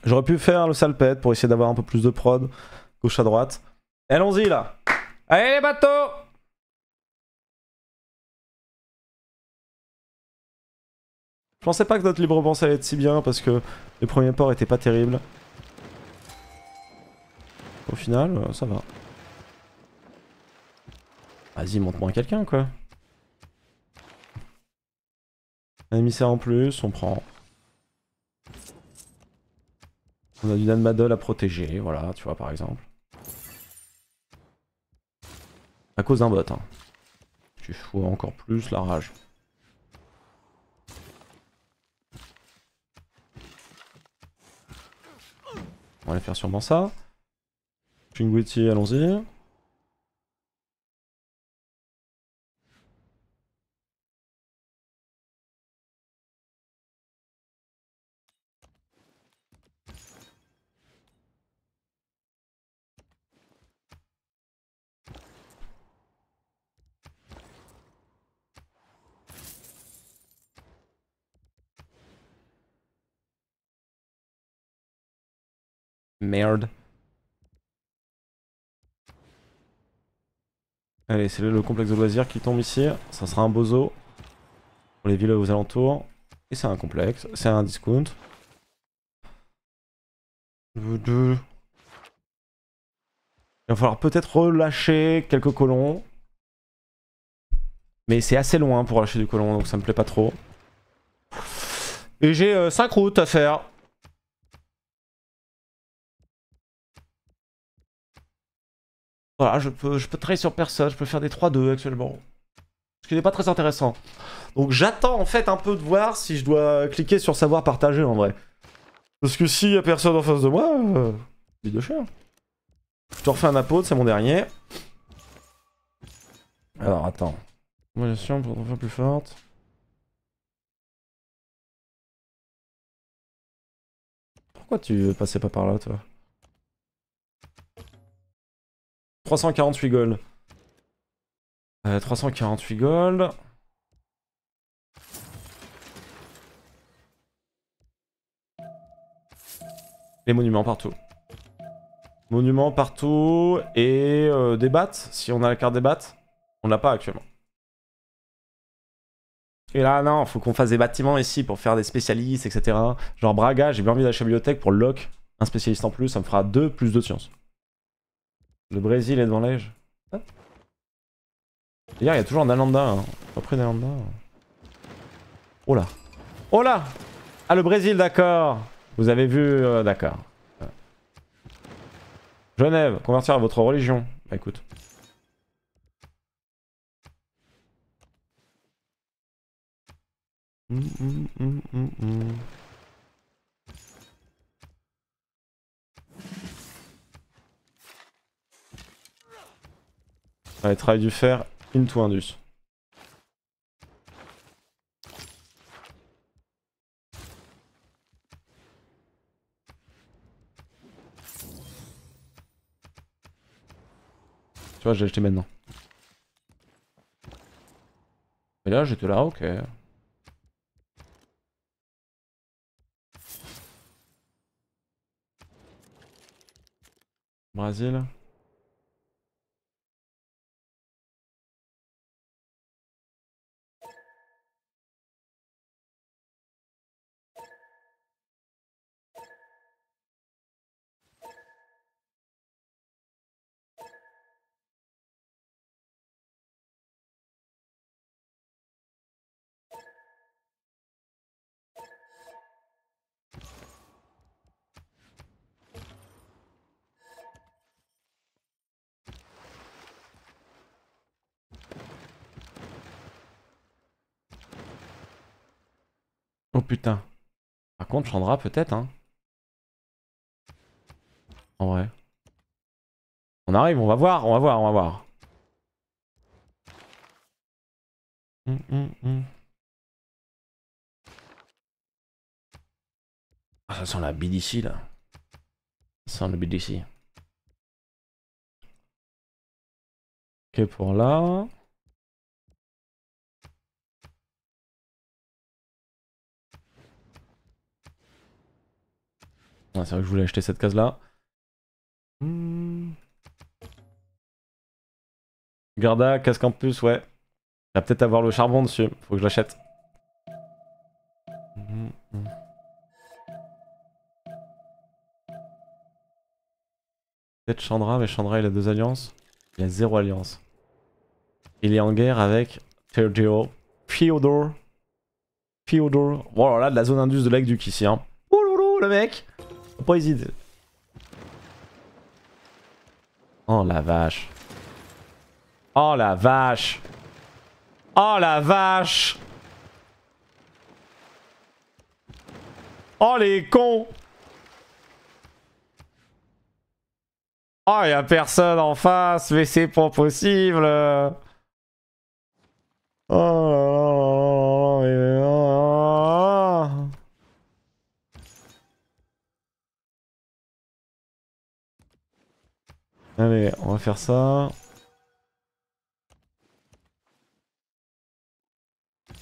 J'aurais pu faire le salpette pour essayer d'avoir un peu plus de prod, gauche à droite. Allons-y là Allez les bateaux Je pensais pas que notre libre pense allait être si bien parce que le premier port était pas terrible. Au final, euh, ça va. Vas-y, monte-moi quelqu'un, quoi. Un émissaire en plus, on prend. On a du Dan Madol à protéger, voilà, tu vois, par exemple. À cause d'un bot, hein. Tu fous encore plus la rage. On va aller faire sûrement ça. Chinguetti, allons-y. Merde. Allez, c'est le complexe de loisirs qui tombe ici. Ça sera un bozo pour les villes aux alentours. Et c'est un complexe. C'est un discount. Il va falloir peut-être relâcher quelques colons. Mais c'est assez loin pour relâcher du colon, donc ça me plaît pas trop. Et j'ai 5 euh, routes à faire. Voilà, je peux, je sur personne, je peux faire des 3-2 actuellement. Ce qui n'est pas très intéressant. Donc j'attends en fait un peu de voir si je dois cliquer sur savoir partager en vrai. Parce que s'il y a personne en face de moi, euh, de chien. Je te refais un apôtre, c'est mon dernier. Alors attends. sûr, pour une plus forte. Pourquoi tu passais pas par là toi 348 gold. 348 gold. Les monuments partout. Monuments partout et euh, des battes, si on a la carte des battes. On l'a pas actuellement. Et là, non, faut qu'on fasse des bâtiments ici pour faire des spécialistes, etc. Genre Braga, j'ai bien envie d'acheter la bibliothèque pour lock Un spécialiste en plus, ça me fera 2 plus 2 sciences. Le Brésil est devant l'Ège. D'ailleurs, ah. il y a toujours un Nalanda. Hein. Après Nalanda. Oh là. Oh là Ah, le Brésil, d'accord. Vous avez vu, euh, d'accord. Genève, convertir à votre religion. Bah écoute. Hum, hum, hum, Allez, ah, travail du fer, into Indus. Tu vois, j'ai acheté maintenant. Et là, j'étais là, ok. Brésil. putain. Par contre, Chandra peut-être, hein. En vrai. On arrive, on va voir, on va voir, on va voir. Hum, hum, hum. Ah, ça sent la BDC là. Ça sent le BDC. Ok pour là. c'est vrai que je voulais acheter cette hmm. case là. Garda, casque en plus, ouais. Il va peut-être avoir le charbon dessus, faut que je l'achète. Hmm, hmm, peut-être Chandra, mais Chandra il a deux alliances. Il a zéro alliance. Il est en guerre avec Theodore. Theodore. Theodore. Voilà, oh là, de la zone indus de laigle du ici. Hein. le mec Oh la vache. Oh la vache. Oh la vache. Oh les cons. Oh y a personne en face, mais c'est pas possible. Oh là. Allez, on va faire ça.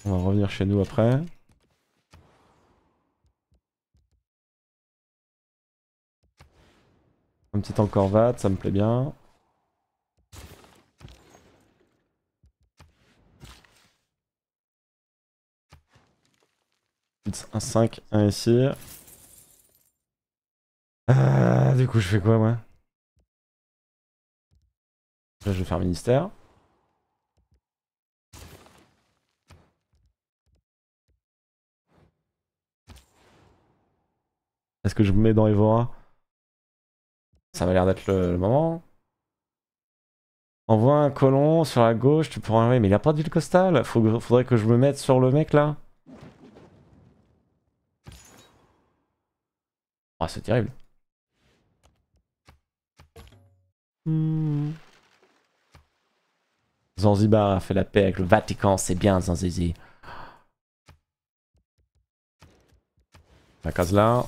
On va revenir chez nous après. Un petit VAT, ça me plaît bien. Un 5, un ici. Ah, du coup, je fais quoi, moi Là, je vais faire ministère. Est-ce que je me mets dans Evora Ça m'a l'air d'être le, moment. Envoie un colon sur la gauche, tu pourras enlever. Mais il a pas de ville costale. faudrait que je me mette sur le mec là. Ah, c'est terrible. Hmm. Zanzibar a fait la paix avec le Vatican, c'est bien Zanzizi. La case là.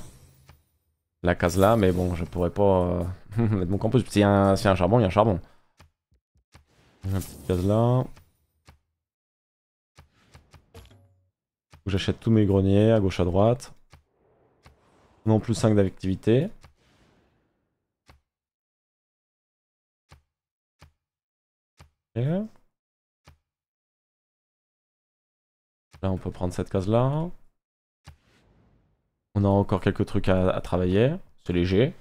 La case là, mais bon, je pourrais pas euh, (laughs) mettre mon campus. S'il y, y a un charbon, il y a un charbon. La petite case là. J'achète tous mes greniers à gauche à droite. Non plus 5 d'activité. Yeah. Là, on peut prendre cette case-là. On a encore quelques trucs à, travailler. C'est léger.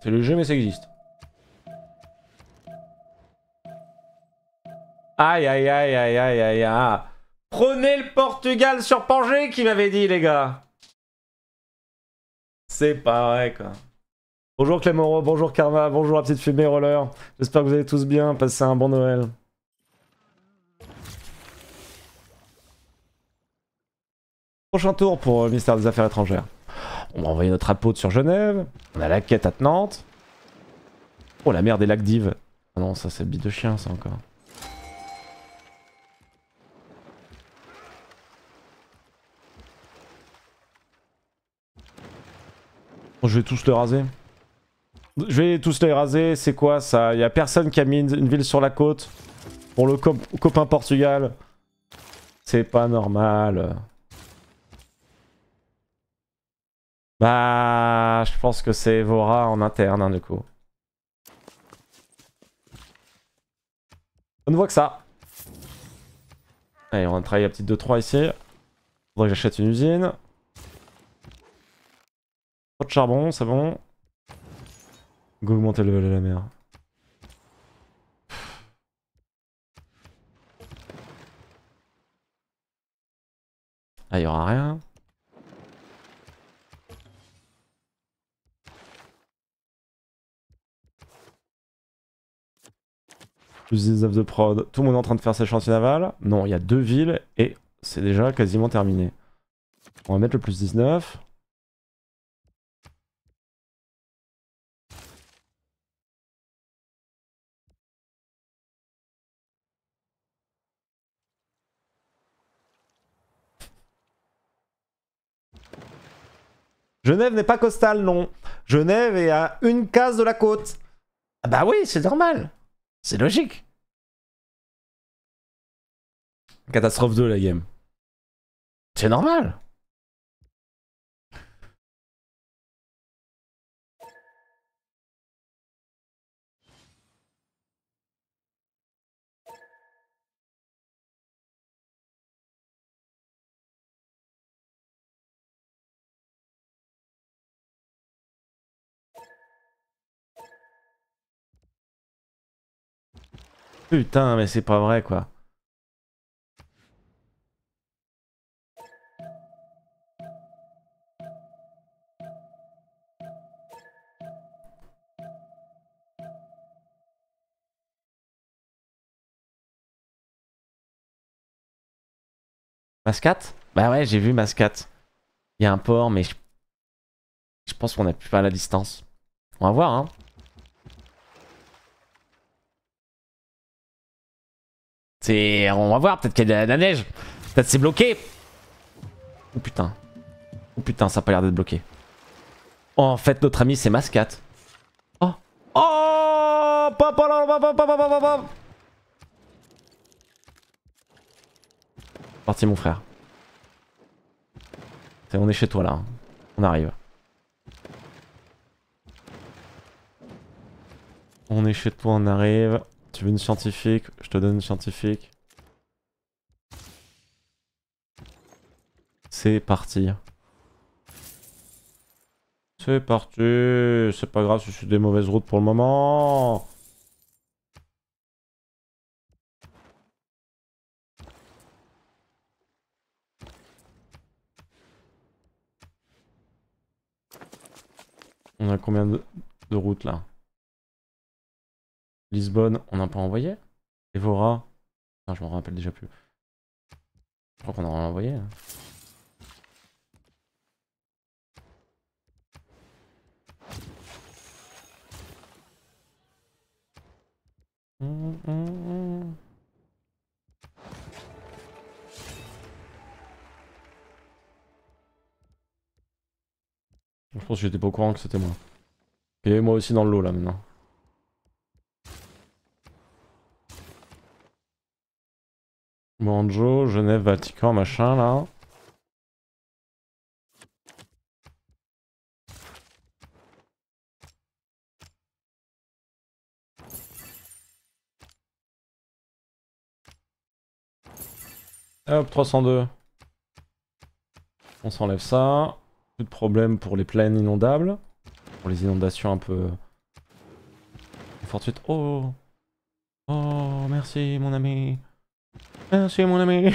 C'est léger, mais ça existe. Aïe, aïe, aïe, aïe, aïe, aïe, aïe. Ah. Prenez le Portugal sur Pangé, qui m'avait dit, les gars. C'est pas vrai, quoi. Bonjour Clément, bonjour Karma, bonjour la petite fumée roller. J'espère que vous allez tous bien, passez un bon Noël. Prochain tour pour le euh, ministère des Affaires étrangères. On va envoyer notre apôtre sur Genève. On a la quête à attenante. Oh la mer des lacs d'Yves. Ah non, ça c'est bite de chien ça encore. Je vais tous le raser. Je vais tous les raser. C'est quoi ça Il a personne qui a mis une, ville sur la côte. Pour le copain Portugal. C'est pas normal. Bah, je pense que c'est Evora en interne, hein, du coup. On ne voit que ça. Allez, on va travailler la petite 2-3 ici. Faudrait que j'achète une usine. Trop de charbon, c'est bon. Augmenter le level de la mer. Ah, il aura rien. Plus 19 de prod. Tout le monde est en train de faire ses chantiers navals. Non, il y a deux villes et c'est déjà quasiment terminé. On va mettre le plus 19. Genève n'est pas costale, non. Genève est à une case de la côte. Ah bah oui, c'est normal. C'est logique. Catastrophe 2, la game. C'est normal. Putain, mais c'est pas vrai, quoi. Mascate Bah ouais, j'ai vu Mascate. Il y a un port, mais je, pense qu'on a plus pas la distance. On va voir, hein. On va voir, peut-être qu'il y a de la neige. Peut-être c'est bloqué. Oh putain. Oh putain, ça a pas l'air d'être bloqué. Oh, en fait, notre ami, c'est Mascate. Oh. Oh Parti, mon frère. on est chez toi, là. Hein. On arrive. On est chez toi, on arrive. Tu veux une scientifique Je te donne une scientifique. C'est parti. C'est parti. C'est pas grave je suis des mauvaises routes pour le moment. On a combien de routes là Lisbonne, on n'a pas envoyé. Evora. je m'en rappelle déjà plus. Je crois qu'on en a envoyé. Hein. Je pense que j'étais pas au courant que c'était moi. Et moi aussi dans le lot là maintenant. Banjo, Genève, Vatican, machin là. Hop, 302. On s'enlève ça. Plus de problème pour les plaines inondables. Pour les inondations un peu... Fortuite. Oh Oh, merci mon ami Merci ah, mon ami. (laughs)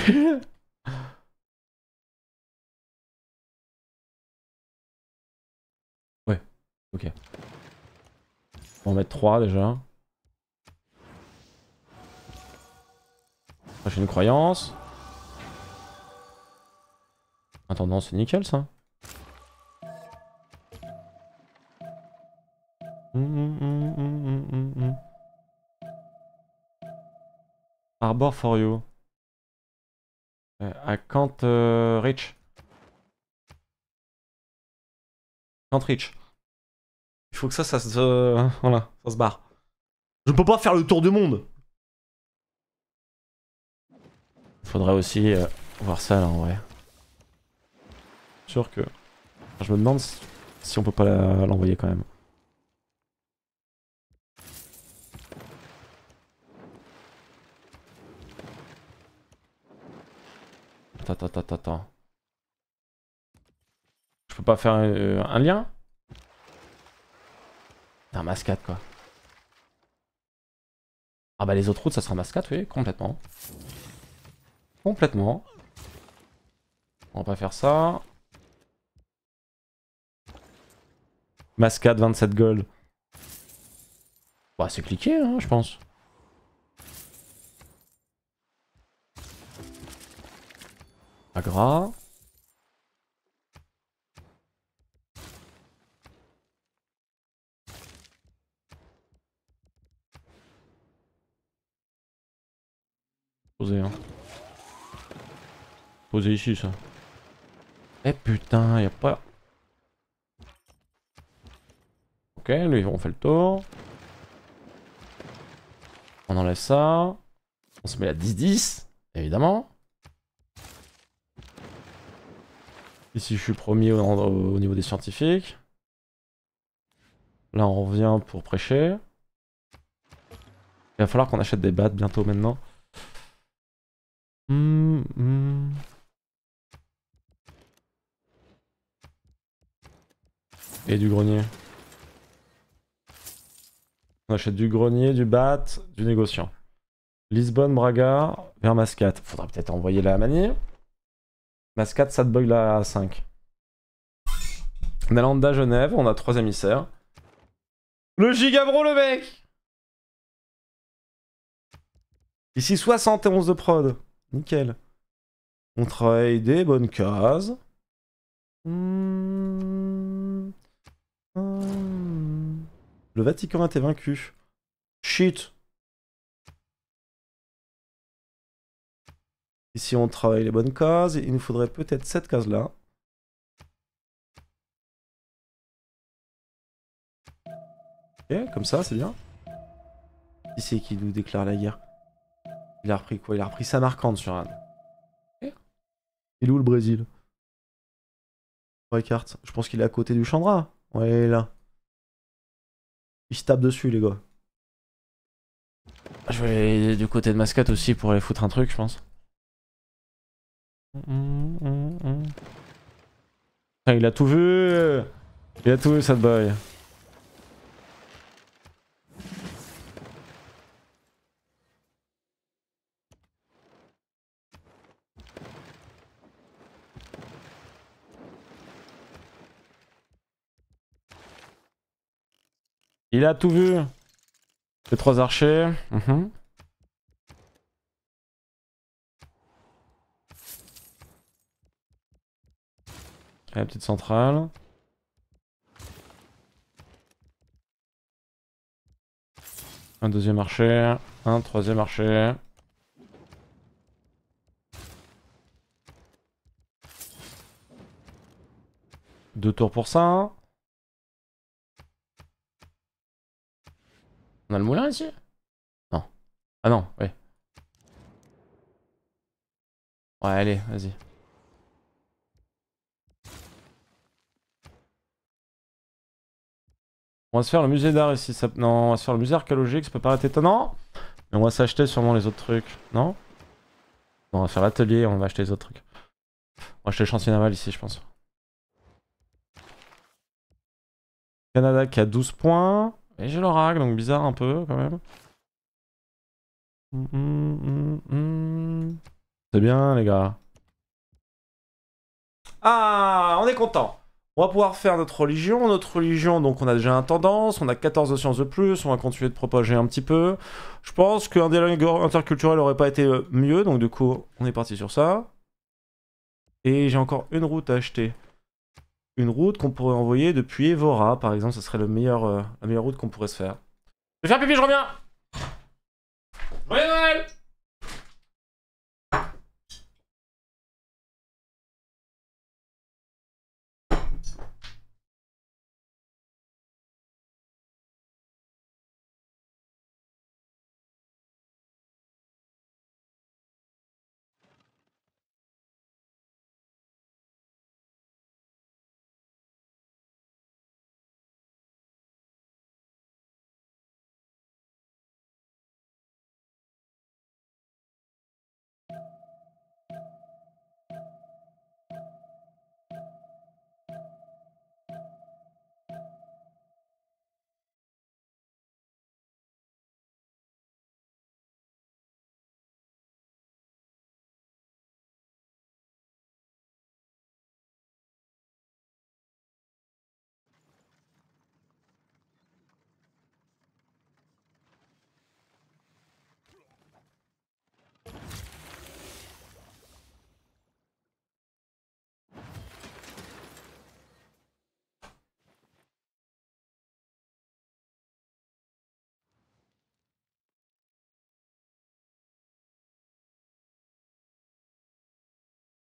ouais, ok. On va en mettre 3 déjà. une croyance. Attendant, c'est nickel ça. Hum, hum, hum, Arbor for you à Kant Rich. Kant Rich. Il faut que ça, ça se. (laughs) voilà, ça se barre. Je peux pas faire le tour du monde Faudrait aussi euh, voir ça là en vrai. Sûr que. je me demande si on peut pas l'envoyer quand même. attends, attends, attends, Je peux pas faire euh, un, lien lien Un mascade, quoi. Ah bah les autres routes, ça sera mascade, oui, complètement. Complètement. On va pas faire ça. Mascade 27 gold. Bah c'est cliqué, hein, je pense. Agra. poser hein. poser ici, ça. Eh putain, y a pas... Ok, lui, on fait le tour. On enlève ça. On se met à 10-10, évidemment. Ici, je suis premier au, niveau des scientifiques. Là, on revient pour prêcher. Il va falloir qu'on achète des battes bientôt maintenant. Hum, hum. Et du grenier. On achète du grenier, du bat, du négociant. Lisbonne, Braga, Mascate. Faudra peut-être envoyer la manie. Masse 4, Sad Boy là à 5. lambda Genève, on a 3 émissaires. Le gigabro le mec Ici 71 de prod. Nickel. On travaille des bonnes cases. Hmm. Hmm. Le Vatican a été vaincu. Shit Ici, on travaille les bonnes cases. Il nous faudrait peut-être cette case-là. Ok, comme ça, c'est bien. Qui c'est qui nous déclare la guerre Il a repris quoi Il a repris sa Samarkand sur un... Il est où le Brésil Ouais, carte. Je pense qu'il est à côté du Chandra. Ouais, là. Il se tape dessus, les gars. Je vais aller du côté de Mascotte aussi pour aller foutre un truc, je pense. Ah, il a tout vu Il a tout vu, cette boy. Il a tout vu. Les trois archers. Mhm. la petite centrale. Un deuxième marché, un troisième marché. Deux tours pour ça. On a le moulin ici Non. Ah non, oui. Ouais, allez, vas-y. On va se faire le musée d'art ici. Non, on va se faire le musée archéologique, ça peut paraître étonnant. Mais on va s'acheter sûrement les autres trucs, non on va faire l'atelier, on va acheter les autres trucs. On va acheter le chantier naval ici, je pense. Canada qui a 12 points. Et j'ai l'oracle, donc bizarre un peu quand même. Hum, hum, hum, C'est bien les gars. Ah, on est content. On va pouvoir faire notre religion. Notre religion, donc on a déjà un tendance, on a 14 de sciences de plus, on va continuer de propager un petit peu. Je pense qu'un dialogue interculturel aurait pas été euh, mieux, donc du coup, on est parti sur ça. Et j'ai encore une route à acheter. Une route qu'on pourrait envoyer depuis Evora, par exemple, ce serait le meilleur, euh, la meilleure route qu'on pourrait se faire. Je vais faire pipi, je reviens Joyeux Noël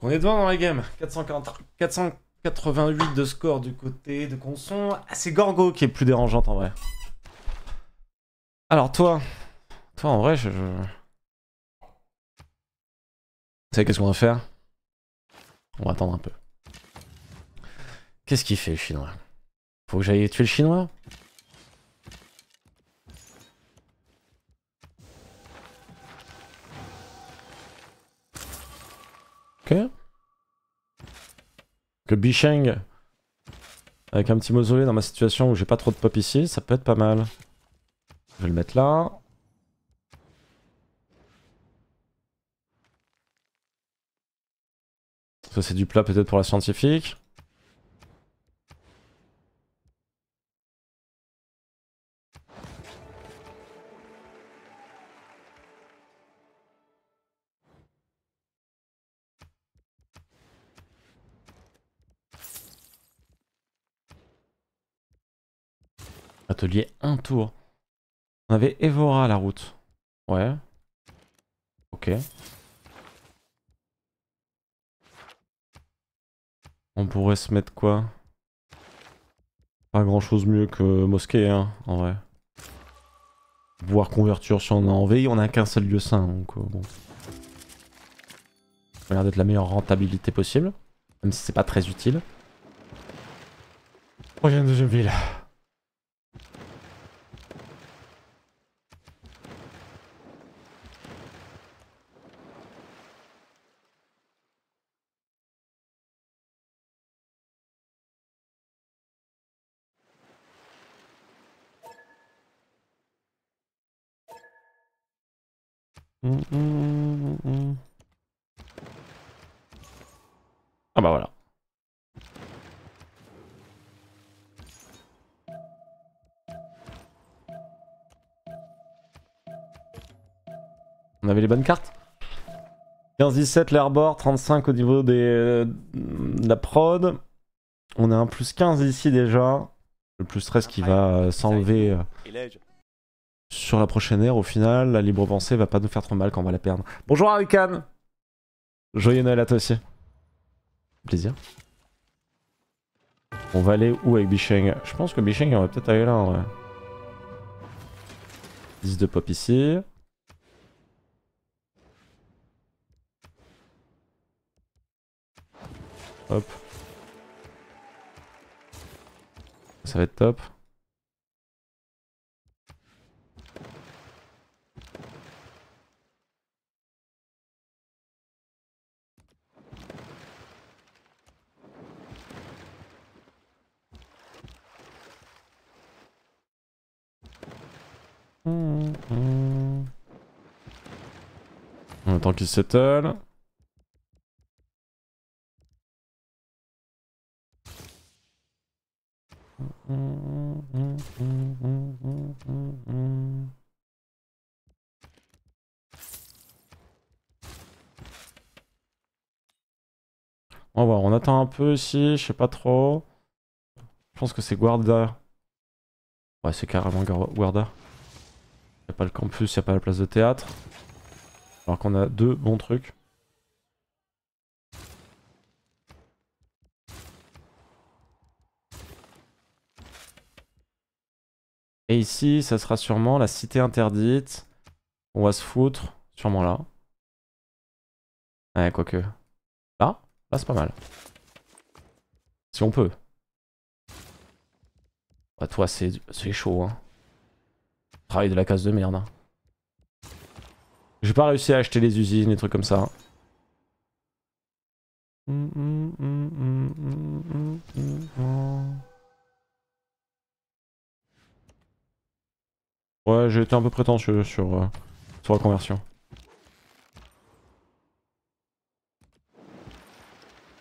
On est devant dans la game. 488 de score du côté de Conson. Ah, c'est Gorgo qui est plus dérangeante en vrai. Alors toi, toi en vrai, je... je... Tu sais qu'est-ce qu'on va faire On va attendre un peu. Qu'est-ce qu'il fait le chinois Faut que j'aille tuer le chinois Que Bicheng avec un petit mausolée dans ma situation où j'ai pas trop de pop ici, ça peut être pas mal. Je vais le mettre là. Ça c'est du plat peut-être pour la scientifique. lier un tour. On avait Evora à la route. Ouais. Ok. On pourrait se mettre quoi Pas grand chose mieux que mosquée, hein, en vrai. Voir couverture si on a en VI, on a qu'un seul lieu sain, donc euh, bon. d'être la meilleure rentabilité possible, même si c'est pas très utile. Prochaine deuxième ville. Ah bah voilà. On avait les bonnes cartes 15-17 l'herbor. 35 au niveau des, euh, de la prod. On a un plus 15 ici déjà. Le plus 13 qui va euh, s'enlever sur la prochaine ère, au final, la libre pensée va pas nous faire trop mal quand on va la perdre. Bonjour Arikan Joyeux Noël à toi aussi. Plaisir. On va aller où avec Bicheng Je pense que Bicheng, on va peut-être aller là en vrai. 10 de pop ici. Hop. Ça va être top. On attend qu'il settle. On va voir, on attend un peu ici, je sais pas trop. Je pense que c'est Guarda. Ouais, c'est carrément Guarda le campus, il a pas la place de théâtre. Alors qu'on a deux bons trucs. Et ici, ça sera sûrement la cité interdite. On va se foutre, sûrement là. Ouais, quoique. Là Là, c'est pas mal. Si on peut. Bah, toi, c'est chaud, hein. Travail de la case de merde. Hein. J'ai pas réussi à acheter les usines, et trucs comme ça. Hein. Ouais, j'ai été un peu prétentieux sur, euh, sur la conversion.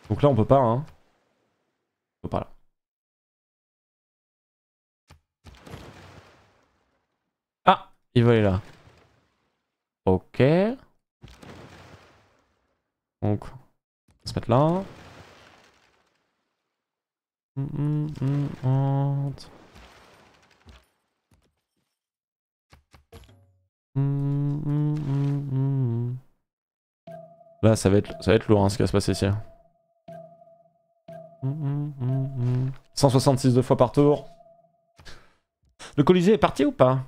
Donc là, on peut pas, hein. On peut pas là. Il va aller là. Ok. Donc, on va se mettre là. Hum, hum, hum, là, ça va être, ça va être lourd hein, ce qui va se passer ici. 166 de fois par tour. Le Colisée est parti ou pas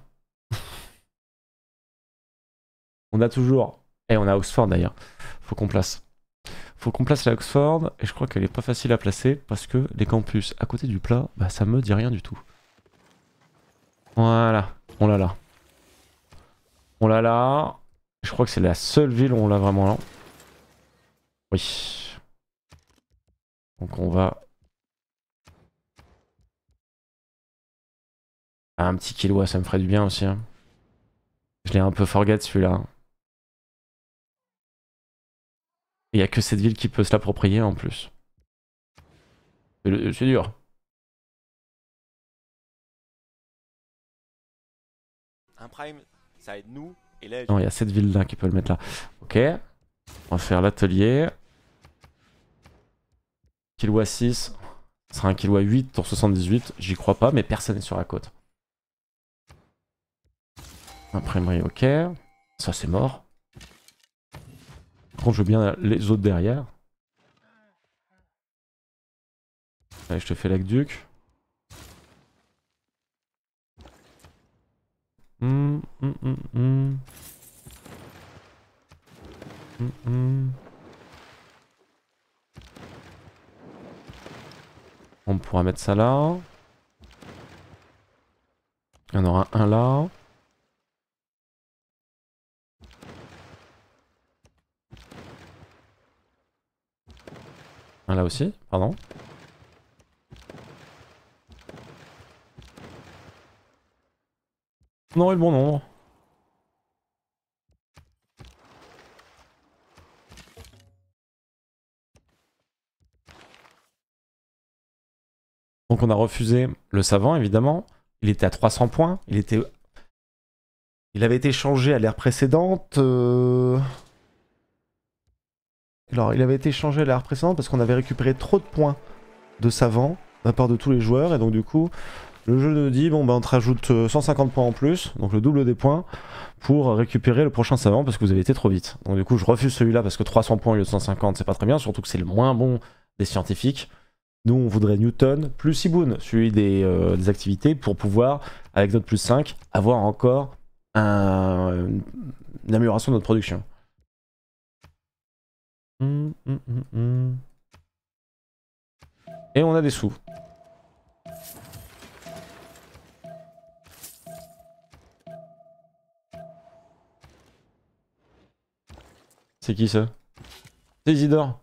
on a toujours. Et on a Oxford d'ailleurs. Faut qu'on place. Faut qu'on place la Oxford. Et je crois qu'elle est pas facile à placer parce que les campus à côté du plat, bah ça me dit rien du tout. Voilà. On l'a là. On l'a là. Je crois que c'est la seule ville où on l'a vraiment là. Oui. Donc on va... Ah, un petit kilo, ça me ferait du bien aussi. Hein. Je l'ai un peu forget celui-là. Il n'y a que cette ville qui peut se l'approprier en plus. C'est dur. Non, il y a cette ville-là qui peut le mettre là. Ok. On va faire l'atelier. à 6. Ce sera un à 8 pour 78. J'y crois pas, mais personne n'est sur la côte. Imprimerie, ok. Ça, c'est mort je veux bien les autres derrière. je te fais l'aqueduc. duc. Hum, hum, hum, On pourra mettre ça là. Il y en aura un là. Ah, là aussi, pardon. On aurait le bon nombre. Donc on a refusé le savant, évidemment. Il était à 300 points. Il était... Il avait été changé à l'ère précédente. Euh, alors, il avait été changé à l'heure précédente parce qu'on avait récupéré trop de points de savant de la part de tous les joueurs. Et donc, du coup, le jeu nous dit bon, ben, on te rajoute 150 euh, points en plus, donc le double des points, pour récupérer le prochain savant parce que vous avez été trop vite. Donc, du coup, je refuse celui-là parce que 300 points au lieu de 150, c'est pas très bien, surtout que c'est le moins bon des scientifiques. Nous, on voudrait Newton plus Siboun celui des, euh, activités, pour pouvoir, avec notre plus 5, avoir encore une amélioration de notre production. Et on a des sous. C'est qui ça C'est Isidore.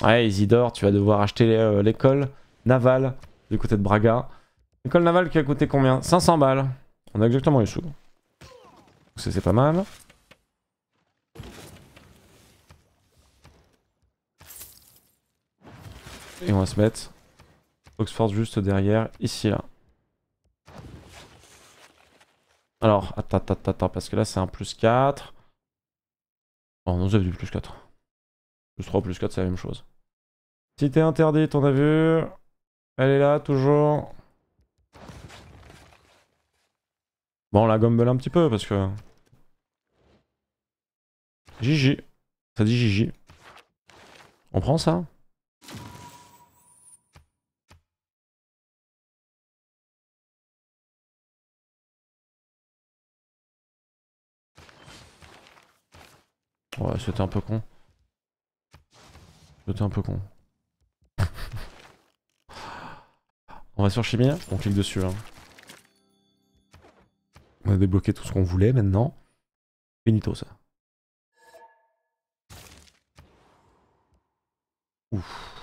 Ouais, Isidore, tu vas devoir acheter euh, l'école navale du côté de Braga. L'école navale qui a coûté combien 500 balles. On a exactement les sous. C'est pas mal. Et on va se mettre Oxford juste derrière, ici là. Alors, attends, attends, attends, parce que là c'est un plus 4. Oh non, j'avais du plus 4. Plus 3, plus 4, c'est la même chose. Si interdite, on a vu. Elle est là, toujours. Bon, on la là un petit peu, parce que... GG. Ça dit GG. On prend ça Ouais, c'était un peu con. C'était un peu con. on va sur chimie, on clique dessus. Hein. On a débloqué tout ce qu'on voulait maintenant. Finito ça. Ouf.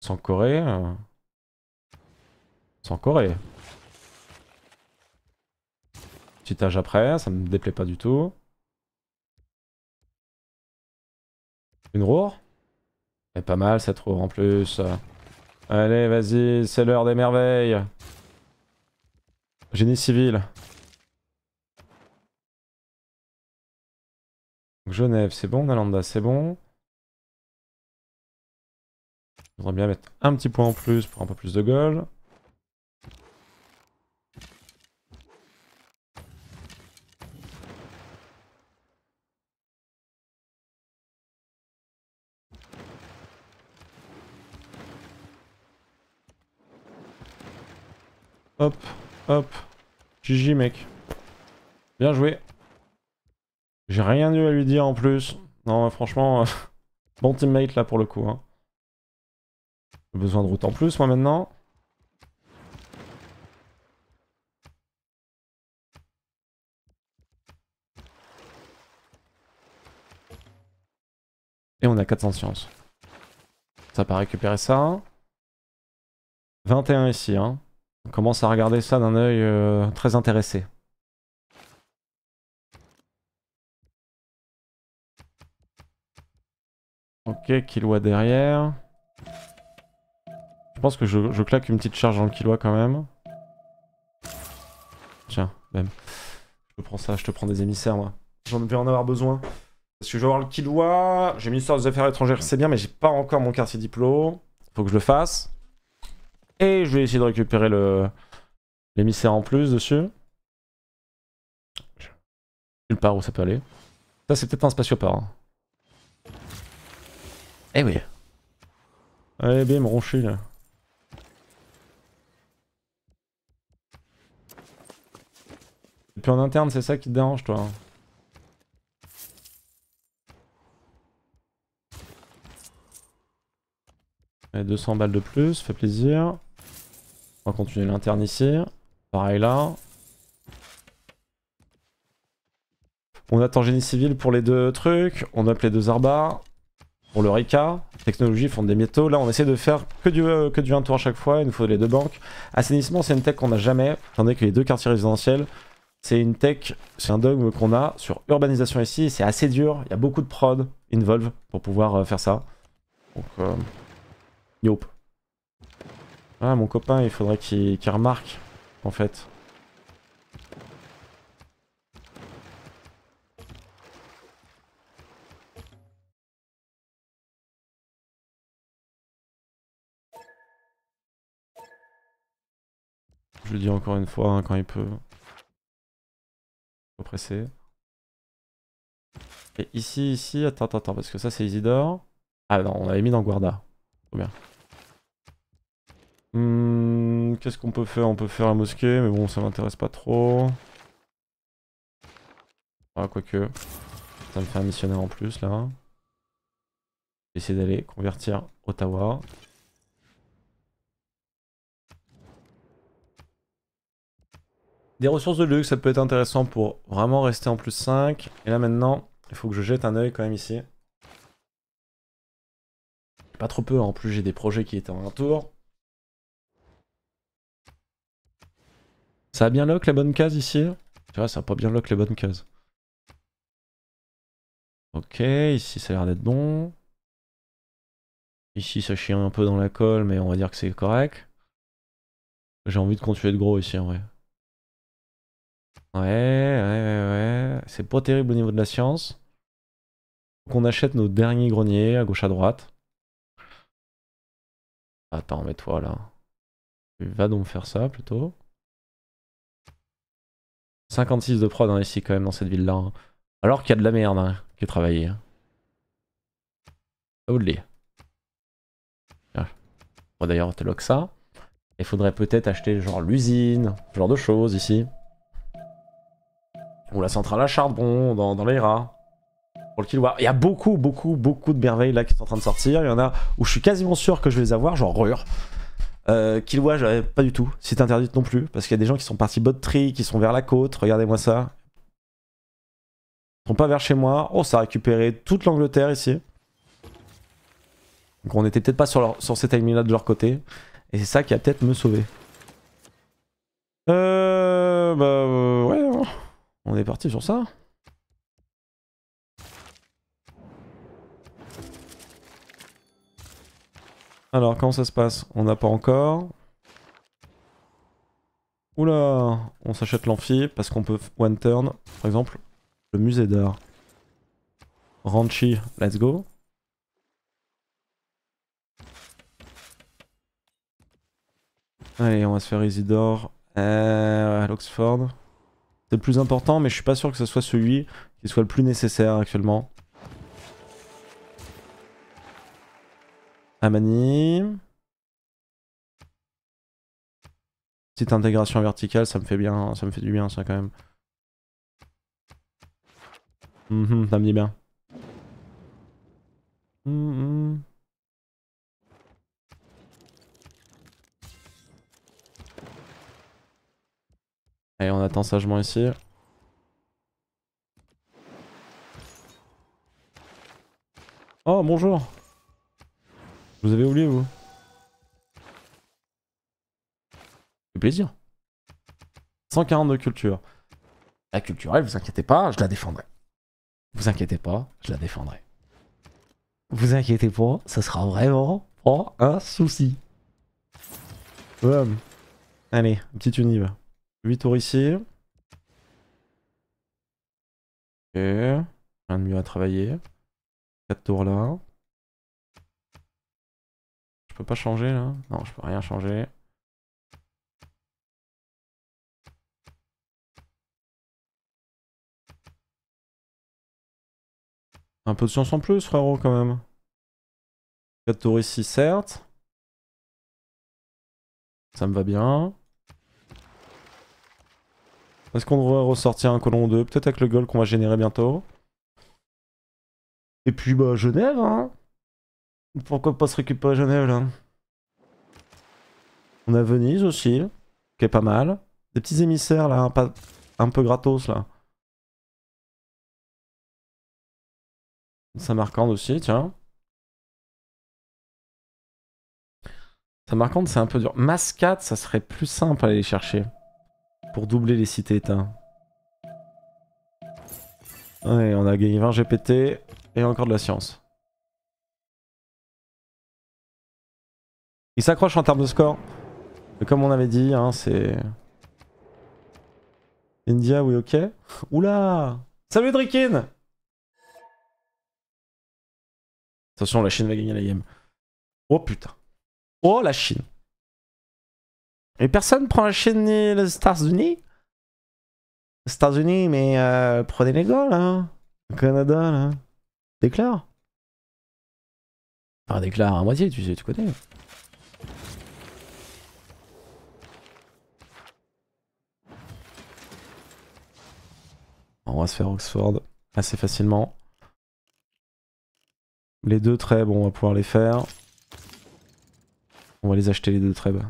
Sans Corée. Euh. Sans Corée. Petit âge après, ça me déplaît pas du tout. Une roure est eh, pas mal cette roue en plus. Allez, vas-y, c'est l'heure des merveilles. Génie civil. Genève, c'est bon. Nalanda, c'est bon. voudrais bien mettre un petit point en plus pour un peu plus de gold. Hop, hop. GG mec. Bien joué. J'ai rien eu à lui dire en plus. Non, franchement, euh, (laughs) bon teammate là pour le coup. Hein. J'ai besoin de route en plus moi maintenant. Et on a 400 sciences. Ça pas récupérer ça. 21 ici, hein. On commence à regarder ça d'un œil euh, très intéressé. Ok, Kilwa derrière. Je pense que je, claque une petite charge dans le Kilwa quand même. Tiens, même. Je prends ça, je te prends des émissaires moi. J'en vais en avoir besoin. Parce que je vais avoir le Kilwa, j'ai sorte des Affaires étrangères, c'est bien, mais j'ai pas encore mon quartier diplôme. Faut que je le fasse. Et je vais essayer de récupérer le l'émissaire en plus dessus. Nulle part où ça peut aller. Ça c'est peut-être un spatiopare. Hein. Eh oui. Allez eh bim, ronchis là. Et puis en interne, c'est ça qui te dérange toi. Et hein. 200 balles de plus, fait plaisir. On va continuer l'interne ici. Pareil là. On attend génie civil pour les deux trucs. On up les deux arbars. Pour le Rika, technologie, font des métaux. Là, on essaie de faire que du, euh, que du un tour à chaque fois. Il nous faut les deux banques. Assainissement, c'est une tech qu'on n'a jamais. ai que les deux quartiers résidentiels, c'est une tech, c'est un dogme qu'on a sur urbanisation ici. C'est assez dur. Il y a beaucoup de prod involve pour pouvoir euh, faire ça. Donc, euh, ah, mon copain, il faudrait qu'il remarque, en fait. Je le dis encore une fois, hein, quand il peut. Faut presser. Et ici, ici, attends, attends, attends, parce que ça c'est Isidore. Ah non, on l'avait mis dans Guarda. Trop bien. Hmm, qu'est-ce qu'on peut faire On peut faire la mosquée, mais bon, ça m'intéresse pas trop. Ah, quoique. Ça me fait un missionnaire en plus, là. J'essaie d'aller convertir Ottawa. Des ressources de luxe, ça peut être intéressant pour vraiment rester en plus 5. Et là maintenant, il faut que je jette un œil quand même ici. Pas trop peu, en plus j'ai des projets qui étaient en un tour. Ça a bien lock la bonne case ici Tu vois, ça a pas bien lock les bonnes cases. Ok, ici ça a l'air d'être bon. Ici ça chie un peu dans la colle, mais on va dire que c'est correct. J'ai envie de continuer de gros ici en vrai. Ouais, ouais, ouais, ouais. C'est pas terrible au niveau de la science. Faut qu'on achète nos derniers greniers à gauche à droite. Attends, mets toi là. Va donc faire ça plutôt. 56 de prod hein, ici quand même dans cette ville là. Hein. Alors qu'il y a de la merde hein, qui est travaillée. On ah. Bon, D'ailleurs, te lock ça. Il faudrait peut-être acheter genre l'usine, genre de choses ici. Ou la centrale à charbon dans, dans les rats. Pour le kilowatt. Il y a beaucoup, beaucoup, beaucoup de merveilles là qui sont en train de sortir. Il y en a où je suis quasiment sûr que je vais les avoir, genre Rure. Euh, voit j'avais pas du tout. c'est interdit non plus, parce qu'il y a des gens qui sont partis bot qui sont vers la côte. Regardez-moi ça. Ils sont pas vers chez moi. Oh, ça a récupéré toute l'Angleterre ici. Donc on était peut-être pas sur, leur, sur ces là de leur côté. Et c'est ça qui a peut-être me sauvé Euh. Bah. Euh, ouais. Hein. On est parti sur ça. Alors, comment ça se passe On n'a pas encore. Oula On s'achète l'amphi parce qu'on peut one turn. Par exemple, le musée d'art. Ranchi, let's go. Allez, on va se faire Isidore euh, à l'Oxford. C'est le plus important, mais je suis pas sûr que ce soit celui qui soit le plus nécessaire actuellement. Amani. Petite intégration verticale, ça me fait bien, ça me fait du bien ça quand même. Hmm, ça me dit bien. Hum Allez, on attend sagement ici. Oh, bonjour vous avez oublié, vous C'est plaisir. de culture. La elle, vous inquiétez pas, je la défendrai. Vous inquiétez pas, je la défendrai. Vous inquiétez pas, ça sera vraiment pas un souci. Boom. Allez, petite unive. 8 tours ici. Ok. Un de mieux à travailler. 4 tours là peux pas changer là Non, je peux rien changer. Un peu de science en plus, frérot, quand même. 4 tours ici, certes. Ça me va bien. Est-ce qu'on devrait ressortir un colon 2 Peut-être avec le goal qu'on va générer bientôt. Et puis, bah, Genève, hein pourquoi pas se récupérer Genève là On a Venise aussi, qui est pas mal. Des petits émissaires là, un, peu gratos là. Samarcande aussi, tiens. Samarcande c'est un peu dur. Mascate, ça serait plus simple à aller chercher. Pour doubler les cités éteintes on a gagné 20 GPT et encore de la science. Il s'accroche en termes de score. comme on avait dit, hein, c'est... India, oui, ok. Oula Salut Drikin Attention, la Chine va gagner la game. Oh putain. Oh la Chine. Et personne prend la Chine ni les États-Unis Les États-Unis, mais euh, prenez les gars là. Hein. Le Canada là. Déclare. déclare à moitié, tu, sais, tu connais. On va se faire Oxford assez facilement. Les deux trèbes, on va pouvoir les faire. On va les acheter les deux trèbes. Bah.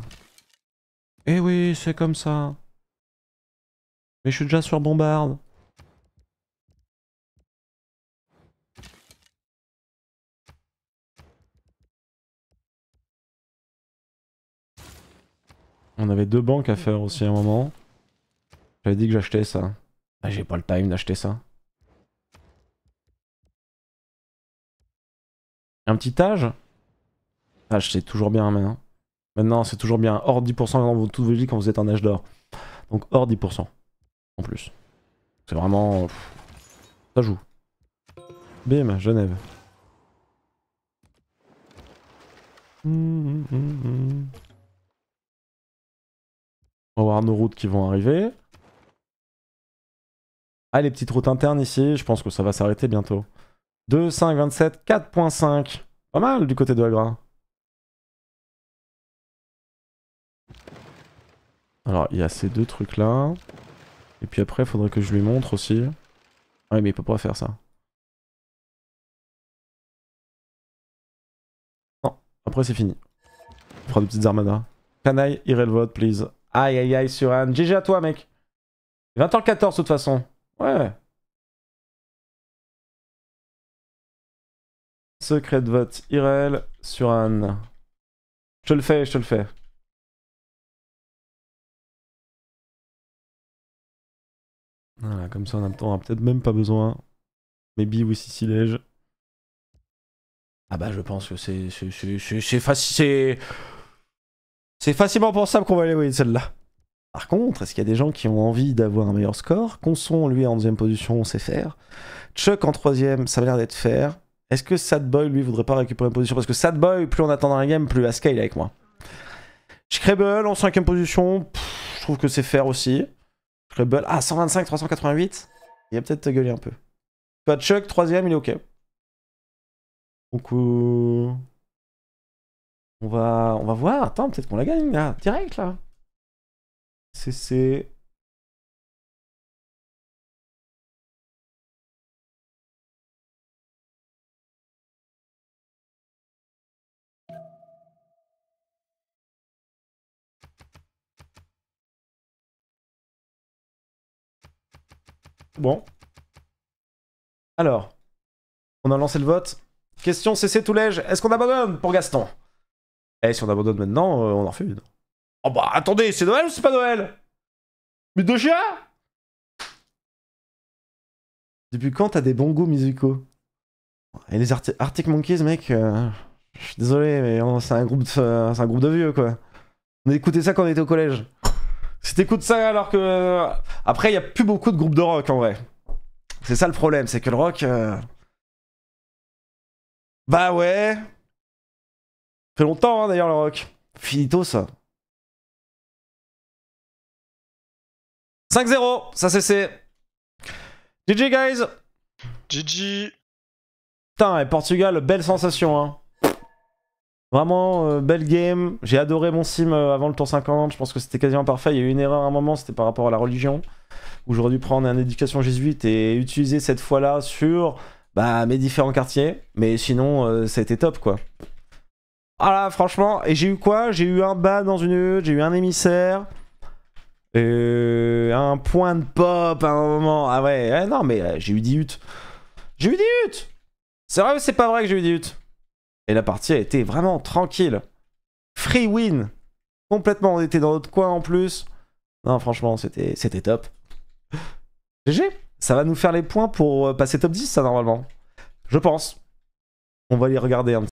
Eh oui, c'est comme ça. Mais je suis déjà sur bombarde. On avait deux banques à faire aussi à un moment. J'avais dit que j'achetais ça. Ah, j'ai pas le time d'acheter ça. Un petit âge Âge, ah, c'est toujours bien maintenant. Maintenant, c'est toujours bien. Hors 10% dans toutes vos vies quand vous êtes en âge d'or. Donc, hors 10% en plus. C'est vraiment. Ça joue. Bim, Genève. On va voir nos routes qui vont arriver. Ah, les petites routes internes ici, je pense que ça va s'arrêter bientôt. 2, 5, 27, 4.5. Pas mal du côté de Agra. Alors, il y a ces deux trucs-là. Et puis après, il faudrait que je lui montre aussi. Ah oui, mais il peut pas faire ça. Non, après c'est fini. On fera des petites armadas. Can le vote please Aïe, aïe, aïe, sur GG à toi, mec 20h14, de toute façon. Ouais. Secret de vote Irel sur Anne. Je le fais, je te le fais. Voilà, comme ça en on a peut-être même pas besoin. Maybe ou si, si, lège. Ah bah je pense que c'est c'est c'est facilement pensable qu'on va aller oui celle-là. Par contre, est-ce qu'il y a des gens qui ont envie d'avoir un meilleur score Conson, lui, en deuxième position, sait faire. Chuck en troisième, ça a l'air d'être faire. Est-ce que Sad Boy, lui, voudrait pas récupérer une position Parce que Sad Boy, plus on attend dans la game, plus Aska il est avec moi. scrabble en cinquième position, je trouve que c'est faire aussi. Schrebel, ah 125, 388, il va peut-être te gueuler un peu. vois, Chuck, troisième, il est ok. Donc euh, on va, on va voir. Attends, peut-être qu'on la gagne là, direct là. CC. Bon. Alors, on a lancé le vote. Question CC Toulège, est-ce qu'on abandonne pour Gaston Eh, si on abandonne maintenant, euh, on en fait une. Oh bah attendez, c'est Noël ou c'est pas Noël Mais de Depuis quand t'as des bons goûts musicaux Et les Arctic Monkeys, mec, euh, je suis désolé, mais c'est un, groupe de, un groupe de vieux, quoi. On écoutait ça quand on était au collège. Si t'écoutes ça alors que... Après, il y a plus beaucoup de groupes de rock, en vrai. C'est ça le problème, c'est que le rock... Euh, bah ouais. fait longtemps, hein, d'ailleurs, le rock. Finito, ça. 5-0, ça c'est GG guys GG Putain, et Portugal, belle sensation hein. Vraiment, euh, belle game. J'ai adoré mon sim euh, avant le tour 50. Je pense que c'était quasiment parfait. Il y a eu une erreur à un moment, c'était par rapport à la religion. Où j'aurais dû prendre une éducation jésuite et utiliser cette fois-là sur bah, mes différents quartiers. Mais sinon, euh, ça a été top quoi. Ah là, franchement, et j'ai eu quoi J'ai eu un bas dans une j'ai eu un émissaire. Euh, un point de pop à un moment. Ah ouais, non, mais euh, j'ai eu 10 huttes. J'ai eu 10 huttes C'est vrai ou c'est pas vrai que j'ai eu 10 huttes Et la partie a été vraiment tranquille. Free win Complètement, on était dans notre coin en plus. Non, franchement, c'était top. GG (laughs) Ça va nous faire les points pour euh, passer top 10, ça, normalement. Je pense. On va y regarder un petit